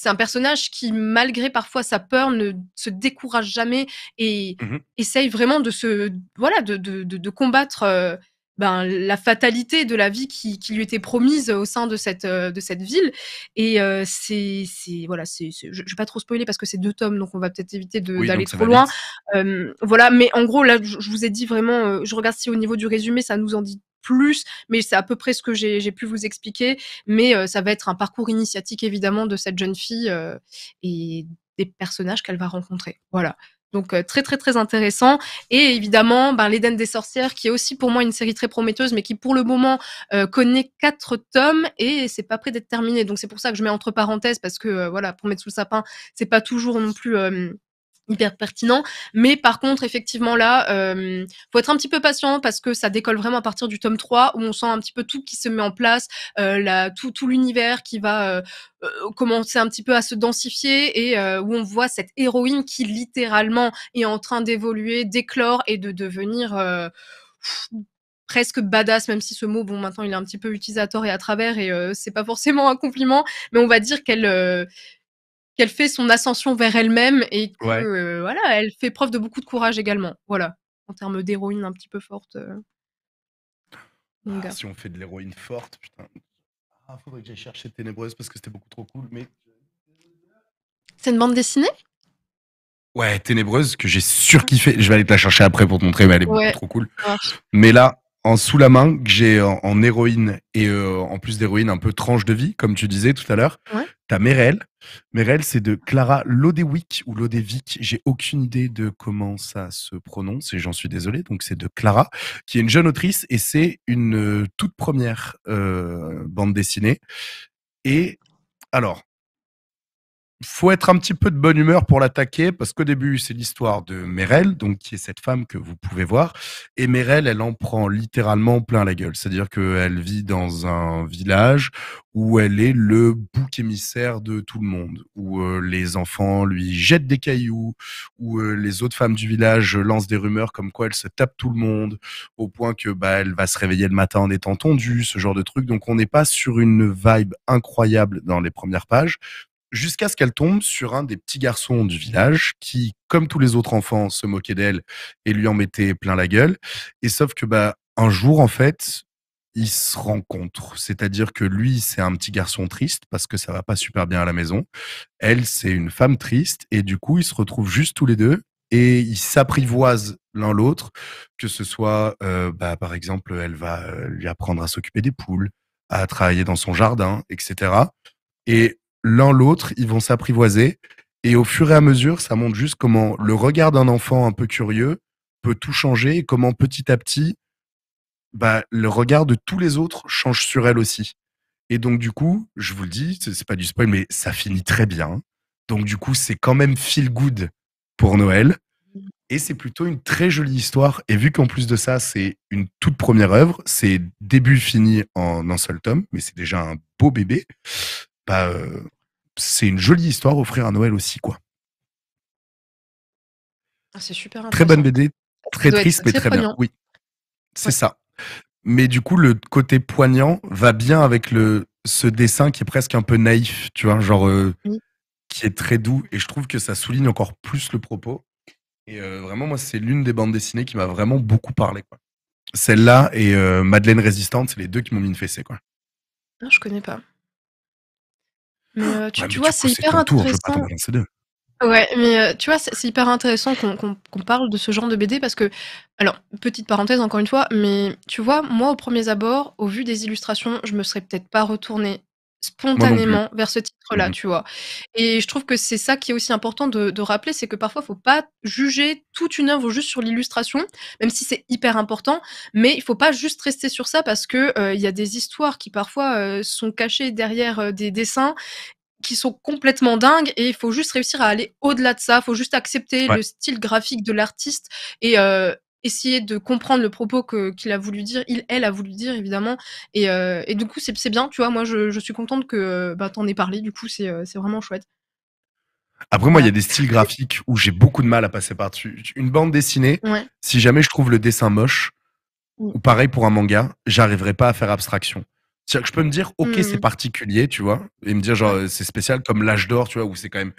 c'est un personnage qui, malgré parfois sa peur, ne se décourage jamais et mhm. essaye vraiment de se, voilà, de, combattre euh, ben, la fatalité de la vie qui, lui était promise au sein de cette, euh, ville. Et euh, c'est, voilà, c'est, je ne vais pas trop spoiler parce que c'est deux tomes, donc on va peut-être éviter d'aller trop loin. voilà, mais en gros, là, je vous ai dit vraiment, je regarde si au niveau du résumé, ça nous en dit plus, mais c'est à peu près ce que j'ai pu vous expliquer. Mais euh, ça va être un parcours initiatique évidemment de cette jeune fille euh, et des personnages qu'elle va rencontrer. Voilà. Donc euh, très très très intéressant. Et évidemment, ben, l'Éden des sorcières, qui est aussi pour moi une série très prometteuse, mais qui pour le moment connaît quatre tomes et c'est pas prêt d'être terminé. Donc c'est pour ça que je mets entre parenthèses parce que voilà, pour mettre sous le sapin, c'est pas toujours non plus hyper pertinent. Mais par contre, effectivement, là, euh, faut être un petit peu patient parce que ça décolle vraiment à partir du tome 3 où on sent un petit peu tout qui se met en place, euh, tout, tout l'univers qui va euh, euh, commencer un petit peu à se densifier et où on voit cette héroïne qui littéralement est en train d'évoluer, d'éclore et de devenir... presque badass, même si ce mot, bon, maintenant il est un petit peu utilisateur et à travers, et c'est pas forcément un compliment, mais on va dire qu'elle qu'elle fait son ascension vers elle-même et qu'elle euh, voilà, elle fait preuve de beaucoup de courage également. Voilà, en termes d'héroïne un petit peu forte. Euh, ah, si on fait de l'héroïne forte, putain. Ah, faudrait que j'aille chercher Ténébreuse parce que c'était beaucoup trop cool, mais. C'est une bande dessinée Ouais, Ténébreuse, que j'ai surkiffé. Je vais aller te la chercher après pour te montrer, mais elle est beaucoup trop cool. Mais là, en sous la main que j'ai en, héroïne et euh, en plus d'héroïne un peu tranche de vie, comme tu disais tout à l'heure. Ouais. T'as Merel. Merel, c'est de Clara Lodewick ou Lodewick, J'ai aucune idée de comment ça se prononce et j'en suis désolé. Donc c'est de Clara, qui est une jeune autrice et c'est une euh, toute première euh, bande dessinée. Et alors, faut être un petit peu de bonne humeur pour l'attaquer parce qu'au début, c'est l'histoire de Merel, donc qui est cette femme que vous pouvez voir. Et Merel, elle en prend littéralement plein la gueule. C'est-à-dire qu'elle vit dans un village où elle est le bouc émissaire de tout le monde, où euh, les enfants lui jettent des cailloux, où euh, les autres femmes du village lancent des rumeurs comme quoi elle se tape tout le monde, au point que bah, elle va se réveiller le matin en étant tondue, ce genre de truc. Donc on n'est pas sur une vibe incroyable dans les premières pages, jusqu'à ce qu'elle tombe sur un des petits garçons du village qui, comme tous les autres enfants, se moquait d'elle et lui en mettait plein la gueule. Et sauf que, bah, un jour, en fait, ils se rencontrent. C'est-à-dire que lui, c'est un petit garçon triste parce que ça va pas super bien à la maison. Elle, c'est une femme triste. Et du coup, ils se retrouvent juste tous les deux et ils s'apprivoisent l'un l'autre. Que ce soit, euh, bah, par exemple, elle va euh, lui apprendre à s'occuper des poules, à travailler dans son jardin, etc. Et l'un l'autre, ils vont s'apprivoiser. Et au fur et à mesure, ça montre juste comment le regard d'un enfant un peu curieux peut tout changer et comment petit à petit, bah, le regard de tous les autres change sur elle aussi. Et donc, du coup, je vous le dis, c'est pas du spoil, mais ça finit très bien. Donc, du coup, c'est quand même feel good pour Noël. Et c'est plutôt une très jolie histoire. Et vu qu'en plus de ça, c'est une toute première œuvre, c'est début fini en un seul tome, mais c'est déjà un beau bébé, bah, euh, c'est une jolie histoire, offrir à Noël aussi, quoi. Ah, c'est super Très bonne BD, très triste, mais très, bien. Oui, c'est ça. Mais du coup, le côté poignant va bien avec le ce dessin qui est presque un peu naïf, tu vois, genre euh, qui est très doux. Et je trouve que ça souligne encore plus le propos. Et euh, vraiment, moi, c'est l'une des bandes dessinées qui m'a vraiment beaucoup parlé. Celle-là et euh, Madeleine Résistante, c'est les deux qui m'ont mis une fessée. Quoi. Non, ah, je connais pas tu, vois, c'est hyper intéressant. ouais, mais tu vois, c'est hyper intéressant qu'on parle de ce genre de BD parce que, alors, petite parenthèse encore une fois, mais tu vois, moi, au premier abord, au vu des illustrations, je me serais peut-être pas retournée spontanément vers ce titre-là, mmh tu vois. Et je trouve que c'est ça qui est aussi important de, rappeler, c'est que parfois, il ne faut pas juger toute une œuvre juste sur l'illustration, même si c'est hyper important, mais il ne faut pas juste rester sur ça parce que euh, il y a des histoires qui parfois euh, sont cachées derrière euh, des dessins qui sont complètement dingues et il faut juste réussir à aller au-delà de ça, il faut juste accepter le style graphique de l'artiste et essayer de comprendre le propos que qu'il a voulu dire, il elle a voulu dire évidemment. Et, euh, et du coup c'est bien, tu vois. Moi je, je suis contente que euh, bah, t'en aies parlé. Du coup euh, c'est vraiment chouette. Après, moi, il y a des styles graphiques où j'ai beaucoup de mal à passer par-dessus. Une bande dessinée, si jamais je trouve le dessin moche, mm. ou pareil pour un manga, j'arriverai pas à faire abstraction. cest que je peux me dire, ok, mm, c'est mm. particulier, tu vois, et me dire, genre, c'est spécial, comme l'âge d'or, tu vois, où c'est quand même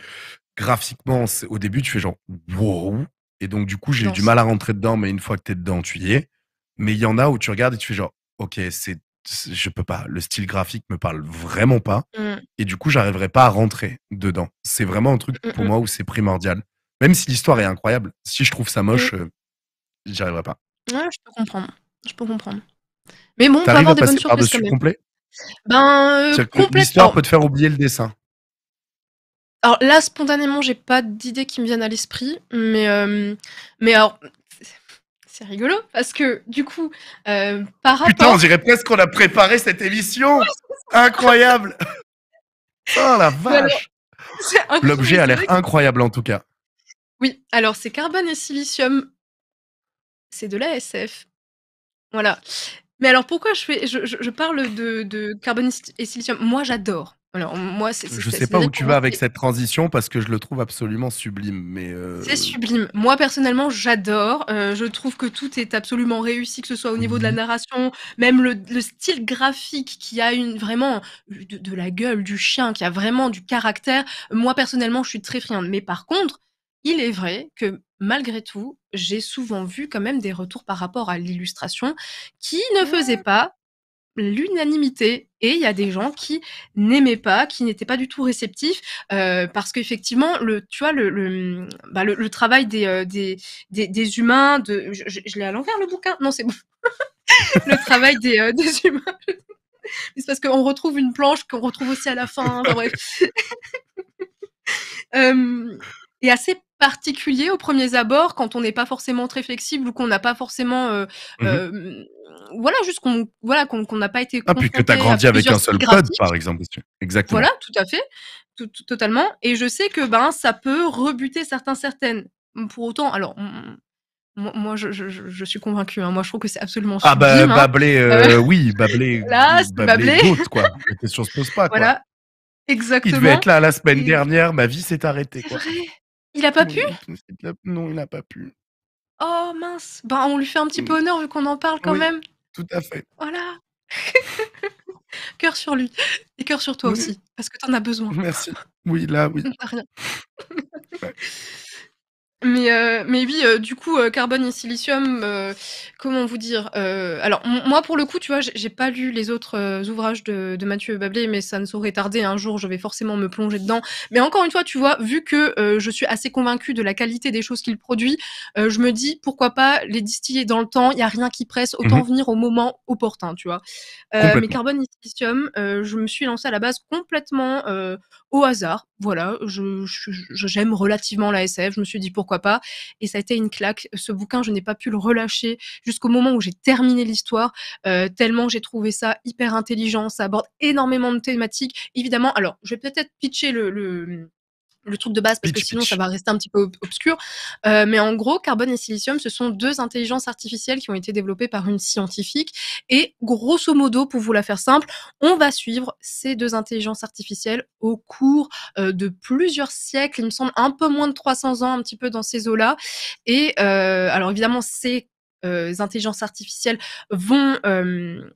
graphiquement, au début, tu fais genre, wow, et donc, du coup, j'ai du mal à rentrer dedans, mais une fois que tu es dedans, tu y es. Mais il y en a où tu regardes et tu fais genre, ok, c'est, je peux pas. Le style graphique me parle vraiment pas. Mmh. Et du coup, j'arriverai pas à rentrer dedans. C'est vraiment un truc mmh, pour mmh. moi où c'est primordial. Même si l'histoire est incroyable, si je trouve ça moche, euh, j'arriverai pas. Ouais, je peux comprendre. Je peux comprendre. Mais bon, on des bonnes surprises. Complet ben, euh, L'histoire peut te faire oublier le dessin. Alors là, spontanément, j'ai pas d'idées qui me viennent à l'esprit, mais, euh, mais alors, c'est rigolo parce que du coup, euh, par rapport. Putain, on dirait presque qu'on a préparé cette émission Incroyable [laughs] Oh la vache L'objet a l'air incroyable en tout cas. Oui, alors c'est carbone et silicium. C'est de la SF. Voilà. Mais alors pourquoi je, parle de, de carbone et silicium Moi j'adore moi, je ne sais pas où tu vas avec cette transition parce que je le trouve absolument sublime. Mais euh, C'est sublime. Moi, personnellement, j'adore. Euh, je trouve que tout est absolument réussi, que ce soit au niveau de la mhm. narration, même le, style graphique qui a une, vraiment euh, de, de, la gueule, du chien, qui a vraiment du caractère. Moi, personnellement, je suis très friande. Mais par contre, il est vrai que malgré tout, j'ai souvent vu quand même des retours par rapport à l'illustration qui ne faisaient pas l'unanimité et il y a des gens qui n'aimaient pas, qui n'étaient pas du tout réceptifs, euh, parce qu'effectivement, le, tu vois, le, le, bah, le, travail euh, des, des, des, humains, de, je, l'ai à l'envers le bouquin, non c'est bon, [laughs] le travail des, euh, des humains, c'est parce qu'on retrouve une planche qu'on retrouve aussi à la fin, [laughs] et bref. est assez particulier aux premiers abords quand on n'est pas forcément très flexible ou qu'on n'a pas forcément euh, mhm. euh, voilà juste qu'on voilà qu'on n'a pas été ah puis que tu as grandi avec un seul code par exemple exactement voilà tout à fait totalement et je sais que ben ça peut rebuter certains certaines pour autant alors moi, je, suis convaincu. Hein. Moi, je trouve que c'est absolument ah bah hein. euh, ah oui, bablé, [laughs] là, bablé. quoi. La question se pose pas. Voilà, exactement. Il devait être là la semaine dernière. Ma vie s'est arrêtée. C'est il a pas pu? non, il n'a pas pu. Oh mince! Ben, on lui fait un petit mmh. peu honneur vu qu'on en parle quand même. tout à fait. Voilà! Cœur sur lui et cœur sur toi aussi, parce que tu en as besoin. Merci. Oui, là, oui. [laughs] rien. Euh, mais, oui, euh, du coup, euh, carbone et silicium, comment vous dire Alors, moi, pour le coup, tu vois, j'ai pas lu les autres ouvrages de, Mathieu Bablé, mais ça ne saurait tarder. Un jour, je vais forcément me plonger dedans. Mais encore une fois, tu vois, vu que je suis assez convaincue de la qualité des choses qu'il produit, je me dis pourquoi pas les distiller dans le temps. Il y a rien qui presse, autant mhm. venir au moment opportun, tu vois. mais carbone et silicium, je me suis lancée à la base complètement au hasard, voilà, j'aime je, j'aime relativement la SF, je me suis dit pourquoi pas, et ça a été une claque. Ce bouquin, je n'ai pas pu le relâcher jusqu'au moment où j'ai terminé l'histoire, euh, tellement j'ai trouvé ça hyper intelligent, ça aborde énormément de thématiques. Évidemment, alors, je vais peut-être pitcher le, le le truc de base parce que sinon ça va rester un petit peu obscur. Euh, mais en gros, carbone et silicium, ce sont deux intelligences artificielles qui ont été développées par une scientifique. Et grosso modo, pour vous la faire simple, on va suivre ces deux intelligences artificielles au cours euh, de plusieurs siècles, il me semble un peu moins de 300 ans, un petit peu dans ces eaux-là. Et euh, alors évidemment, c'est euh, intelligences artificielles vont euh,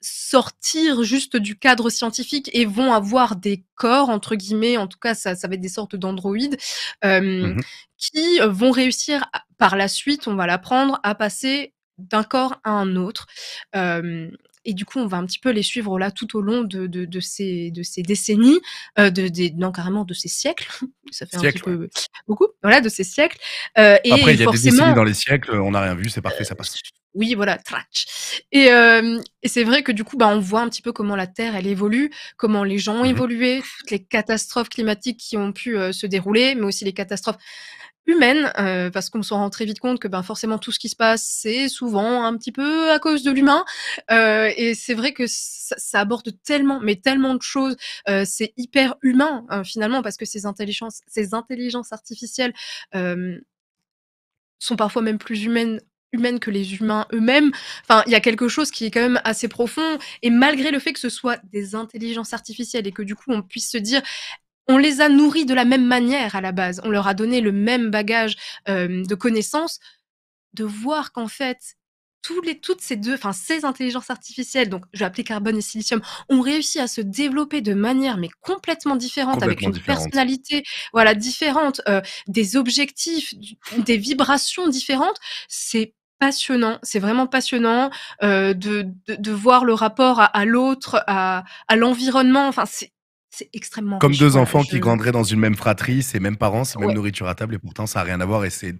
sortir juste du cadre scientifique et vont avoir des corps, entre guillemets, en tout cas, ça, va être des sortes d'androïdes, euh, mmh qui vont réussir par la suite, on va l'apprendre, à passer d'un corps à un autre. Et du coup, on va un petit peu les suivre là tout au long de, de, ces, de ces décennies, euh, de, non, carrément de ces siècles. [laughs] Ça fait un petit peu beaucoup, voilà, de ces siècles. Euh, et Après, il y a des décennies dans les siècles, on n'a rien vu, c'est parfait, ça passe. Euh, oui, voilà, trach. Et, c'est vrai que du coup, bah, on voit un petit peu comment la Terre, elle évolue, comment les gens ont mmh évolué, toutes les catastrophes climatiques qui ont pu se dérouler, mais aussi les catastrophes humaine, euh, parce qu'on se rend très vite compte que ben, forcément tout ce qui se passe, c'est souvent un petit peu à cause de l'humain. Euh, et c'est vrai que ça, aborde tellement, mais tellement de choses. Euh, c'est hyper humain hein, finalement, parce que ces intelligences, ces intelligences artificielles sont parfois même plus humaines humaines que les humains eux-mêmes. Enfin, il y a quelque chose qui est quand même assez profond. Et malgré le fait que ce soit des intelligences artificielles et que du coup on puisse se dire on les a nourris de la même manière à la base, on leur a donné le même bagage euh, de connaissances, de voir qu'en fait, tous les, toutes ces deux, enfin ces intelligences artificielles, donc je vais appeler carbone et silicium, ont réussi à se développer de manière mais complètement différente, avec une personnalité, voilà, différente, euh, des objectifs, des vibrations différentes. C'est passionnant, c'est vraiment passionnant euh, de, de, voir le rapport à, l'autre, à, à l'environnement. Enfin, c'est c'est extrêmement Comme deux enfants qui grandiraient dans une même fratrie, ces mêmes parents, ces mêmes nourritures à table, et pourtant ça n'a rien à voir et c'est.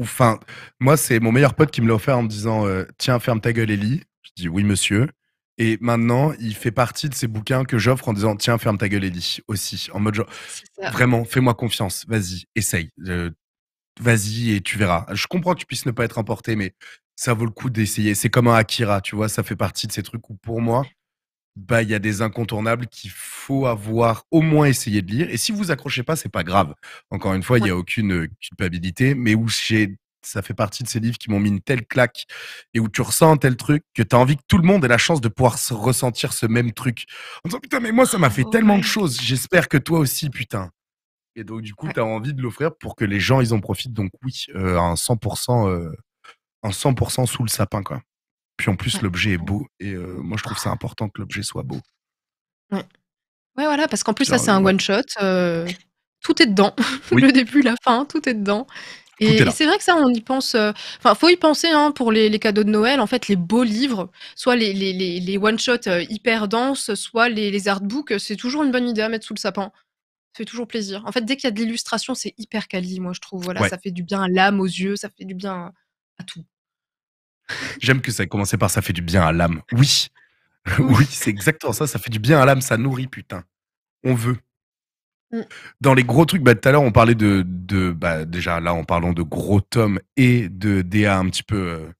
Enfin, moi, c'est mon meilleur pote qui me l'a offert en me disant euh, Tiens, ferme ta gueule, Ellie. Je dis Oui, monsieur. Et maintenant, il fait partie de ces bouquins que j'offre en disant Tiens, ferme ta gueule, Ellie, aussi. En mode genre, Vraiment, fais-moi confiance, vas-y, essaye. Euh, vas-y et tu verras. Je comprends que tu puisses ne pas être emporté, mais ça vaut le coup d'essayer. C'est comme un Akira, tu vois, ça fait partie de ces trucs où pour moi, bah il y a des incontournables qu'il faut avoir au moins essayé de lire. Et si vous accrochez pas, c'est pas grave. Encore une fois, il n'y a aucune euh, culpabilité, mais où j'ai ça fait partie de ces livres qui m'ont mis une telle claque et où tu ressens un tel truc que tu as envie que tout le monde ait la chance de pouvoir ressentir ce même truc. En disant putain, mais moi ça m'a fait oh, tellement de choses, j'espère que toi aussi, putain. Et donc du coup, tu as envie de l'offrir pour que les gens ils en profitent. Donc oui, à euh, un 100% euh, un 100% sous le sapin quoi. Puis en plus, l'objet est beau. Et euh, moi, je trouve ça important que l'objet soit beau. Ouais. voilà, parce qu'en plus, ça c'est un euh, one-shot. Euh, tout est dedans. [laughs] le début, la fin, tout est dedans. Et, c'est vrai que ça, on y pense. Enfin, faut y penser hein, pour les, cadeaux de Noël. En fait, les beaux livres, soit les, les, one shot hyper denses, soit les, artbooks, c'est toujours une bonne idée à mettre sous le sapin. Ça fait toujours plaisir. En fait, dès qu'il y a de l'illustration, c'est hyper quali, moi, je trouve. Voilà, ça fait du bien à l'âme, aux yeux, ça fait du bien à tout. J'aime que ça ait commencé par ça fait du bien à l'âme. Oui, oui, c'est exactement ça. Ça fait du bien à l'âme, ça nourrit, putain. On veut. Mm. Dans les gros trucs, bah, tout à l'heure, on parlait de, de bah, déjà là, en parlant de gros tomes et de DA un petit peu euh,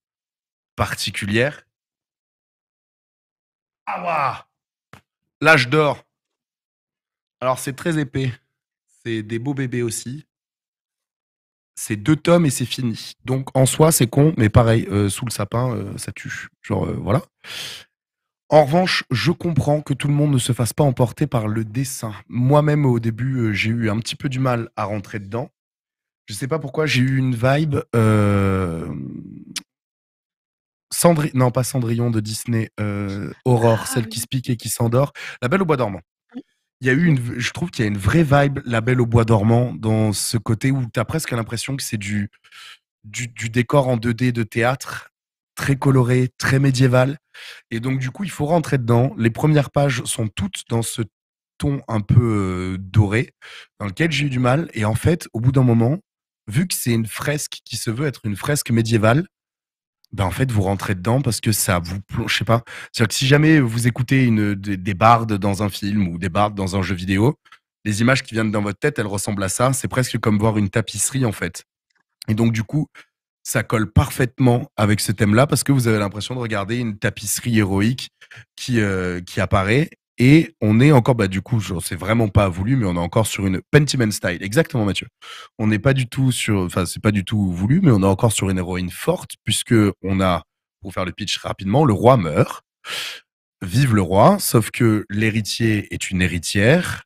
particulière. Ah waouh L'âge d'or. Alors, c'est très épais. C'est des beaux bébés aussi c'est deux tomes et c'est fini. Donc en soi, c'est con, mais pareil, euh, sous le sapin, euh, ça tue. Genre, euh, voilà. En revanche, je comprends que tout le monde ne se fasse pas emporter par le dessin. Moi-même, au début, j'ai eu un petit peu du mal à rentrer dedans. Je ne sais pas pourquoi, j'ai eu une vibe. Non, pas Cendrillon de Disney, Aurore, ah celle qui se pique et qui s'endort. La Belle au Bois dormant il y a eu une, je trouve qu'il y a une vraie vibe La Belle au Bois dormant dans ce côté où tu as presque l'impression que c'est du, du, décor en 2D de théâtre, très coloré, très médiéval. Et donc, du coup, il faut rentrer dedans. Les premières pages sont toutes dans ce ton un peu euh, doré, dans lequel j'ai eu du mal. Et en fait, au bout d'un moment, vu que c'est une fresque qui se veut être une fresque médiévale, ben en fait vous rentrez dedans parce que ça vous plonge, je sais pas. C'est-à-dire que si jamais vous écoutez une, des, bardes dans un film ou des bardes dans un jeu vidéo, les images qui viennent dans votre tête, elles ressemblent à ça. C'est presque comme voir une tapisserie en fait. Et donc du coup, ça colle parfaitement avec ce thème-là parce que vous avez l'impression de regarder une tapisserie héroïque qui, euh, qui apparaît et on est encore, bah, du coup, c'est vraiment pas voulu, mais on est encore sur une Pentiment style. Exactement, Mathieu. On n'est pas du tout sur, enfin, c'est pas du tout voulu, mais on est encore sur une héroïne forte, puisque on a, pour faire le pitch rapidement, le roi meurt. Vive le roi, sauf que l'héritier est une héritière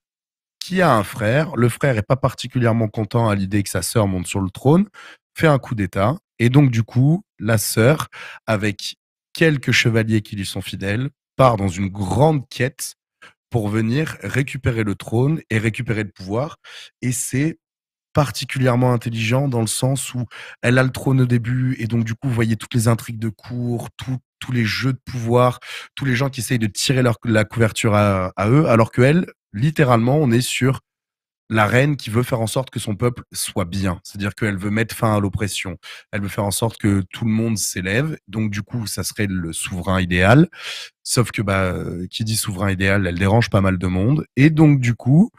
qui a un frère. Le frère est pas particulièrement content à l'idée que sa sœur monte sur le trône, fait un coup d'état. Et donc, du coup, la sœur, avec quelques chevaliers qui lui sont fidèles, part dans une grande quête pour venir récupérer le trône et récupérer le pouvoir. Et c'est particulièrement intelligent dans le sens où elle a le trône au début et donc du coup vous voyez toutes les intrigues de cour, tous les jeux de pouvoir, tous les gens qui essayent de tirer leur, la couverture à, eux, alors que elle, littéralement, on est sur la reine qui veut faire en sorte que son peuple soit bien. C'est-à-dire qu'elle veut mettre fin à l'oppression. Elle veut faire en sorte que tout le monde s'élève. Donc, du coup, ça serait le souverain idéal. Sauf que, bah, euh, qui dit souverain idéal, elle dérange pas mal de monde. Et donc, du coup,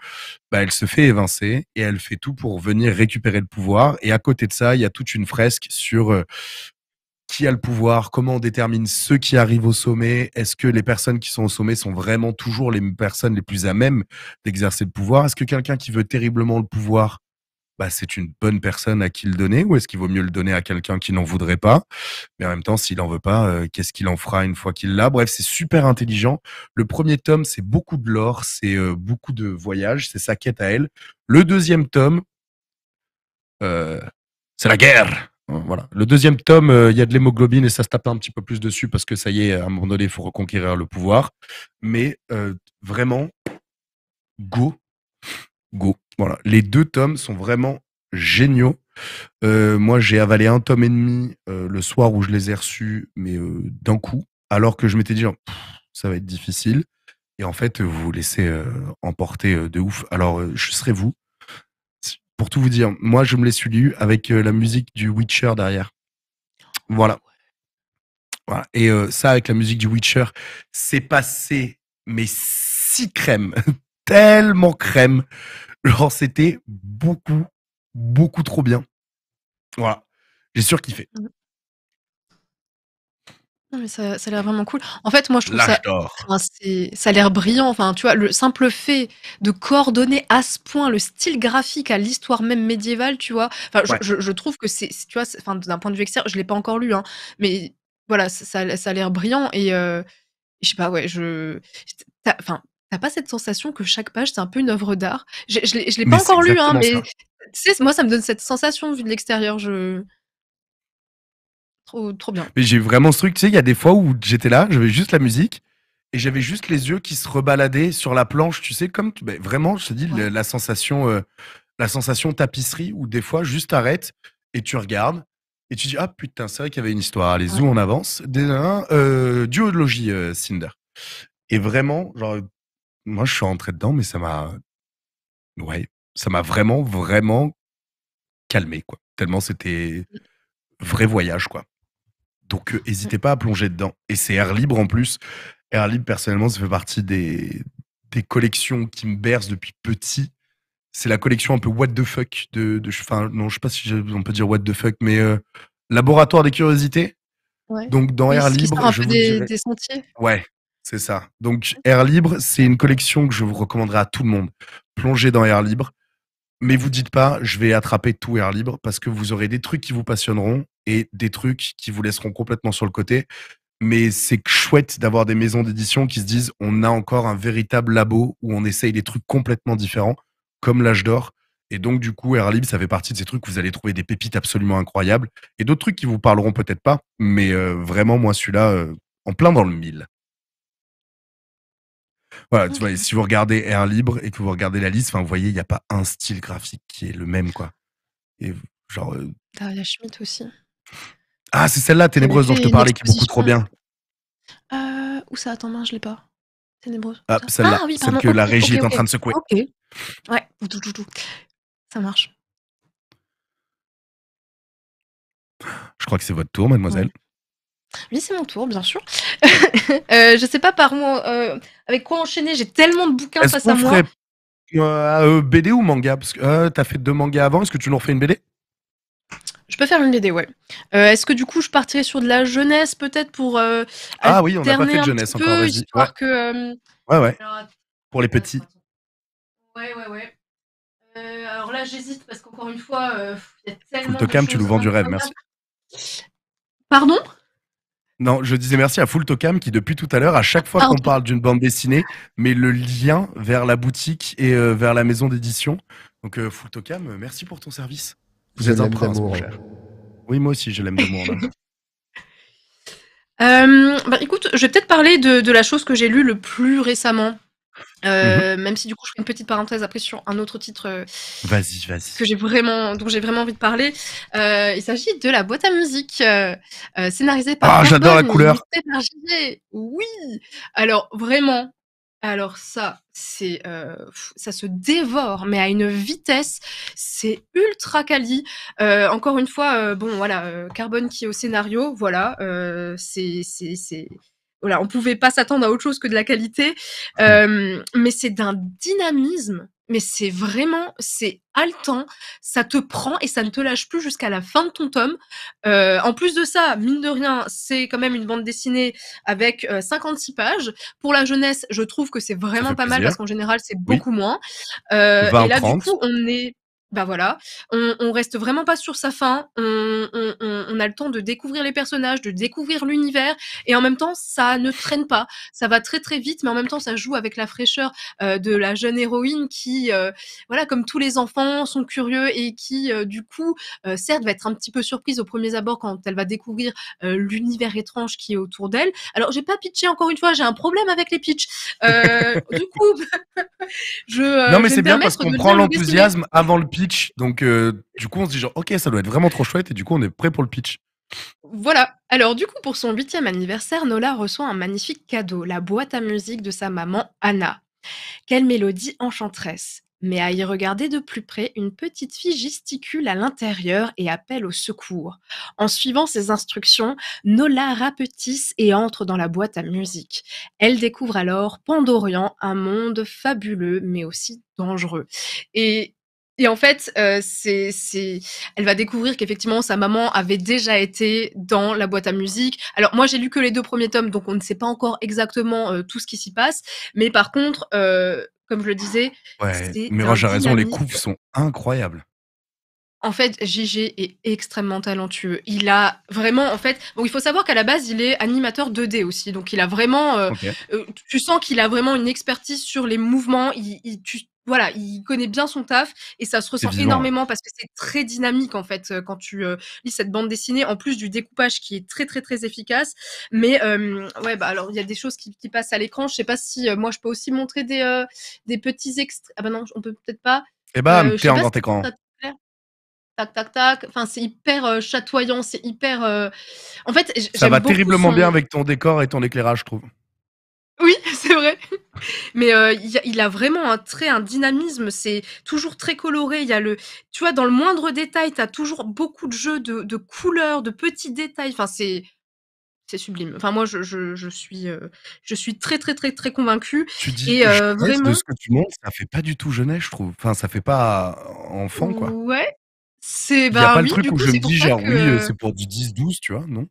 bah, elle se fait évincer et elle fait tout pour venir récupérer le pouvoir. Et à côté de ça, il y a toute une fresque sur euh, qui a le pouvoir, comment on détermine ceux qui arrivent au sommet, est-ce que les personnes qui sont au sommet sont vraiment toujours les personnes les plus à même d'exercer le pouvoir, est-ce que quelqu'un qui veut terriblement le pouvoir, bah, c'est une bonne personne à qui le donner, ou est-ce qu'il vaut mieux le donner à quelqu'un qui n'en voudrait pas, mais en même temps, s'il n'en veut pas, euh, qu'est-ce qu'il en fera une fois qu'il l'a Bref, c'est super intelligent. Le premier tome, c'est beaucoup de l'or, c'est euh, beaucoup de voyages, c'est sa quête à elle. Le deuxième tome, euh, c'est la guerre euh, voilà. Le deuxième tome, euh, il y a de l'hémoglobine et ça se tape un petit peu plus dessus parce que ça y est, à un moment donné, il faut reconquérir le pouvoir. Mais euh, vraiment, go, go. Voilà. Les deux tomes sont vraiment géniaux. moi, j'ai avalé un tome et demi le soir où je les ai reçus, mais d'un coup, alors que je m'étais dit, ça va être difficile. Et en fait, vous vous laissez emporter de ouf. Alors, je serai vous pour tout vous dire, moi, je me l'ai su avec euh, la musique du Witcher derrière. Voilà. voilà. Et euh, ça, avec la musique du Witcher, c'est passé, mais si crème, [laughs] tellement crème. Genre, c'était beaucoup, beaucoup trop bien. Voilà. J'ai sûr fait. Mmh. Non, mais ça, a l'air vraiment cool. En fait, moi, je trouve ça, enfin, ça a l'air brillant. Enfin, tu vois, le simple fait de coordonner à ce point le style graphique à l'histoire même médiévale, tu vois. Enfin, je, trouve que c'est, tu vois, enfin, d'un point de vue extérieur, je l'ai pas encore lu, hein. mais voilà, ça, a l'air brillant euh, et je sais pas, ouais, je, enfin, t'as pas cette sensation que chaque page c'est un peu une œuvre d'art. Je, je l'ai pas encore lu, hein, mais moi, ça me donne cette sensation vu de l'extérieur. Je Trop, trop bien. Mais j'ai vraiment ce truc, tu sais, il y a des fois où j'étais là, j'avais juste la musique et j'avais juste les yeux qui se rebaladaient sur la planche, tu sais, comme vraiment, je te dis, la, sensation, euh, la sensation tapisserie où des fois, juste arrête et tu regardes et tu dis, ah putain, c'est vrai qu'il y avait une histoire. Allez, ouais. on avance. Euh, Duo euh, Cinder. Et vraiment, genre, moi, je suis rentré dedans, mais ça m'a, ouais, ça m'a vraiment, vraiment calmé, quoi. Tellement c'était mmh. vrai voyage, quoi. Donc, euh, n'hésitez pas à plonger dedans. Et c'est Air Libre en plus. Air Libre, personnellement, ça fait partie des, des collections qui me bercent depuis petit. C'est la collection un peu what the fuck de. Enfin, non, je sais pas si on peut dire what the fuck, mais euh, Laboratoire des curiosités. Donc, dans Air Libre. Un je peu vous des, des sentiers. Ouais, c'est ça. Donc, Air Libre, c'est une collection que je vous recommanderai à tout le monde. Plongez dans Air Libre. Mais vous dites pas, je vais attraper tout Air Libre parce que vous aurez des trucs qui vous passionneront et des trucs qui vous laisseront complètement sur le côté. Mais c'est chouette d'avoir des maisons d'édition qui se disent on a encore un véritable labo où on essaye des trucs complètement différents, comme l'âge d'or. Et donc, du coup, Air Libre, ça fait partie de ces trucs où vous allez trouver des pépites absolument incroyables et d'autres trucs qui vous parleront peut-être pas. Mais euh, vraiment, moi, celui-là, euh, en plein dans le mille. Voilà, tu vois, si vous regardez Air Libre et que vous regardez la liste, vous voyez, il n'y a pas un style graphique qui est le même, quoi. Et genre. Euh... Ah, aussi. Ah, c'est celle-là, Ténébreuse, dont je te parlais, qui est beaucoup trop bien. Euh, où ça Attends, mince, je l'ai pas. Ténébreuse. Ah, celle-là, ah celle que la régie est en train de secouer. Ok. Ouais, ça marche. Je crois que c'est votre tour, mademoiselle. Oui, c'est mon tour, bien sûr. [laughs] euh, je sais pas par où, euh, avec quoi enchaîner. J'ai tellement de bouquins face à moi. Ferait, euh, euh BD ou manga Parce que as fait deux mangas avant. Est-ce que tu nous refais une BD je peux faire une idée, ouais. Euh, est-ce que du coup, je partirais sur de la jeunesse peut-être pour euh, Ah oui, on n'a pas fait de jeunesse peu, encore. Histoire ouais. que. Euh, ouais, ouais. pour les petits. Ouais, ouais, ouais. alors là, j'hésite parce qu'encore une fois, il Tocam, tu nous vends du rêve, merci. Pardon non, je disais merci à Full Tocam qui, depuis tout à l'heure, à chaque fois qu'on parle d'une bande dessinée, met le lien vers la boutique et vers la maison d'édition. Donc, Full Tocam, merci pour ton service. Vous êtes un prince, mon Oui, moi aussi, je l'aime d'amour. [laughs] Euh, bah, écoute, je vais peut-être parler de, la chose que j'ai lue le plus récemment. Euh, mhm. Même si du coup je fais une petite parenthèse après sur un autre titre euh, vas-y, vas-y. Que j'ai vraiment, dont j'ai vraiment envie de parler. il s'agit de la boîte à musique scénarisée par. Ah, j'adore la couleur. Oui. Alors vraiment, alors ça, c'est euh, ça se dévore, mais à une vitesse, c'est ultra quali. Euh, encore une fois, euh, bon voilà, Carbone qui est au scénario, voilà, c'est c'est voilà, on pouvait pas s'attendre à autre chose que de la qualité, mais c'est d'un dynamisme mais c'est vraiment, c'est haletant, ça te prend et ça ne te lâche plus jusqu'à la fin de ton tome. Euh, en plus de ça, mine de rien, c'est quand même une bande dessinée avec 56 euh, pages. Pour la jeunesse, je trouve que c'est vraiment pas mal parce qu'en général, c'est beaucoup moins. Euh, et là, du coup, on est ben voilà, on, reste vraiment pas sur sa fin, on, a le temps de découvrir les personnages, de découvrir l'univers, et en même temps, ça ne traîne pas, ça va très très vite, mais en même temps, ça joue avec la fraîcheur euh, de la jeune héroïne qui, euh, voilà, comme tous les enfants, sont curieux et qui, euh, du coup, certes, va être un petit peu surprise au premiers abord quand elle va découvrir l'univers étrange qui est autour d'elle. Alors, j'ai pas pitché encore une fois, j'ai un problème avec les pitchs. du coup, [laughs] je... Non, mais c'est bien parce qu'on prend l'enthousiasme avant le pitch. Donc, euh, du coup, on se dit genre, ok, ça doit être vraiment trop chouette. Et du coup, on est prêt pour le pitch. Voilà. Alors, du coup, pour son huitième anniversaire, Nola reçoit un magnifique cadeau, la boîte à musique de sa maman Anna. Quelle mélodie enchanteresse. Mais à y regarder de plus près, une petite fille gesticule à l'intérieur et appelle au secours. En suivant ses instructions, Nola rapetisse et entre dans la boîte à musique. Elle découvre alors Pandorian, un monde fabuleux mais aussi dangereux. Et et en fait, euh, c'est, c'est, elle va découvrir qu'effectivement sa maman avait déjà été dans la boîte à musique. Alors moi, j'ai lu que les deux premiers tomes, donc on ne sait pas encore exactement euh, tout ce qui s'y passe. Mais par contre, euh, comme je le disais, ouais, Mirage j'ai raison, les coups sont incroyables. En fait, GG est extrêmement talentueux. Il a vraiment, en fait, bon, il faut savoir qu'à la base, il est animateur 2D aussi. Donc, il a vraiment, tu sens qu'il a vraiment une expertise sur les mouvements voilà, il connaît bien son taf et ça se ressent énormément parce que c'est très dynamique en fait quand tu lis cette bande dessinée, en plus du découpage qui est très très très efficace. Mais ouais, bah alors il y a des choses qui, passent à l'écran. Je sais pas si moi je peux aussi montrer des, des petits extraits. Ah bah non, on peut peut-être pas. Eh bah, t'es en grand écran tac tac tac. Enfin, c'est hyper chatoyant, c'est hyper. En fait, ça va terriblement bien avec ton décor et ton éclairage, je trouve. Oui, c'est vrai. Mais euh, il, a, vraiment un trait, un dynamisme, c'est toujours très coloré. Il y a le, tu vois, dans le moindre détail, tu as toujours beaucoup de jeux de, couleurs, de petits détails. Enfin, c'est c'est sublime. Enfin, moi, je, suis, euh, je suis très, très, très, très convaincue. Tu dis et, euh, de ce que tu montres, ça fait pas du tout jeunesse, je trouve. Enfin, ça fait pas enfant, quoi. Ouais. C'est ben pas le truc où je me dis, genre, oui, c'est pour du 10-12, tu vois, non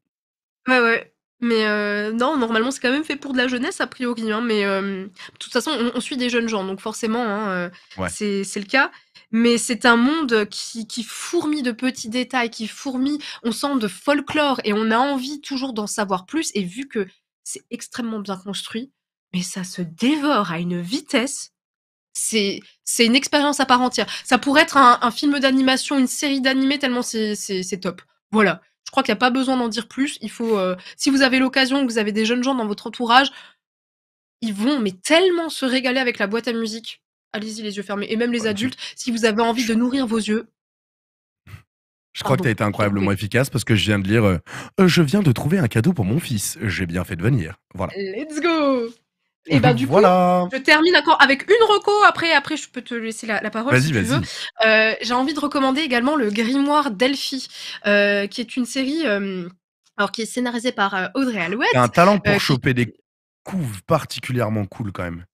Ouais, ouais. Mais euh, non, normalement, c'est quand même fait pour de la jeunesse a priori, hein, mais euh, de toute façon, on suit des jeunes gens, donc forcément, hein, euh, c'est le cas. Mais c'est un monde qui qui fourmille de petits détails, qui fourmille, on sent de folklore et on a envie toujours d'en savoir plus et vu que c'est extrêmement bien construit, mais ça se dévore à une vitesse. C'est une expérience à part entière. Ça pourrait être un film d'animation, une série d'animé tellement c'est top. Voilà. Je crois qu'il n'y a pas besoin d'en dire plus. Il faut, euh, si vous avez l'occasion, que vous avez des jeunes gens dans votre entourage, ils vont mais tellement se régaler avec la boîte à musique. Allez-y les yeux fermés. Et même les adultes, si vous avez envie de nourrir vos yeux, je crois que tu as été incroyablement efficace parce que je viens de lire euh, euh, Je viens de trouver un cadeau pour mon fils. J'ai bien fait de venir. Voilà. Let's go et ben [laughs] du coup, je termine encore avec une reco. Après, après, je peux te laisser la, parole si tu veux. Euh, j'ai envie de recommander également le Grimoire Delphi, euh, qui est une série, euh, alors qui est scénarisée par Audrey Alouette. un talent pour choper des couves particulièrement cool quand même.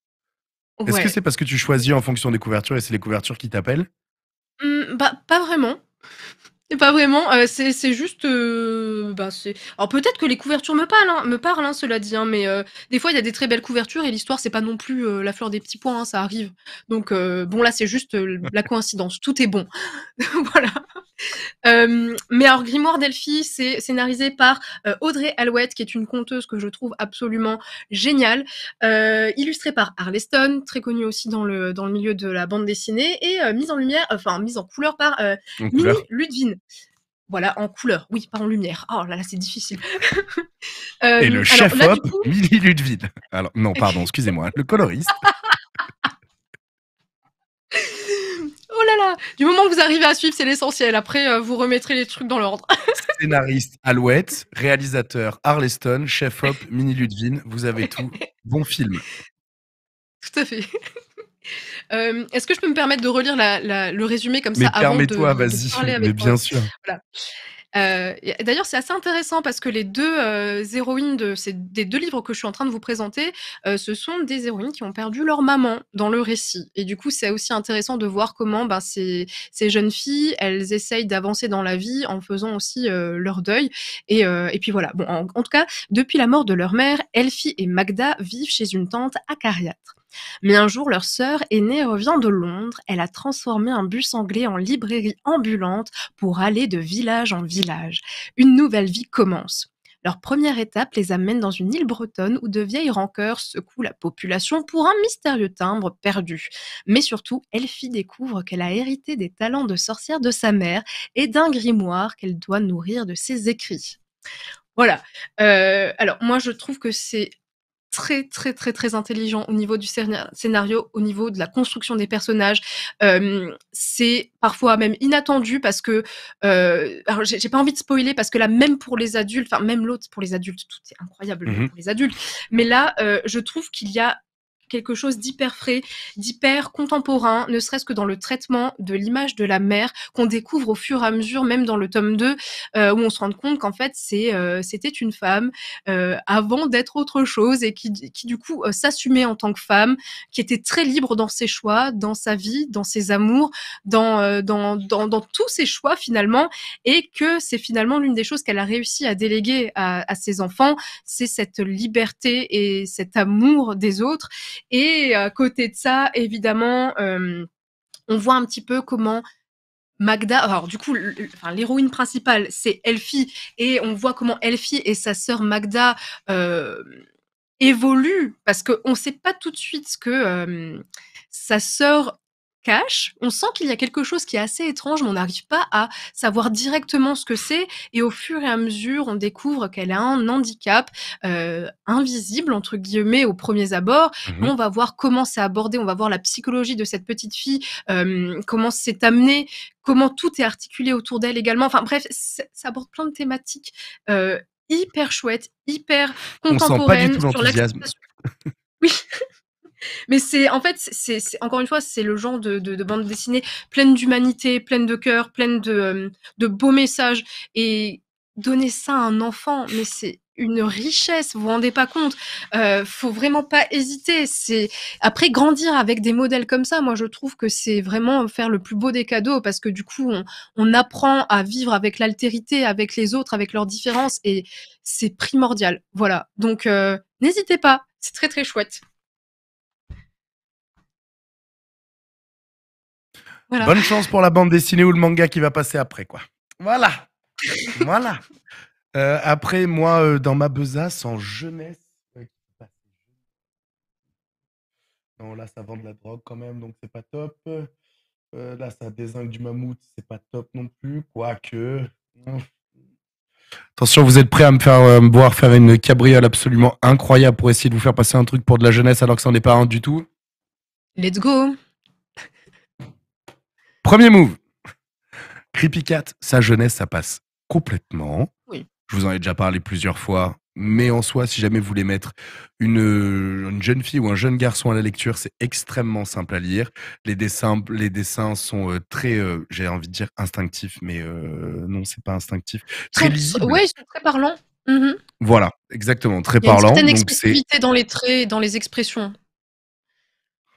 Est-ce que c'est parce que tu choisis en fonction des couvertures et c'est les couvertures qui t'appellent mmh, Bah pas vraiment. Pas vraiment, euh, c'est juste. Euh, bah, alors peut-être que les couvertures me parlent, hein, me parlent hein, cela dit, hein, mais euh, des fois il y a des très belles couvertures et l'histoire c'est pas non plus la fleur des petits points, ça arrive. Donc bon là c'est juste la coïncidence, tout est bon. [laughs] voilà. [laughs] Euh, mais alors Grimoire Delphi, c'est scénarisé par euh, Audrey Alouette, qui est une conteuse que je trouve absolument géniale, illustré euh, illustrée par Arleston, très connu aussi dans le, dans le milieu de la bande dessinée, et mise en lumière, enfin mise en couleur par Mimi Ludwin. Voilà, en couleur, oui, pas en lumière. Oh là là, c'est difficile. [laughs] et le chef-op, coup... Mimi Alors, non, pardon, excusez-moi, le coloriste. Du moment que vous arrivez à suivre, c'est l'essentiel. Après, euh, vous remettrez les trucs dans l'ordre. [laughs] Scénariste Alouette, réalisateur Arleston, chef hop Mini ludvin vous avez tout. Bon film. Tout à fait. [laughs] Euh, est-ce que je peux me permettre de relire le résumé comme ça avant de, toi, vas-y. Mais bien sûr. Voilà. Euh, d'ailleurs, c'est assez intéressant parce que les deux euh, héroïnes de, des deux livres que je suis en train de vous présenter, euh, ce sont des héroïnes qui ont perdu leur maman dans le récit. Et du coup, c'est aussi intéressant de voir comment ben, ces, jeunes filles, elles essayent d'avancer dans la vie en faisant aussi leur deuil. Et, puis voilà. Bon, en, tout cas, depuis la mort de leur mère, Elfie et Magda vivent chez une tante à acariâtre. Mais un jour, leur sœur aînée revient de Londres. Elle a transformé un bus anglais en librairie ambulante pour aller de village en village. Une nouvelle vie commence. Leur première étape les amène dans une île bretonne où de vieilles rancœurs secouent la population pour un mystérieux timbre perdu. Mais surtout, Elfie découvre qu'elle a hérité des talents de sorcière de sa mère et d'un grimoire qu'elle doit nourrir de ses écrits. Voilà. Euh, alors moi je trouve que c'est très très très très intelligent au niveau du scénario, au niveau de la construction des personnages. Euh, c'est parfois même inattendu parce que euh, j'ai pas envie de spoiler parce que là même pour les adultes, enfin même l'autre pour les adultes, tout est incroyable mm-hmm. pour les adultes. Mais là, euh, je trouve qu'il y a quelque chose d'hyper frais, d'hyper contemporain, ne serait-ce que dans le traitement de l'image de la mère qu'on découvre au fur et à mesure, même dans le tome 2, euh, où on se rend compte qu'en fait c'est euh, c'était une femme euh, avant d'être autre chose et qui, du coup s'assumait en tant que femme, qui était très libre dans ses choix, dans sa vie, dans ses amours, dans dans, tous ses choix finalement, et que c'est finalement l'une des choses qu'elle a réussi à déléguer à, à ses enfants, c'est cette liberté et cet amour des autres et euh, à côté de ça, évidemment, euh, on voit un petit peu comment Magda, alors du coup, l'héroïne principale, c'est Elfie, et on voit comment Elfie et sa sœur Magda euh, évoluent, parce qu'on ne sait pas tout de suite ce que sa sœur cache, on sent qu'il y a quelque chose qui est assez étrange, mais on n'arrive pas à savoir directement ce que c'est. Et au fur et à mesure, on découvre qu'elle a un handicap euh, invisible, entre guillemets, aux premiers abords. Mhm. On va voir comment c'est abordé, on va voir la psychologie de cette petite fille, euh, comment c'est amené, comment tout est articulé autour d'elle également. Enfin bref, ça aborde plein de thématiques euh, hyper chouettes, hyper contemporaines. On sent pas Oui. Mais c'est en fait, c'est encore une fois, c'est le genre de, bande dessinée pleine d'humanité, pleine de cœur, pleine euh, de, beaux messages. Et donner ça à un enfant, mais c'est une richesse, vous vous rendez pas compte. Euh, faut vraiment pas hésiter. C'est après grandir avec des modèles comme ça. Moi, je trouve que c'est vraiment faire le plus beau des cadeaux parce que du coup, on, apprend à vivre avec l'altérité, avec les autres, avec leurs différences et c'est primordial. Voilà. Donc, euh, n'hésitez pas. C'est très très chouette. Bonne chance pour la bande dessinée ou le manga qui va passer après, quoi. Voilà. [laughs] voilà. Euh, après, moi, euh, dans ma besace, en jeunesse. Euh, non, là, ça vend de la drogue quand même, donc c'est pas top. là, ça désingue du mammouth, c'est pas top non plus, quoique. Attention, vous êtes prêts à me faire boire faire une cabriole absolument incroyable pour essayer de vous faire passer un truc pour de la jeunesse alors que ça n'en est pas un du tout Let's go Premier move. Creepy Cat, sa jeunesse, ça passe complètement. Oui. Je vous en ai déjà parlé plusieurs fois. Mais en soi, si jamais vous voulez mettre une, jeune fille ou un jeune garçon à la lecture, c'est extrêmement simple à lire. Les dessins, les dessins sont euh, très, euh, j'ai envie de dire instinctifs, mais euh, non, c'est pas instinctif. Très Oui, très parlant. Mmh voilà, exactement, très parlant. Il y a une certaine dans les traits, dans les expressions.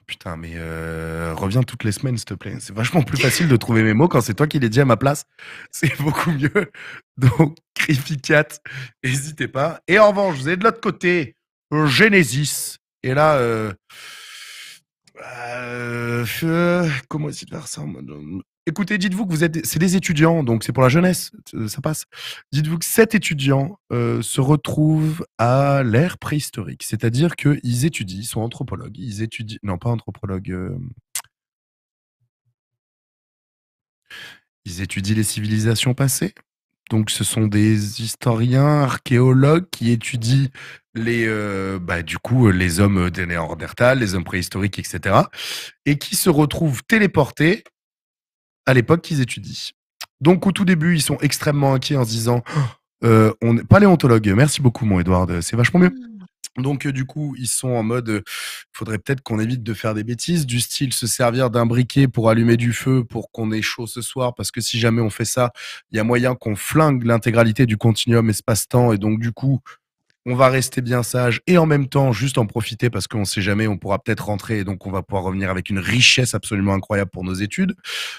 Putain, mais euh, reviens toutes les semaines, s'il te plaît. C'est vachement plus facile de trouver mes mots quand c'est toi qui les dis à ma place. C'est beaucoup mieux. Donc, Cat, n'hésitez pas. Et en revanche, vous de l'autre côté, Genesis. Et là, euh, euh, comment essayer de faire ça en Écoutez, dites-vous que vous êtes, c'est des étudiants, donc c'est pour la jeunesse, euh, ça passe. Dites-vous que sept étudiants euh, se retrouve à l'ère préhistorique, c'est-à-dire qu'ils étudient, ils sont anthropologues, ils étudient, non pas anthropologues, euh, ils étudient les civilisations passées. Donc ce sont des historiens, archéologues qui étudient les, bah, du coup, les hommes des Néandertal, les hommes préhistoriques, etc. Et qui se retrouvent téléportés à l'époque qu'ils étudient. Donc au tout début, ils sont extrêmement inquiets en se disant, [gasps] euh, on n'est pas paléontologue, merci beaucoup mon Édouard. c'est vachement mieux. Mm. Donc euh, du coup, ils sont en mode, euh, faudrait peut-être qu'on évite de faire des bêtises, du style se servir d'un briquet pour allumer du feu pour qu'on ait chaud ce soir, parce que si jamais on fait ça, il y a moyen qu'on flingue l'intégralité du continuum espace-temps, et donc du coup, on va rester bien sage et en même temps juste en profiter parce qu'on ne sait jamais, on pourra peut-être rentrer et donc on va pouvoir revenir avec une richesse absolument incroyable pour nos études.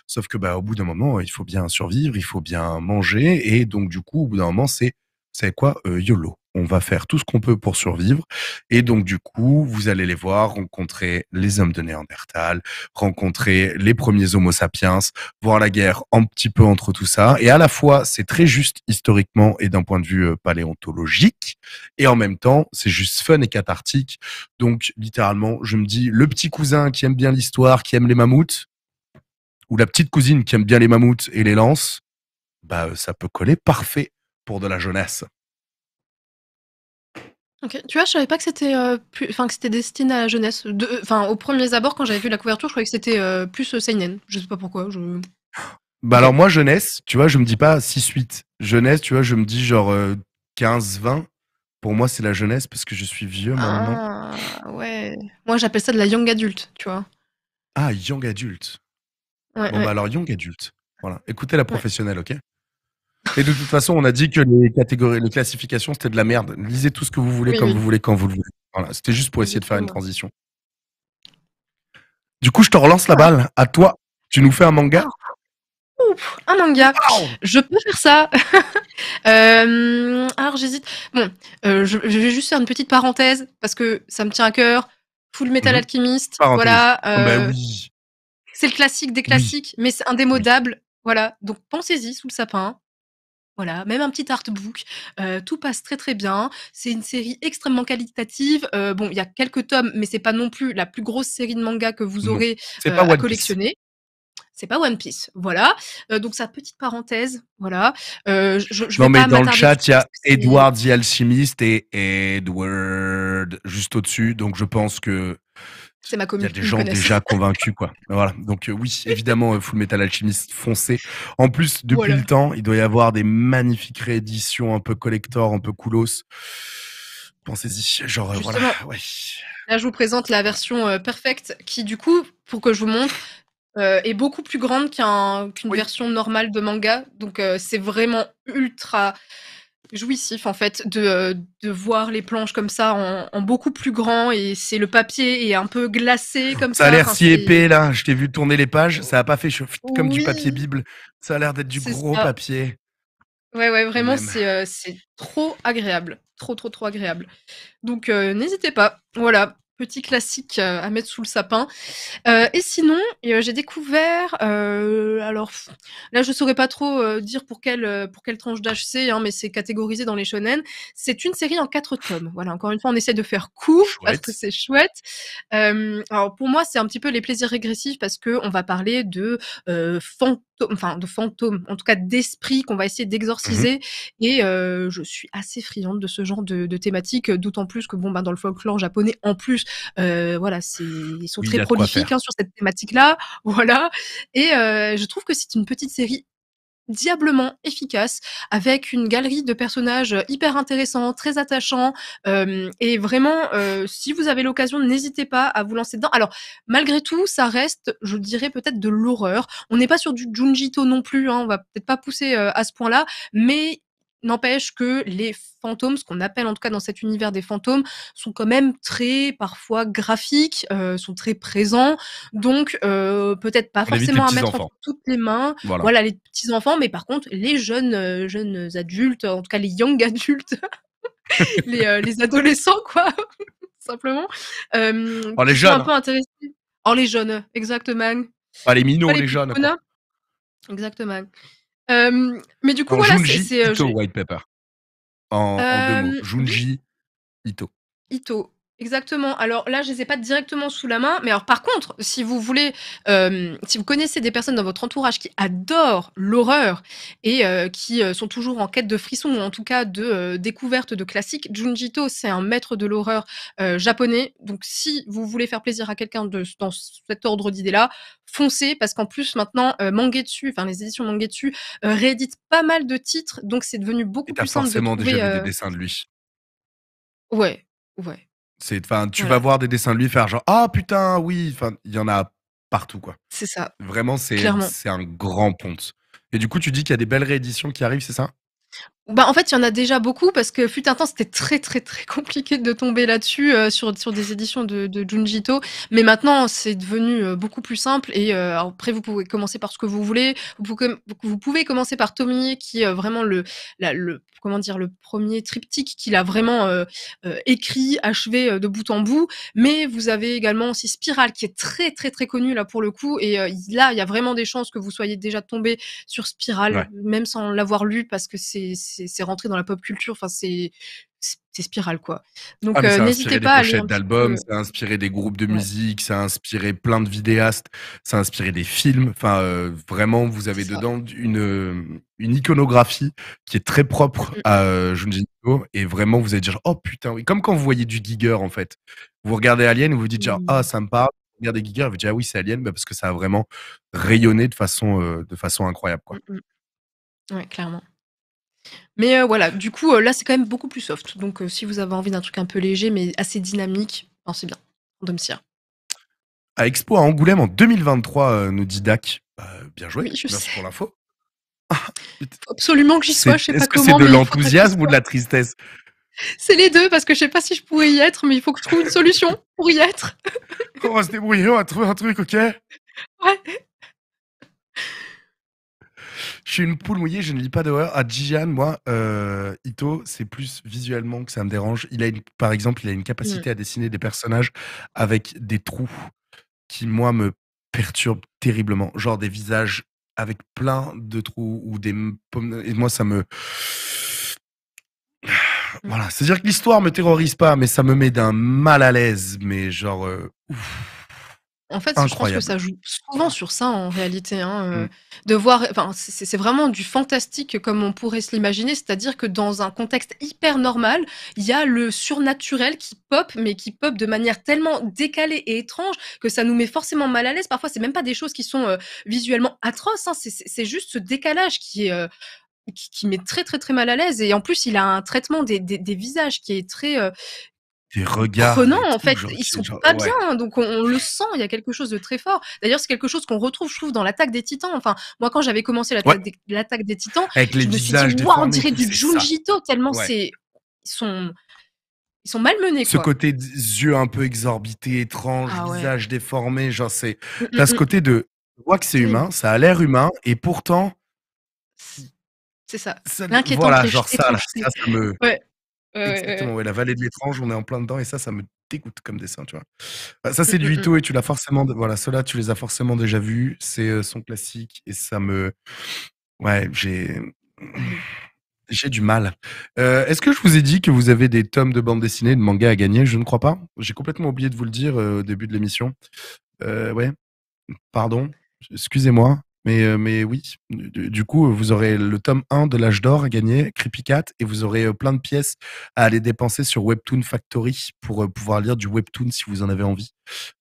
Sauf que bah, au bout d'un moment, il faut bien survivre, il faut bien manger et donc du coup au bout d'un moment c'est c'est quoi euh, YOLO on va faire tout ce qu'on peut pour survivre. Et donc, du coup, vous allez les voir, rencontrer les hommes de Néandertal, rencontrer les premiers Homo sapiens, voir la guerre un petit peu entre tout ça. Et à la fois, c'est très juste historiquement et d'un point de vue euh, paléontologique. Et en même temps, c'est juste fun et cathartique. Donc, littéralement, je me dis, le petit cousin qui aime bien l'histoire, qui aime les mammouths, ou la petite cousine qui aime bien les mammouths et les lances, bah, euh, ça peut coller parfait pour de la jeunesse. Tu vois, je savais pas que c'était, euh, enfin, que c'était destiné à la jeunesse. Au euh, enfin, au premier abords, quand j'avais vu la couverture, je croyais que c'était, euh, plus, seigneur. Je sais pas pourquoi, Bah, alors moi, jeunesse, tu vois, je me dis pas 6-8. Jeunesse, tu vois, je me dis genre, 15-20. Pour moi, c'est la jeunesse parce que je suis vieux maintenant. Ah, ouais. Moi, j'appelle ça de la young adulte, tu vois? Ah, young adulte. Bon, bah, alors young adulte. Voilà. Écoutez la professionnelle, OK? Et de toute façon, on a dit que les catégories, les classifications, c'était de la merde. Lisez tout ce que vous voulez, comme vous voulez, quand vous le voulez. Voilà, c'était juste pour essayer de faire une transition. Du coup, je te relance la balle. À toi, tu nous fais un manga un manga. je peux faire ça. [laughs] Euh, alors j'hésite. Bon, euh, je, vais juste faire une petite parenthèse parce que ça me tient à cœur. Full Metal mhm. Alchemist. Voilà. Oh, ben euh, c'est le classique des classiques, mais c'est indémodable. Voilà. Donc pensez-y sous le sapin. Voilà, même un petit artbook. tout passe très très bien. C'est une série extrêmement qualitative. bon, il y a quelques tomes, mais c'est pas non plus la plus grosse série de manga que vous aurez à collectionner. C'est pas One Piece, voilà. donc sa petite parenthèse, voilà. je, je non mais dans le chat, il y a Edward the Alchemist et Edward juste au-dessus, donc je pense que c'est ma communauté. Il y a des gens déjà [laughs] convaincus, quoi. Voilà. Donc, euh, oui, évidemment, euh, Full Metal Alchemist foncé. En plus, depuis le temps, il doit y avoir des magnifiques rééditions un peu collector, un peu coolos. Pensez-y. Genre, euh, voilà. Ouais. Là, je vous présente la version perfecte qui, du coup, pour que je vous montre, est beaucoup plus grande qu'une version normale de manga. Donc, c'est vraiment ultra jouissif en fait de, euh, de, voir les planches comme ça en, beaucoup plus grand et c'est le papier est un peu glacé comme ça. Ça a l'air si épais là, je t'ai vu tourner les pages, ça a pas fait comme du papier bible, ça a l'air d'être du gros papier. Ouais ouais vraiment euh, c'est trop agréable, trop trop trop agréable. Donc euh, n'hésitez pas, voilà petit classique euh, à mettre sous le sapin. Euh, et sinon, euh, j'ai découvert, alors là je saurais pas trop dire pour quelle pour quelle tranche d'âge c'est, hein, mais c'est catégorisé dans les shonen. C'est une série en quatre tomes. Voilà, encore une fois, on essaie de faire court parce que c'est chouette. alors pour moi, c'est un petit peu les plaisirs régressifs parce que on va parler de fantômes enfin de fantômes, en tout cas d'esprit qu'on va essayer mmh d'exorciser. Et euh, je suis assez friande de ce genre de, de thématiques, d'autant plus que bon, ben, dans le folklore japonais, en plus, euh, voilà, c'est, ils sont très prolifiques hein, sur cette thématique-là, [laughs] voilà. Et euh, je trouve que c'est une petite série diablement efficace avec une galerie de personnages euh, hyper intéressants, très attachants euh, et vraiment euh, si vous avez l'occasion n'hésitez pas à vous lancer dedans. Alors malgré tout ça reste je dirais peut-être de l'horreur. On n'est pas sur du Junjito non plus, hein, on va peut-être pas pousser euh, à ce point-là, mais N'empêche que les fantômes, ce qu'on appelle en tout cas dans cet univers des fantômes, sont quand même très parfois graphiques, euh, sont très présents, donc euh, peut-être pas forcément à mettre entre toutes les mains. Voilà. les petits enfants, mais par contre les jeunes euh, jeunes adultes, en tout cas les young adultes, [laughs] les, les, adolescents quoi, [laughs] simplement. Oh, les jeunes. Un peu Oh, les jeunes, exactement. Pas les minots, les jeunes. Exactement mais du coup, en voilà, Junji c'est. Euh, Ito, White Paper. En, en deux mots. Junji Ito. Ito. Exactement. Alors là, je ne les ai pas directement sous la main, mais alors par contre, si vous voulez, euh, si vous connaissez des personnes dans votre entourage qui adorent l'horreur et euh, qui euh, sont toujours en quête de frissons ou en tout cas de découverte de classiques, Junjito, c'est un maître de l'horreur japonais. Donc si vous voulez faire plaisir à quelqu'un dans cet ordre d'idées-là, foncez parce qu'en plus maintenant, Mangetsu, enfin les éditions Mangetsu rééditent pas mal de titres, donc c'est devenu beaucoup plus simple. Et forcément de trouver, déjà vu des dessins de lui. Ouais, ouais. C'est, enfin, tu vas voir des dessins de lui faire genre ah putain oui, il y en a partout quoi. C'est ça, Vraiment c'est c'est un grand ponte. Et du coup tu dis qu'il y a des belles rééditions qui arrivent, c'est ça bah, en fait, il y en a déjà beaucoup parce que fut un temps, c'était très très très compliqué de tomber là-dessus euh, sur, sur des éditions de, de Junjito. Mais maintenant, c'est devenu euh, beaucoup plus simple. Et euh, après, vous pouvez commencer par ce que vous voulez. Vous pouvez, vous pouvez commencer par Tomie, qui est vraiment le, le comment dire le premier triptyque qu'il a vraiment écrit, achevé de bout en bout. Mais vous avez également aussi Spiral, qui est très très très connu là pour le coup. Et là, il y a vraiment des chances que vous soyez déjà tombé sur Spiral, même sans l'avoir lu, parce que c'est c'est rentré dans la pop culture. Enfin, c'est c'est spiral quoi. Donc ah, euh, n'hésitez pas des à d'albums, ça a inspiré des groupes de musique, ça a inspiré plein de vidéastes, ça a inspiré des films. Enfin euh, vraiment, vous avez dedans une euh, une iconographie qui est très propre mm, mm. à Junji Ito et vraiment vous allez dire oh putain oui comme quand vous voyez du Giger en fait. Vous regardez Alien, vous vous dites genre ah ça me parle. Vous regardez Giger, vous dites ah oui c'est Alien bah, parce que ça a vraiment rayonné de façon de façon incroyable quoi. Mm, ouais clairement. Mais euh, voilà, du coup, euh, là, c'est quand même beaucoup plus soft. Donc, euh, si vous avez envie d'un truc un peu léger, mais assez dynamique, c'est bien. Dom À Expo à Angoulême en 2023, nous dit bah, bien joué. Merci pour l'info. [laughs] absolument que j'y sois, je Est-ce que c'est de l'enthousiasme ou de la tristesse C'est les deux, parce que je sais pas si je pourrais y être, mais il faut que je trouve une solution pour y être. [laughs] on va se débrouiller, on va trouver un truc, ok Ouais je suis une poule mouillée, je ne lis pas d'horreur. À Jian, moi, euh, Ito, c'est plus visuellement que ça me dérange. Il a par exemple, il a une capacité mm. à dessiner des personnages avec des trous qui, moi, me perturbent terriblement. Genre des visages avec plein de trous ou des pommes. Et moi, ça me. Mm. Voilà. C'est-à-dire que l'histoire me terrorise pas, mais ça me met d'un mal à l'aise. Mais genre. Euh, en fait, je pense que ça joue souvent sur ça en réalité. Hein, mmh. euh, de voir, c'est vraiment du fantastique comme on pourrait se l'imaginer, c'est-à-dire que dans un contexte hyper normal, il y a le surnaturel qui pop, mais qui pop de manière tellement décalée et étrange que ça nous met forcément mal à l'aise. Parfois, c'est même pas des choses qui sont euh, visuellement atroces, hein, c'est juste ce décalage euh, qui qui, met très très très mal à l'aise et en plus il a un traitement des, visages qui est très des regards. en fait, ils sont pas bien, donc on, le sent, il y a quelque chose de très fort. D'ailleurs, c'est quelque chose qu'on retrouve, je trouve, dans l'attaque des titans. Enfin, moi, quand j'avais commencé l'attaque des, titans, je me suis dit, wow, on dirait du Junjito, tellement c'est. Ils sont. Ils sont malmenés. Ce côté yeux un peu exorbités, étranges, ah visage déformé, genre c'est. Là, mmh, mmh, ce mmh. côté de. Je vois que c'est humain, ça a l'air humain, et pourtant. C'est ça. L'inquiétant. genre ça, ça, me. Exactement, la vallée de l'étrange, on est en plein dedans et ça, ça me dégoûte comme dessin, tu bah, Ça, mmh, c'est du mmh, mmh. Ito et tu l'as forcément, voilà, ceux tu les as forcément déjà vus, c'est euh, son classique et ça me, ouais, j'ai, [clears throat] j'ai du mal. Euh, est-ce que je vous ai dit que vous avez des tomes de bande dessinée, de manga à gagner Je ne crois pas. J'ai complètement oublié de vous le dire euh, au début de l'émission. Euh, ouais, pardon, excusez-moi. Mais, euh, mais oui, du, coup, vous aurez le tome 1 de l'âge d'or à gagner, Creepy Cat, et vous aurez euh, plein de pièces à aller dépenser sur Webtoon Factory pour euh, pouvoir lire du Webtoon si vous en avez envie.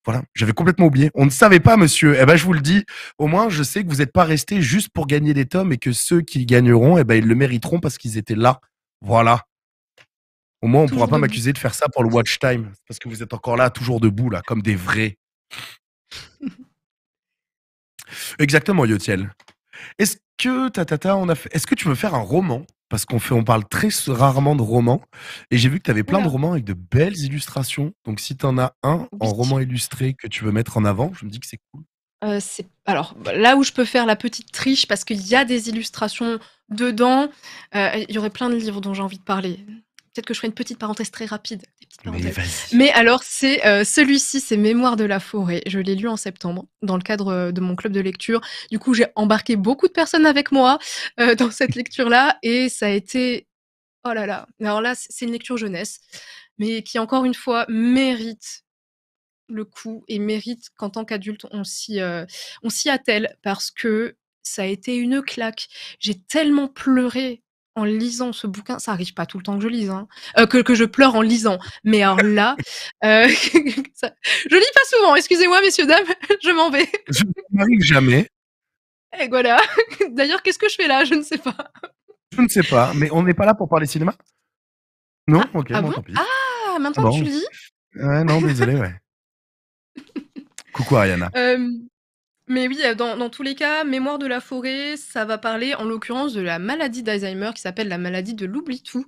Voilà, j'avais complètement oublié. On ne savait pas, monsieur. Eh ben, je vous le dis, au moins, je sais que vous n'êtes pas resté juste pour gagner des tomes et que ceux qui gagneront, eh ben, ils le mériteront parce qu'ils étaient là. Voilà. Au moins, on ne pourra pas m'accuser de faire ça pour le watch time, parce que vous êtes encore là, toujours debout, là, comme des vrais. [laughs] Exactement, Yotiel. Est-ce que, on a est-ce que tu veux faire un roman Parce qu'on fait, on parle très rarement de romans. Et j'ai vu que tu avais plein de romans avec de belles illustrations. Donc, si tu en as un en roman illustré que tu veux mettre en avant, je me dis que c'est cool. Euh, alors bah, là où je peux faire la petite triche parce qu'il y a des illustrations dedans, euh, il y aurait plein de livres dont j'ai envie de parler. Peut-être que je ferai une petite parenthèse très rapide mais, alors, c'est euh, celui-ci, c'est Mémoire de la forêt. Je l'ai lu en septembre dans le cadre euh, de mon club de lecture. Du coup, j'ai embarqué beaucoup de personnes avec moi euh, [laughs] dans cette lecture-là et ça a été. Oh là là. Alors là, c'est une lecture jeunesse. Mais qui, encore une fois, mérite le coup et mérite qu'en tant qu'adulte, on s'y attelle parce que ça a été une claque. J'ai tellement pleuré en lisant ce bouquin, ça arrive pas tout le temps que je lise, hein, euh, que, je pleure en lisant. Mais alors là, [laughs] euh, [laughs] ça, je lis pas souvent, excusez-moi, messieurs, dames, [laughs] je m'en vais. Je n'arrive jamais. Et voilà. D'ailleurs, qu'est-ce que je fais là Je ne sais pas. Je ne sais pas, mais on n'est pas là pour parler cinéma Non ah, Ok, ah bon, Ah, maintenant tu lis Ouais, non, désolé, ouais. Coucou Ariana. Euh, mais oui, euh, dans, dans tous les cas, Mémoire de la forêt, ça va parler en l'occurrence de la maladie d'Alzheimer qui s'appelle la maladie de l'oubli-tout.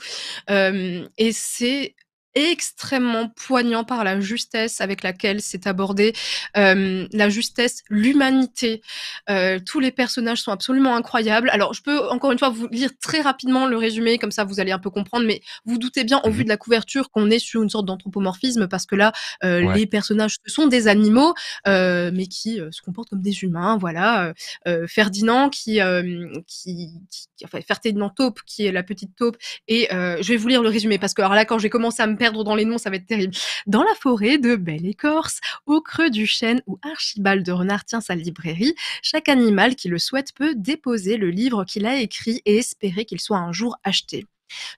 Euh, et c'est extrêmement poignant par la justesse avec laquelle c'est abordé, euh, la justesse, l'humanité. Euh, tous les personnages sont absolument incroyables. Alors, je peux encore une fois vous lire très rapidement le résumé, comme ça vous allez un peu comprendre, mais vous doutez bien, au vu mhm. de la couverture, qu'on est sur une sorte d'anthropomorphisme, parce que là, euh, les personnages sont des animaux, euh, mais qui euh, se comportent comme des humains. Voilà, euh, Ferdinand, qui, qui, qui, enfin, Ferdinand Taupe, qui est la petite taupe, et je vais vous lire le résumé, parce que alors là, quand j'ai commencé à me perdre dans les noms, ça va être terrible. Dans la forêt de Belle Écorce, au creux du chêne où Archibald de Renard tient sa librairie, chaque animal qui le souhaite peut déposer le livre qu'il a écrit et espérer qu'il soit un jour acheté.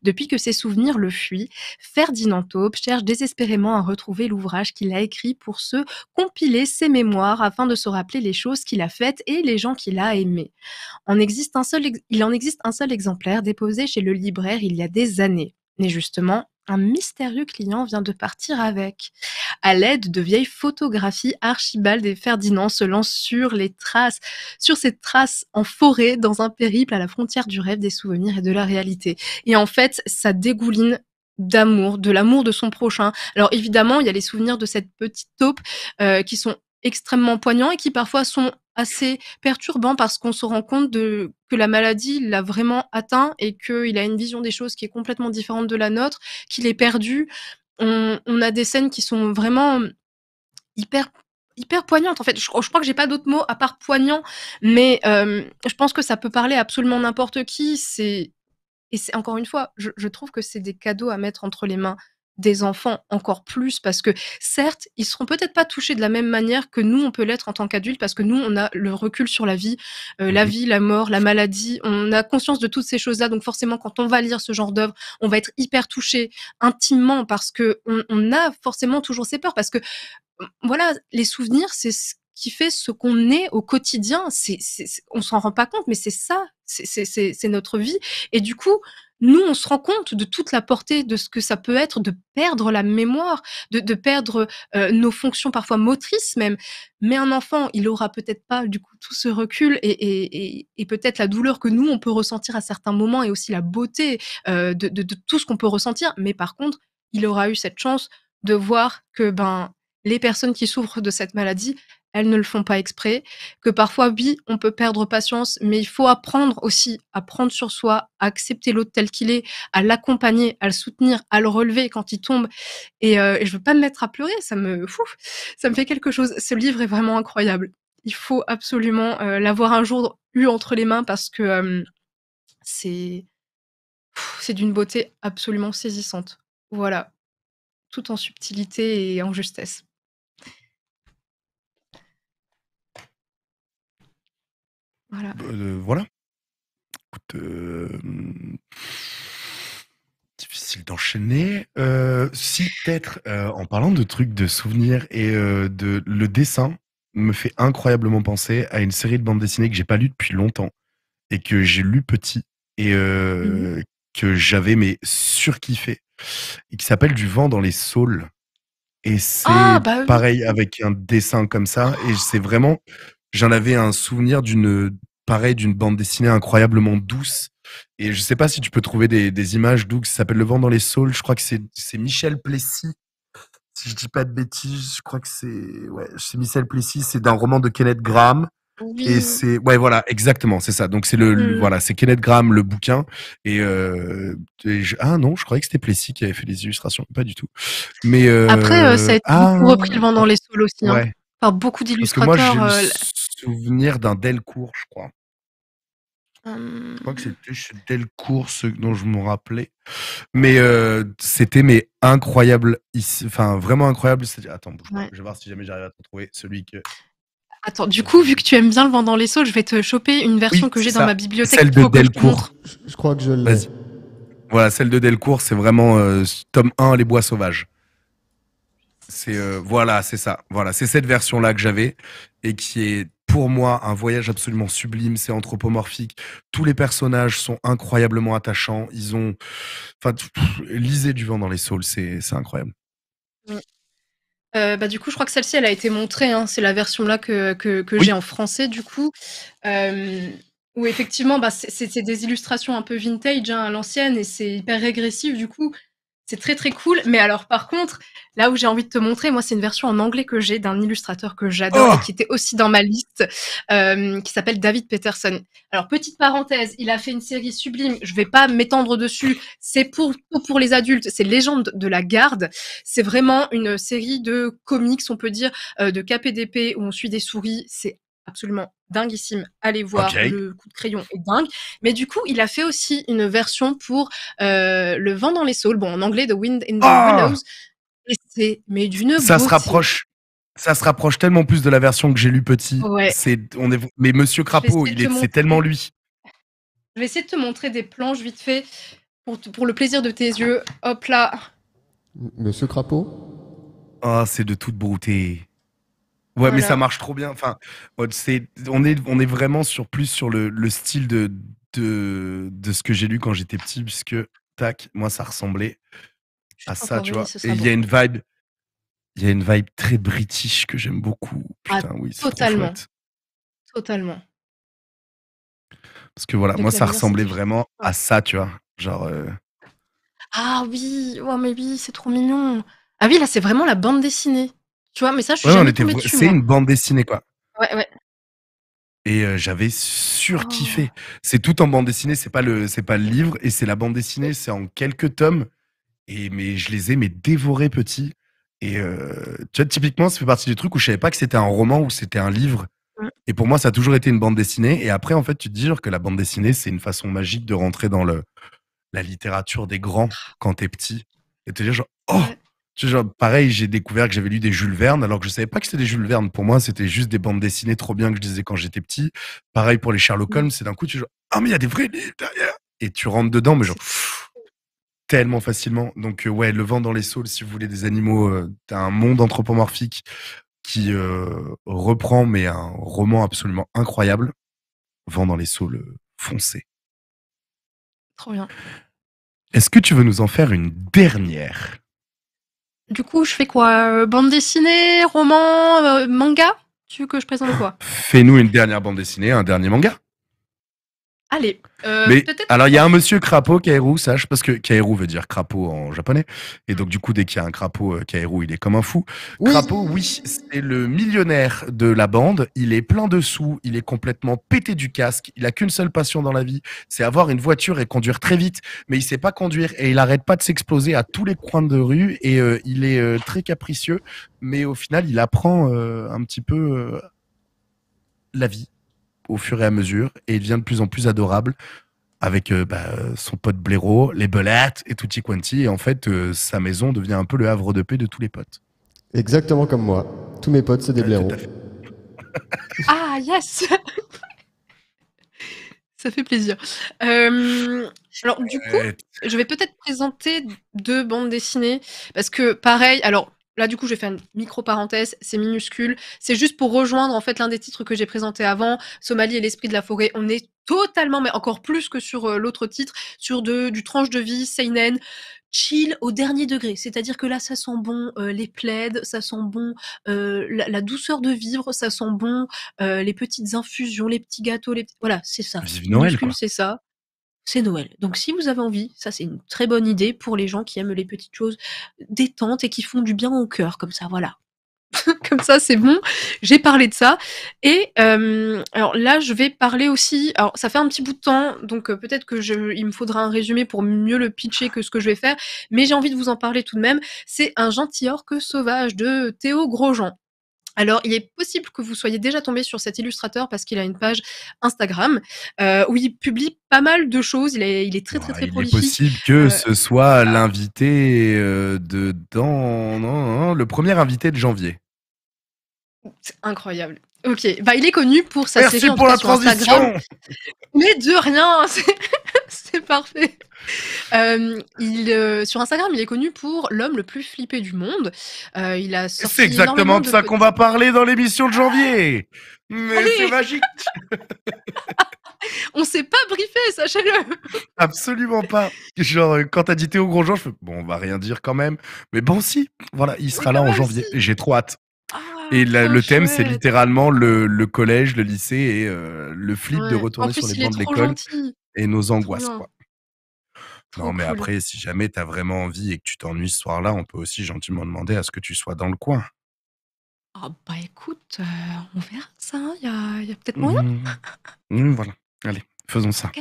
Depuis que ses souvenirs le fuient, Ferdinand Taupe cherche désespérément à retrouver l'ouvrage qu'il a écrit pour se compiler ses mémoires afin de se rappeler les choses qu'il a faites et les gens qu'il a aimés. il en existe un seul exemplaire déposé chez le libraire il y a des années. Mais justement, un mystérieux client vient de partir avec. À l'aide de vieilles photographies, Archibald et Ferdinand se lancent sur les traces, sur ces traces en forêt dans un périple à la frontière du rêve, des souvenirs et de la réalité. Et en fait, ça dégouline d'amour, de l'amour de son prochain. Alors évidemment, il y a les souvenirs de cette petite taupe euh, qui sont extrêmement poignants et qui parfois sont assez perturbant parce qu'on se rend compte de, que la maladie l'a vraiment atteint et qu'il a une vision des choses qui est complètement différente de la nôtre, qu'il est perdu. On, on, a des scènes qui sont vraiment hyper hyper poignantes en fait je, crois que j'ai pas d'autres mots à part poignant mais euh, je pense que ça peut parler à absolument n'importe qui c'est et c'est encore une fois je, je trouve que c'est des cadeaux à mettre entre les mains des enfants encore plus parce que certes, ils seront peut-être pas touchés de la même manière que nous on peut l'être en tant qu'adultes parce que nous on a le recul sur la vie, euh, la mmh vie, la mort, la maladie, on a conscience de toutes ces choses-là. Donc forcément, quand on va lire ce genre d'œuvre, on va être hyper touché intimement parce que on, a forcément toujours ces peurs parce que mmh, voilà, les souvenirs, c'est ce qui fait ce qu'on est au quotidien. C'est, on s'en rend pas compte, mais c'est ça, c'est notre vie. Et du coup, nous, on se rend compte de toute la portée de ce que ça peut être de perdre la mémoire, de, perdre euh, nos fonctions parfois motrices même. Mais un enfant, il aura peut-être pas du coup tout ce recul et, peut-être la douleur que nous, on peut ressentir à certains moments et aussi la beauté euh, de, de tout ce qu'on peut ressentir. Mais par contre, il aura eu cette chance de voir que ben les personnes qui souffrent de cette maladie, elles ne le font pas exprès, que parfois, oui, on peut perdre patience, mais il faut apprendre aussi à prendre sur soi, à accepter l'autre tel qu'il est, à l'accompagner, à le soutenir, à le relever quand il tombe. Et, euh, je veux pas me mettre à pleurer, ça me, ça me fait quelque chose. Ce livre est vraiment incroyable. Il faut absolument euh, l'avoir un jour eu entre les mains parce que c'est, c'est d'une beauté absolument saisissante. Voilà, tout en subtilité et en justesse. Voilà. Bah, euh, difficile d'enchaîner. Euh, si peut-être, euh, en parlant de trucs de souvenirs et de le dessin, me fait incroyablement penser à une série de bandes dessinées que j'ai pas lu depuis longtemps et que j'ai lu petit et mmh que j'avais mais surkiffé et qui s'appelle Du vent dans les saules. Et ah, c'est bah pareil avec un dessin comme ça. Et c'est vraiment j'en avais un souvenir d'une pareil d'une bande dessinée incroyablement douce. Et je sais pas si tu peux trouver des, images d'où ça s'appelle Le vent dans les saules. Je crois que c'est Michel Plessis. Si je dis pas de bêtises, je crois que c'est c'est Michel Plessis. C'est d'un roman de Kenneth Graham. Et c'est ouais voilà exactement c'est ça donc c'est le, mm. voilà c'est Kenneth Graham le bouquin et, euh, ah non je croyais que c'était Plessis qui avait fait les illustrations pas du tout mais euh, après euh, ça a été ah. repris le vent dans les saules aussi hein beaucoup d'illustrateurs. Parce que moi, j'ai le euh, souvenir d'un Delcourt, je crois. Je crois que c'était Delcourt, ce dont je me rappelais. Mais c'était mais incroyable, enfin vraiment incroyable. Attends, bouge je vais voir si jamais j'arrive à te trouver celui que. Attends, du coup, vu que tu aimes bien le vent dans les sauts, je vais te choper une version que j'ai dans ma bibliothèque. Celle de Delcourt. Je, crois que je l'ai. Voilà, celle de Delcourt, c'est vraiment tome 1, Les Bois Sauvages. C'est euh, voilà, c'est ça. Voilà, c'est cette version-là que j'avais et qui est pour moi un voyage absolument sublime. C'est anthropomorphique. Tous les personnages sont incroyablement attachants. Ils ont, enfin, lisez du vent dans les saules, c'est incroyable. Euh, bah, du coup, je crois que celle-ci, elle a été montrée. Hein. C'est la version là que, que, j'ai en français, du coup. Euh, où effectivement, bah, c'est des illustrations un peu vintage, hein, à l'ancienne, et c'est hyper régressif, du coup. C'est très très cool. Mais alors par contre, là où j'ai envie de te montrer, moi c'est une version en anglais que j'ai d'un illustrateur que j'adore oh et qui était aussi dans ma liste, euh, qui s'appelle David Peterson. Alors petite parenthèse, il a fait une série sublime. Je vais pas m'étendre dessus. C'est pour pour les adultes. C'est Légende de la garde. C'est vraiment une série de comics, on peut dire, euh, de KPDP où on suit des souris. C'est absolument dinguissime. Allez voir, le coup de crayon est dingue. Mais du coup, il a fait aussi une version pour euh, Le vent dans les saules. Bon, en anglais, The Wind in the ah mais d'une Ça se rapproche. Ça se rapproche tellement plus de la version que j'ai lu petit. C'est, mais Monsieur Crapaud, il c'est tellement lui. Je vais essayer de te montrer des planches vite fait pour, pour le plaisir de tes yeux. Hop là. Monsieur Crapaud. Ah, c'est de toute beauté. Ouais, mais ça marche trop bien. Enfin, c'est, on, est, on est vraiment sur plus sur le, le style de, de, ce que j'ai lu quand j'étais petit, puisque, tac, moi, ça ressemblait à ça, tu vois. Et il y a une vibe, il y a une vibe très british que j'aime beaucoup. Ah, Putain, oui, totalement. totalement. Parce que voilà, moi, ça ressemblait vraiment à ça, tu vois. Genre. Euh ah oui, mais oui, c'est trop mignon. Ah oui, là, c'est vraiment la bande dessinée. Tu vois, mais ça, je suis C'est une bande dessinée, quoi. Ouais, ouais. Et euh, j'avais surkiffé. Oh. C'est tout en bande dessinée, c'est pas le, c'est pas le livre, et c'est la bande dessinée, c'est en quelques tomes. Et mais je les ai mais dévorés petits. Et euh, tu vois, typiquement, ça fait partie du truc où je savais pas que c'était un roman ou c'était un livre. Mmh. Et pour moi, ça a toujours été une bande dessinée. Et après, en fait, tu te dis genre, que la bande dessinée, c'est une façon magique de rentrer dans le, la littérature des grands quand t'es petit. Et te dire genre, oh, Genre, pareil, j'ai découvert que j'avais lu des Jules Verne, alors que je savais pas que c'était des Jules Verne. Pour moi, c'était juste des bandes dessinées trop bien que je disais quand j'étais petit. Pareil pour les Sherlock Holmes, mmh. c'est d'un coup, tu genre, ah, mais il y a des vrais livres derrière! Et tu rentres dedans, mais genre, tellement facilement. Donc, euh, ouais, Le vent dans les saules, si vous voulez des animaux, t'as euh, un monde anthropomorphique qui euh, reprend, mais un roman absolument incroyable. Vent dans les saules foncé. Trop bien. Est-ce que tu veux nous en faire une dernière du coup, je fais quoi euh, Bande dessinée, roman, euh, manga Tu veux que je présente quoi Fais-nous une dernière bande dessinée, un dernier manga. Allez. Euh, mais, alors, il y a un monsieur crapaud, Kairou, sache, parce que Kairou veut dire crapaud en japonais. Et donc, du coup, dès qu'il y a un crapaud, euh, Kairou, il est comme un fou. Crapaud, oui, c'est le millionnaire de la bande. Il est plein de sous, il est complètement pété du casque. Il a qu'une seule passion dans la vie, c'est avoir une voiture et conduire très vite. Mais il sait pas conduire et il arrête pas de s'exploser à tous les coins de rue. Et euh, il est euh, très capricieux. Mais au final, il apprend un petit peu la vie au fur et à mesure et il devient de plus en plus adorable avec euh, bah, son pote Blaireau, les Belettes et Tutti Quanti. Et en fait, euh, sa maison devient un peu le havre de paix de tous les potes. Exactement comme moi. Tous mes potes, c'est des euh, Blaireaux. [laughs] ah, yes [laughs] Ça fait plaisir. alors, du coup, je vais peut-être présenter deux bandes dessinées parce que, pareil, alors Là, du coup, je vais une micro-parenthèse, c'est minuscule. C'est juste pour rejoindre, en fait, l'un des titres que j'ai présenté avant, Somalie et l'esprit de la forêt. On est totalement, mais encore plus que sur euh, l'autre titre, sur du tranche de vie, seinen, chill au dernier degré. C'est-à-dire que là, ça sent bon euh, les plaides, ça sent bon euh, la, douceur de vivre, ça sent bon les petites infusions, les petits gâteaux, les Voilà, c'est ça. minuscule, c'est ça c'est Noël. Donc si vous avez envie, ça c'est une très bonne idée pour les gens qui aiment les petites choses détentes et qui font du bien au cœur, comme ça, voilà. [laughs] comme ça, c'est bon. J'ai parlé de ça. Et euh, alors là, je vais parler aussi. Alors, ça fait un petit bout de temps, donc euh, peut-être que il me faudra un résumé pour mieux le pitcher que ce que je vais faire. Mais j'ai envie de vous en parler tout de même. C'est un gentil orque sauvage de Théo Grosjean alors, il est possible que vous soyez déjà tombé sur cet illustrateur parce qu'il a une page Instagram euh, où il publie pas mal de choses. Il est, très, très, bah, très, Il est possible que euh, ce soit l'invité euh, de dans non, non, le premier invité de janvier. C'est incroyable. Ok, bah, il est connu pour sa Merci série pour la transition. Instagram. [laughs] Mais de rien. [laughs] c'est parfait. Euh, il, euh, sur Instagram, il est connu pour l'homme le plus flippé du monde. Euh, il a C'est exactement de ça qu'on va parler dans l'émission de janvier. Ah Mais c'est magique. [laughs] On s'est pas briefé, sachez-le. Absolument pas. Genre, quand t'as dit Théo Grosjean, je fais, bon, on va rien dire quand même. Mais bon, si, voilà, il sera là en janvier. J'ai trop hâte. Ah, et le thème, c'est littéralement le, collège, le lycée et le flip de retourner sur les bancs de l'école et nos angoisses. Quoi. non, mais après, si jamais tu as vraiment envie et que tu t'ennuies ce soir-là, on peut aussi gentiment demander à ce que tu sois dans le coin. Ah, bah écoute, euh, on verra ça. Hein. Il y a, a peut-être moyen. Mmh, mmh. Mmh, voilà. Allez, faisons ça.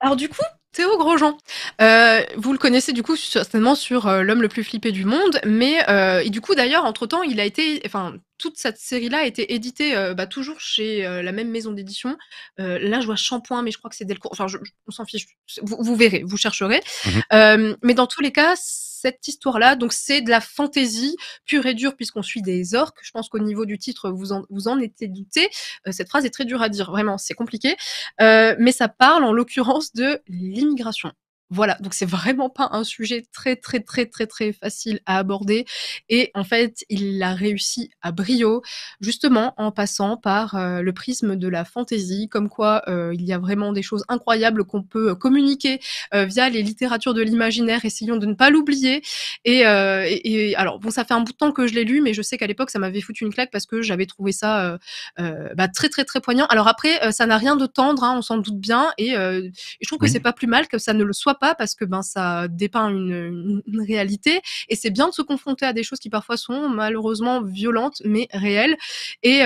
Alors, du coup, Théo Grosjean. Euh, vous le connaissez du coup certainement sur euh, L'homme le plus flippé du monde, mais et du coup d'ailleurs entre temps il a été, enfin toute cette série-là a été éditée euh, bah, toujours chez euh, la même maison d'édition. Euh, là, je vois Shampoing, mais je crois que c'est Delcourt. Enfin, on s'en fiche. Vous, verrez, vous chercherez. Mmh mais dans tous les cas, cette histoire-là, donc c'est de la fantaisie pure et dure puisqu'on suit des orques. Je pense qu'au niveau du titre, vous en, vous en étiez douté. cette phrase est très dure à dire, vraiment, c'est compliqué. mais ça parle en l'occurrence de l'immigration. Voilà, donc c'est vraiment pas un sujet très très très très très facile à aborder et en fait il a réussi à brio justement en passant par euh, le prisme de la fantaisie, comme quoi euh, il y a vraiment des choses incroyables qu'on peut euh, communiquer via les littératures de l'imaginaire, essayons de ne pas l'oublier et, alors bon ça fait un bout de temps que je l'ai lu mais je sais qu'à l'époque ça m'avait foutu une claque parce que j'avais trouvé ça bah, très très très poignant. Alors après ça n'a rien de tendre, hein, on s'en doute bien et, je trouve que c'est pas plus mal que ça ne le soit pas parce que ben ça dépeint une, réalité et c'est bien de se confronter à des choses qui parfois sont malheureusement violentes mais réelles et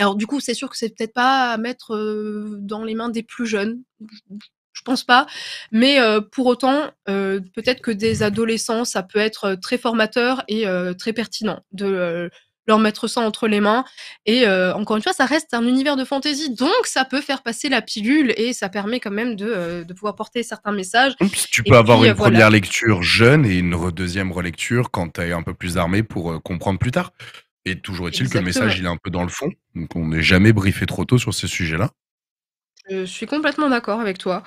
alors du coup, c'est sûr que c'est peut-être pas à mettre dans les mains des plus jeunes. Je pense pas, mais pour autant, peut-être que des adolescents, ça peut être très formateur et très pertinent de leur mettre ça entre les mains. Et euh, encore une fois, ça reste un univers de fantasy, donc ça peut faire passer la pilule et ça permet quand même de, euh, pouvoir porter certains messages. tu peux avoir une euh, première lecture jeune et une deuxième relecture quand tu es un peu plus armé pour comprendre plus tard. Et toujours est-il que le message, il est un peu dans le fond, donc on n'est jamais briefé trop tôt sur ces sujets-là. Je suis complètement d'accord avec toi.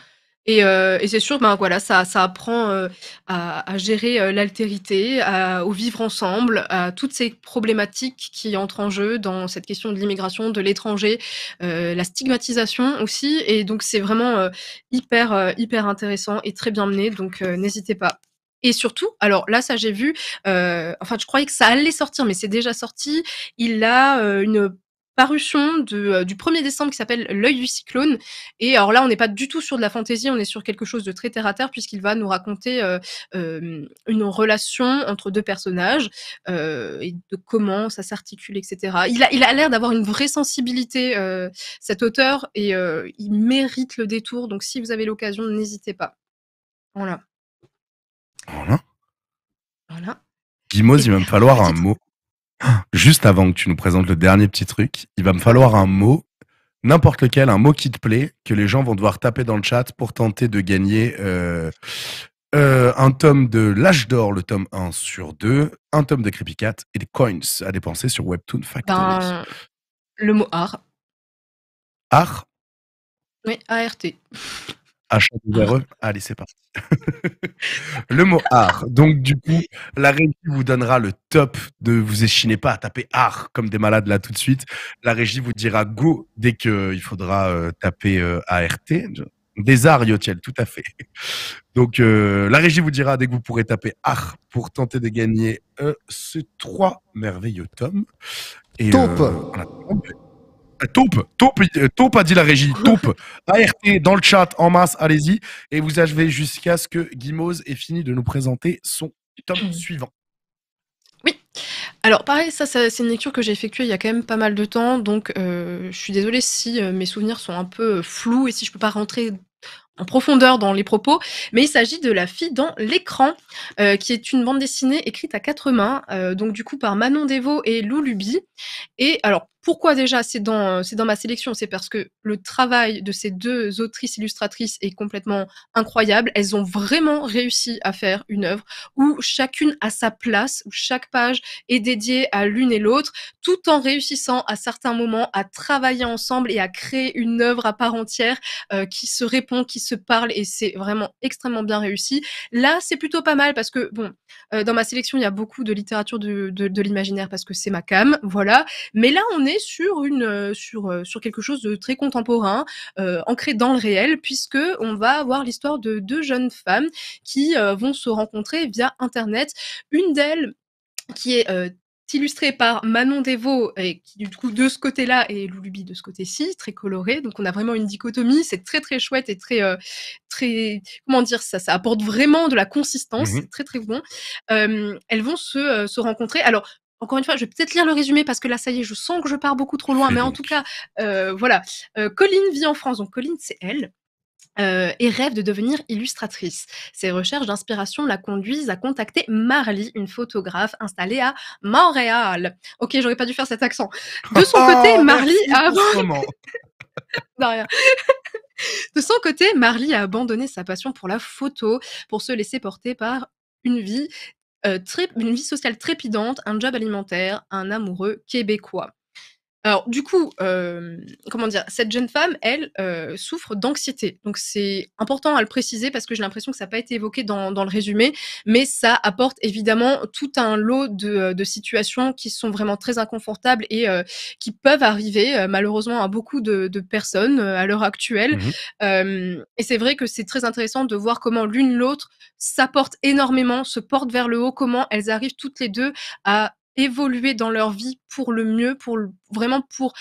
Euh, et, c'est sûr, ben voilà, ça, ça apprend euh, à, gérer euh, l'altérité, au vivre ensemble, à toutes ces problématiques qui entrent en jeu dans cette question de l'immigration, de l'étranger, la stigmatisation aussi. Et donc c'est vraiment hyper hyper intéressant et très bien mené. Donc n'hésitez pas. Et surtout, alors là, ça j'ai vu, enfin je croyais que ça allait sortir, mais c'est déjà sorti. Il a une parution euh, du 1er décembre qui s'appelle L'œil du cyclone. Et alors là, on n'est pas du tout sur de la fantaisie, on est sur quelque chose de très terre à terre puisqu'il va nous raconter euh, euh, une relation entre deux personnages et de comment ça s'articule, etc. Il a, l'air d'avoir une vraie sensibilité, cet auteur, et il mérite le détour. Donc si vous avez l'occasion, n'hésitez pas. Voilà. Voilà. Voilà. il va me falloir un mot. Juste avant que tu nous présentes le dernier petit truc, il va me falloir un mot, n'importe lequel, un mot qui te plaît, que les gens vont devoir taper dans le chat pour tenter de gagner euh, euh, un tome de L'âge d'or, le tome 1 sur 2, un tome de Creepy et des coins à dépenser sur Webtoon Factory. Ben, le mot art. Art Oui, ART. Ah. Allez, c'est parti. [laughs] le mot art. Donc, du coup, la régie vous donnera le top. De vous échinez pas à taper art comme des malades là tout de suite. La régie vous dira go dès qu'il euh, faudra euh, taper euh, ART. Des arts, Yotiel, tout à fait. [laughs] Donc, la régie vous dira dès que vous pourrez taper art pour tenter de gagner ces trois merveilleux tomes. Et, Top. Euh, taupe, taupe, euh, taupe a dit la régie. Taupe, ART dans le chat en masse, allez-y. Et vous achevez jusqu'à ce que Guimauz ait fini de nous présenter son tome mhm. suivant. Oui. Alors pareil, ça, ça c'est une lecture que j'ai effectuée il y a quand même pas mal de temps, donc euh, je suis désolée si mes souvenirs sont un peu flous et si je peux pas rentrer en profondeur dans les propos, mais il s'agit de La fille dans l'écran, qui est une bande dessinée écrite à quatre mains, donc du coup par Manon Devaux et Lou Luby. Et alors, pourquoi déjà c'est dans, euh, c'est dans ma sélection C'est parce que le travail de ces deux autrices illustratrices est complètement incroyable. Elles ont vraiment réussi à faire une œuvre où chacune a sa place, où chaque page est dédiée à l'une et l'autre, tout en réussissant à certains moments à travailler ensemble et à créer une œuvre à part entière euh, qui se répond, qui se parle, et c'est vraiment extrêmement bien réussi. Là, c'est plutôt pas mal parce que, bon, euh, dans ma sélection, il y a beaucoup de littérature de, de l'imaginaire parce que c'est ma cam, voilà. Mais là, on est sur une euh, sur euh, sur quelque chose de très contemporain, euh, ancré dans le réel, puisque on va avoir l'histoire de deux jeunes femmes qui vont se rencontrer via internet. Une d'elles qui est illustrée par Manon Devaux et qui du coup de ce côté-là et Loulubi de ce côté-ci, très coloré. Donc on a vraiment une dichotomie, c'est très très chouette et très très comment dire ça, ça apporte vraiment de la consistance, mmh c'est très très bon. elles vont se, se rencontrer. Alors encore une fois, je vais peut-être lire le résumé parce que là, ça y est, je sens que je pars beaucoup trop loin. Mais en tout cas, euh, voilà. Euh, Colline vit en France. Donc, Colline, c'est elle. Euh, et rêve de devenir illustratrice. Ses recherches d'inspiration la conduisent à contacter Marly, une photographe installée à Montréal. Ok, j'aurais pas dû faire cet accent. De son [laughs] oh, côté, Marley a... [laughs] [laughs] de son côté, Marly a abandonné sa passion pour la photo pour se laisser porter par une vie euh, une vie sociale trépidante, un job alimentaire, un amoureux québécois. Alors, du coup, euh, comment dire, cette jeune femme, elle, euh, souffre d'anxiété. Donc, c'est important à le préciser parce que j'ai l'impression que ça n'a pas été évoqué dans, dans, le résumé, mais ça apporte évidemment tout un lot de, euh, de situations qui sont vraiment très inconfortables et qui peuvent arriver malheureusement à beaucoup de, de personnes à l'heure actuelle. Mmh et c'est vrai que c'est très intéressant de voir comment l'une l'autre s'apporte énormément, se porte vers le haut, comment elles arrivent toutes les deux à évoluer dans leur vie pour le mieux, pour vraiment pour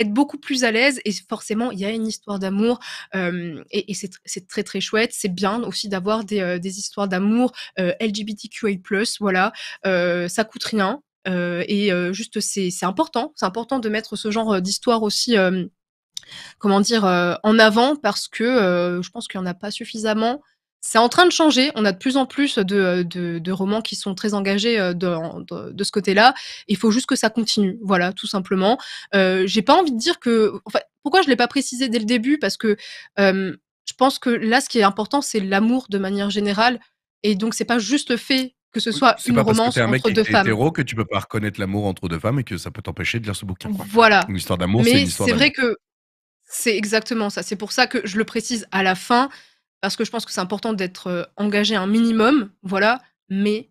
être beaucoup plus à l'aise et forcément il y a une histoire d'amour et, c'est très très chouette c'est bien aussi d'avoir des, des, histoires d'amour euh, LGBTQI+ voilà ça coûte rien et juste c'est important c'est important de mettre ce genre d'histoire aussi comment dire en avant parce que je pense qu'il n'y en a pas suffisamment c'est en train de changer. On a de plus en plus de, euh, romans qui sont très engagés euh, de, ce côté-là. Il faut juste que ça continue. Voilà, tout simplement. Euh, j'ai pas envie de dire que. pourquoi je l'ai pas précisé dès le début Parce que je pense que là, ce qui est important, c'est l'amour de manière générale. Et donc, c'est pas juste fait que ce soit une pas romance parce que c'est un mec deux femmes. Hétéro que tu peux pas reconnaître l'amour entre deux femmes et que ça peut t'empêcher de lire ce bouquin. Voilà. Une histoire d'amour, c'est une histoire. Mais c'est vrai que c'est exactement ça. C'est pour ça que je le précise à la fin parce que je pense que c'est important d'être euh, engagé un minimum, voilà, mais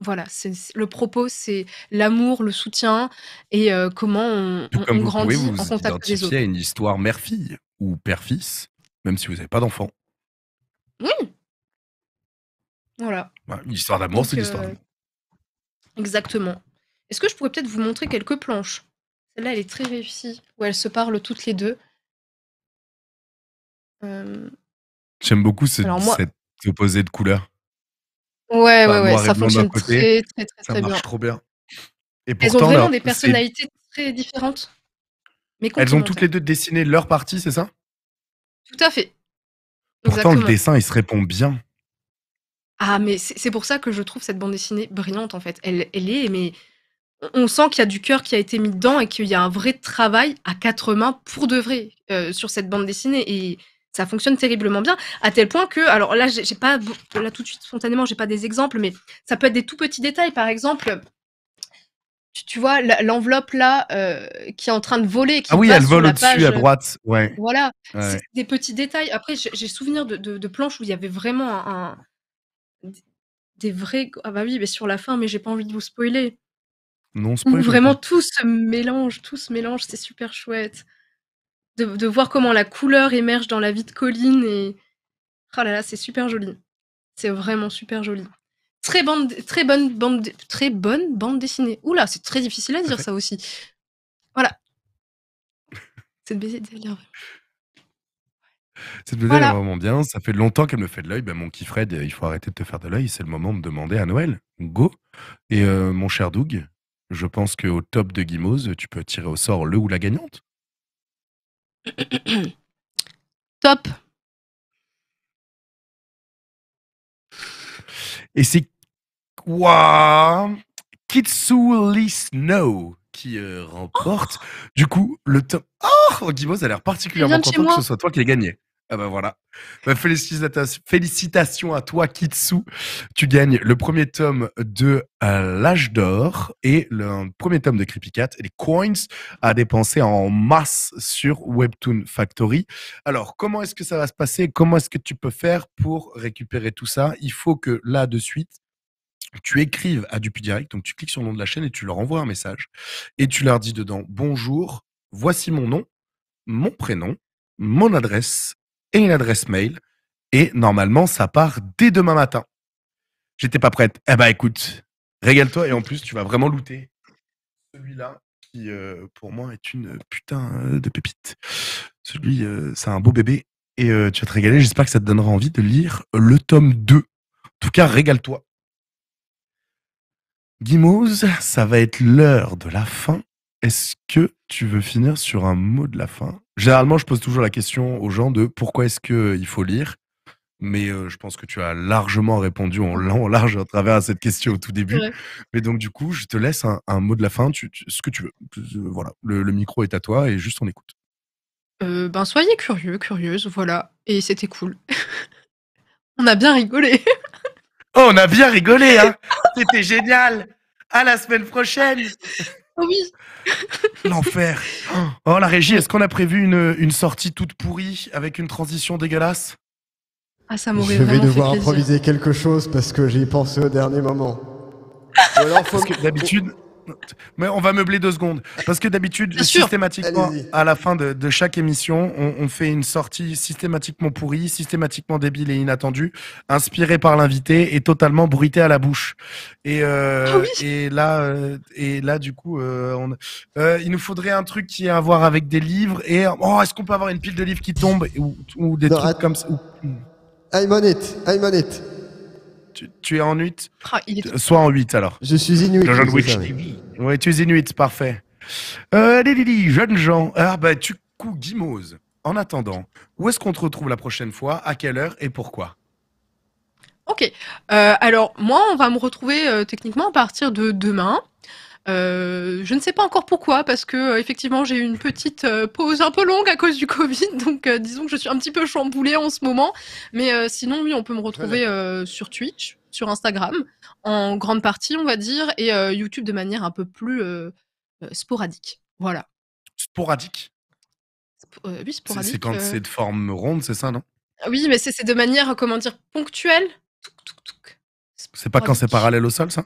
voilà, c'est le propos, c'est l'amour, le soutien et euh, comment on, comme vous en contact une histoire mère-fille ou père-fils, même si vous n'avez pas d'enfant. Oui. Voilà. Bah, histoire d'amour, c'est l'histoire euh, d'amour. Exactement. Est-ce que je pourrais peut-être vous montrer quelques planches Celle-là, elle est très réussie, où elles se parlent toutes les deux. Euh... J'aime beaucoup cette moi... opposé de couleurs. Ouais, ouais, ouais, ça fonctionne très, très, très, bien. ça marche trop bien. Et pourtant, Elles ont vraiment des personnalités très différentes. Mais Elles ont toutes les deux dessiné leur partie, c'est ça Tout à fait. Pourtant, le dessin, il se répond bien. Ah, mais c'est pour ça que je trouve cette bande dessinée brillante, en fait. Elle, elle est, mais on sent qu'il y a du cœur qui a été mis dedans et qu'il y a un vrai travail à quatre mains pour de vrai euh, sur cette bande dessinée. Et ça fonctionne terriblement bien, à tel point que, alors là, j'ai pas, là tout de suite, spontanément, j'ai pas des exemples, mais ça peut être des tout petits détails. Par exemple, tu, vois, l'enveloppe là, euh, qui est en train de voler. Qui ah oui, elle vole au-dessus à droite. Ouais. Voilà, c'est des petits détails. Après, j'ai souvenir de, planches où il y avait vraiment un, des vrais. Ah bah oui, mais sur la fin, mais j'ai pas envie de vous spoiler. Non, spoiler. Où vraiment tout se mélange, tout se mélange, c'est super chouette de, voir comment la couleur émerge dans la vie de Colline et oh là là, c'est super joli. C'est vraiment super joli. Très, très bonne bande, très bonne bande dessinée. Oula, c'est très difficile à dire ça aussi. Voilà. Cette baiser, Cette baiser est vraiment bien. Ça fait longtemps qu'elle me fait de l'œil. Ben, mon kiffred euh, il faut arrêter de te faire de l'œil. C'est le moment de demander à Noël. Go. Et euh, mon cher Doug, je pense qu'au top de Guimauze, tu peux tirer au sort le ou la gagnante. Top. Et c'est Kitsu Kitsuli Snow qui euh, remporte oh. du coup le top. Oh, ça a l'air particulièrement content que ce soit toi qui l'ai gagné. Ah ben voilà. Bah, félicitations à toi, Kitsu. Tu gagnes le premier tome de euh, L'âge d'or et le premier tome de Creepy et les coins à dépenser en masse sur Webtoon Factory. Alors, comment est-ce que ça va se passer Comment est-ce que tu peux faire pour récupérer tout ça Il faut que là, de suite, tu écrives à Dupuy Direct, donc tu cliques sur le nom de la chaîne et tu leur envoies un message et tu leur dis dedans Bonjour, voici mon nom, mon prénom, mon adresse et une adresse mail. Et normalement, ça part dès demain matin. J'étais pas prête. Eh ben écoute, régale-toi et en plus, tu vas vraiment looter celui-là qui, euh, pour moi, est une putain euh, de pépite. Celui, euh, c'est un beau bébé et tu vas te régaler. J'espère que ça te donnera envie de lire le tome 2. En tout cas, régale-toi. Guimauze, ça va être l'heure de la fin. Est-ce que tu veux finir sur un mot de la fin Généralement, je pose toujours la question aux gens de pourquoi est-ce qu'il euh, faut lire mais euh, je pense que tu as largement répondu en large à travers cette question au tout début. Mais donc, du coup, je te laisse un, mot de la fin, ce que tu veux. Euh, voilà, le, micro est à toi et juste on écoute. ben, soyez curieux, curieuse, voilà. Et c'était cool. [laughs] on a bien rigolé. Oh, on a bien rigolé, hein. [laughs] C'était génial. À la semaine prochaine. L'enfer. Oh, la régie, est-ce qu'on a prévu une, sortie toute pourrie avec une transition dégueulasse Ah, Je vais devoir improviser quelque chose parce que j'y pensé au dernier moment. que d'habitude, mais on va meubler deux secondes. Parce que d'habitude, systématiquement, à la fin de, chaque émission, on, fait une sortie systématiquement pourrie, systématiquement débile et inattendue, inspirée par l'invité et totalement bruitée à la bouche. Et, euh, ah et là, euh, et là, du coup, euh, il nous faudrait un truc qui a à voir avec des livres. Et oh, est-ce qu'on peut avoir une pile de livres qui tombe ou, des trucs comme ça ou... I'm on it, I'm on it. Tu, es en 8 ah, euh, Soit en 8 alors. Je suis inuit. Oui, tu es inuit, parfait. Euh, Lili, jeune Jean. Ah ben tu coups guimose. En attendant, où est-ce qu'on te retrouve la prochaine fois À quelle heure et pourquoi Ok. Euh, alors moi, on va me retrouver euh, techniquement à partir de demain. Euh, je ne sais pas encore pourquoi, parce que euh, effectivement j'ai eu une petite euh, pause un peu longue à cause du [laughs] Covid, donc disons que je suis un petit peu chamboulée en ce moment. Mais sinon, oui, on peut me retrouver sur Twitch, sur Instagram, en grande partie, on va dire, et YouTube de manière un peu plus sporadique. Voilà. Sporadique Oui sporadique C'est quand c'est de forme ronde, c'est ça, non Oui, mais c'est de manière, comment dire, ponctuelle. C'est pas quand c'est parallèle au sol, ça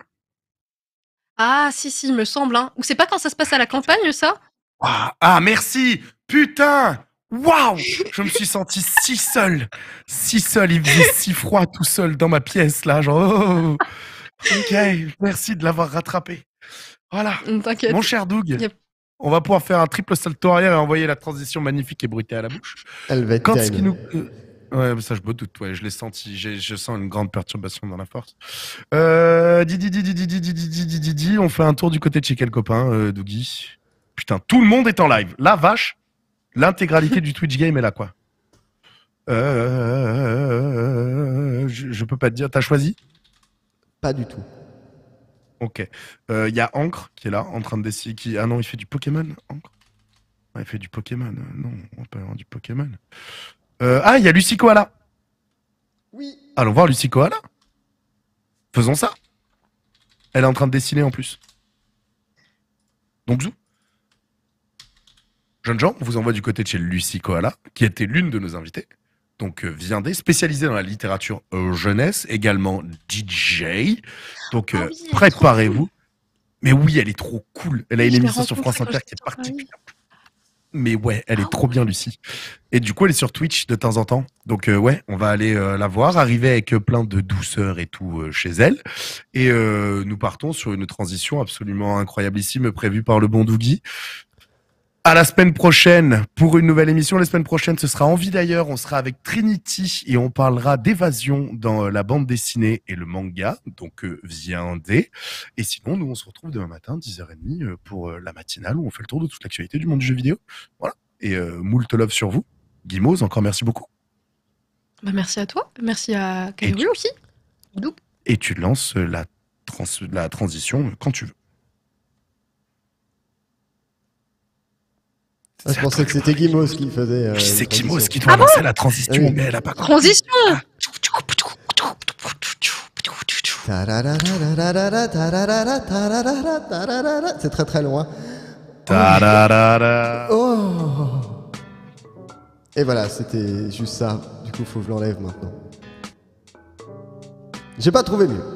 ah, si, si, il me semble. Hein. Ou c'est pas quand ça se passe à la campagne, ça ah, ah, merci Putain Waouh Je me suis senti si seul Si seul, il faisait si froid tout seul dans ma pièce, là, genre... Oh ok, merci de l'avoir rattrapé. Voilà. Mm, t'inquiète. Mon cher Doug, on va pouvoir faire un triple salto arrière et envoyer la transition magnifique et bruitée à la bouche. Elle va être quand ce qui nous... Euh, Ouais, ça je me doute, ouais, je l'ai senti, je sens une grande perturbation dans la force. Euh, Didi, on fait un tour du côté de chez quel copain, Dougie Putain, tout le monde est en live. La vache, l'intégralité du Twitch game est là, quoi. je, peux pas te dire, t'as choisi Pas du tout. Ok. Il y a Ancre qui est là, en train de décider. Qui... Ah non, il fait du Pokémon, Ancre il fait du Pokémon. Non, on peut avoir du Pokémon. Euh, ah, il y a Lucie Koala. Oui. Allons voir Lucie Koala. Faisons ça. Elle est en train de dessiner en plus. Donc, zou. Jeunes gens, on vous envoie du côté de chez Lucie Koala, qui était l'une de nos invitées. Donc, euh, viendez, spécialisée dans la littérature euh, jeunesse, également DJ. Donc, euh, ah préparez-vous. Mais oui, elle est trop cool. Elle a une émission sur France Inter qui est particulièrement mais ouais, elle est ah trop bien, Lucie. Et du coup, elle est sur Twitch de temps en temps. Donc, euh, ouais, on va aller euh, la voir, arriver avec euh, plein de douceur et tout chez elle. Et nous partons sur une transition absolument incroyable prévue par le bon Dougie, à la semaine prochaine pour une nouvelle émission. La semaine prochaine, ce sera Envie d'ailleurs. On sera avec Trinity et on parlera d'évasion dans euh, la bande dessinée et le manga. Donc, euh, viens des. Et sinon, nous, on se retrouve demain matin, 10h30, euh, pour la matinale où on fait le tour de toute l'actualité du monde du jeu vidéo. Voilà. Et Moultelove moult love sur vous. Guimauze, encore merci beaucoup. Bah, merci à toi. Merci à Kairi aussi. Et tu lances la, la transition quand tu veux. Ah, je pensais que c'était Guimos qui faisait. Euh, c'est Guimos qui doit lancer la transition, ah mais elle n'a pas compris. Transition C'est très très loin. Et voilà, c'était juste ça. Du coup, faut que je l'enlève maintenant. J'ai pas trouvé mieux.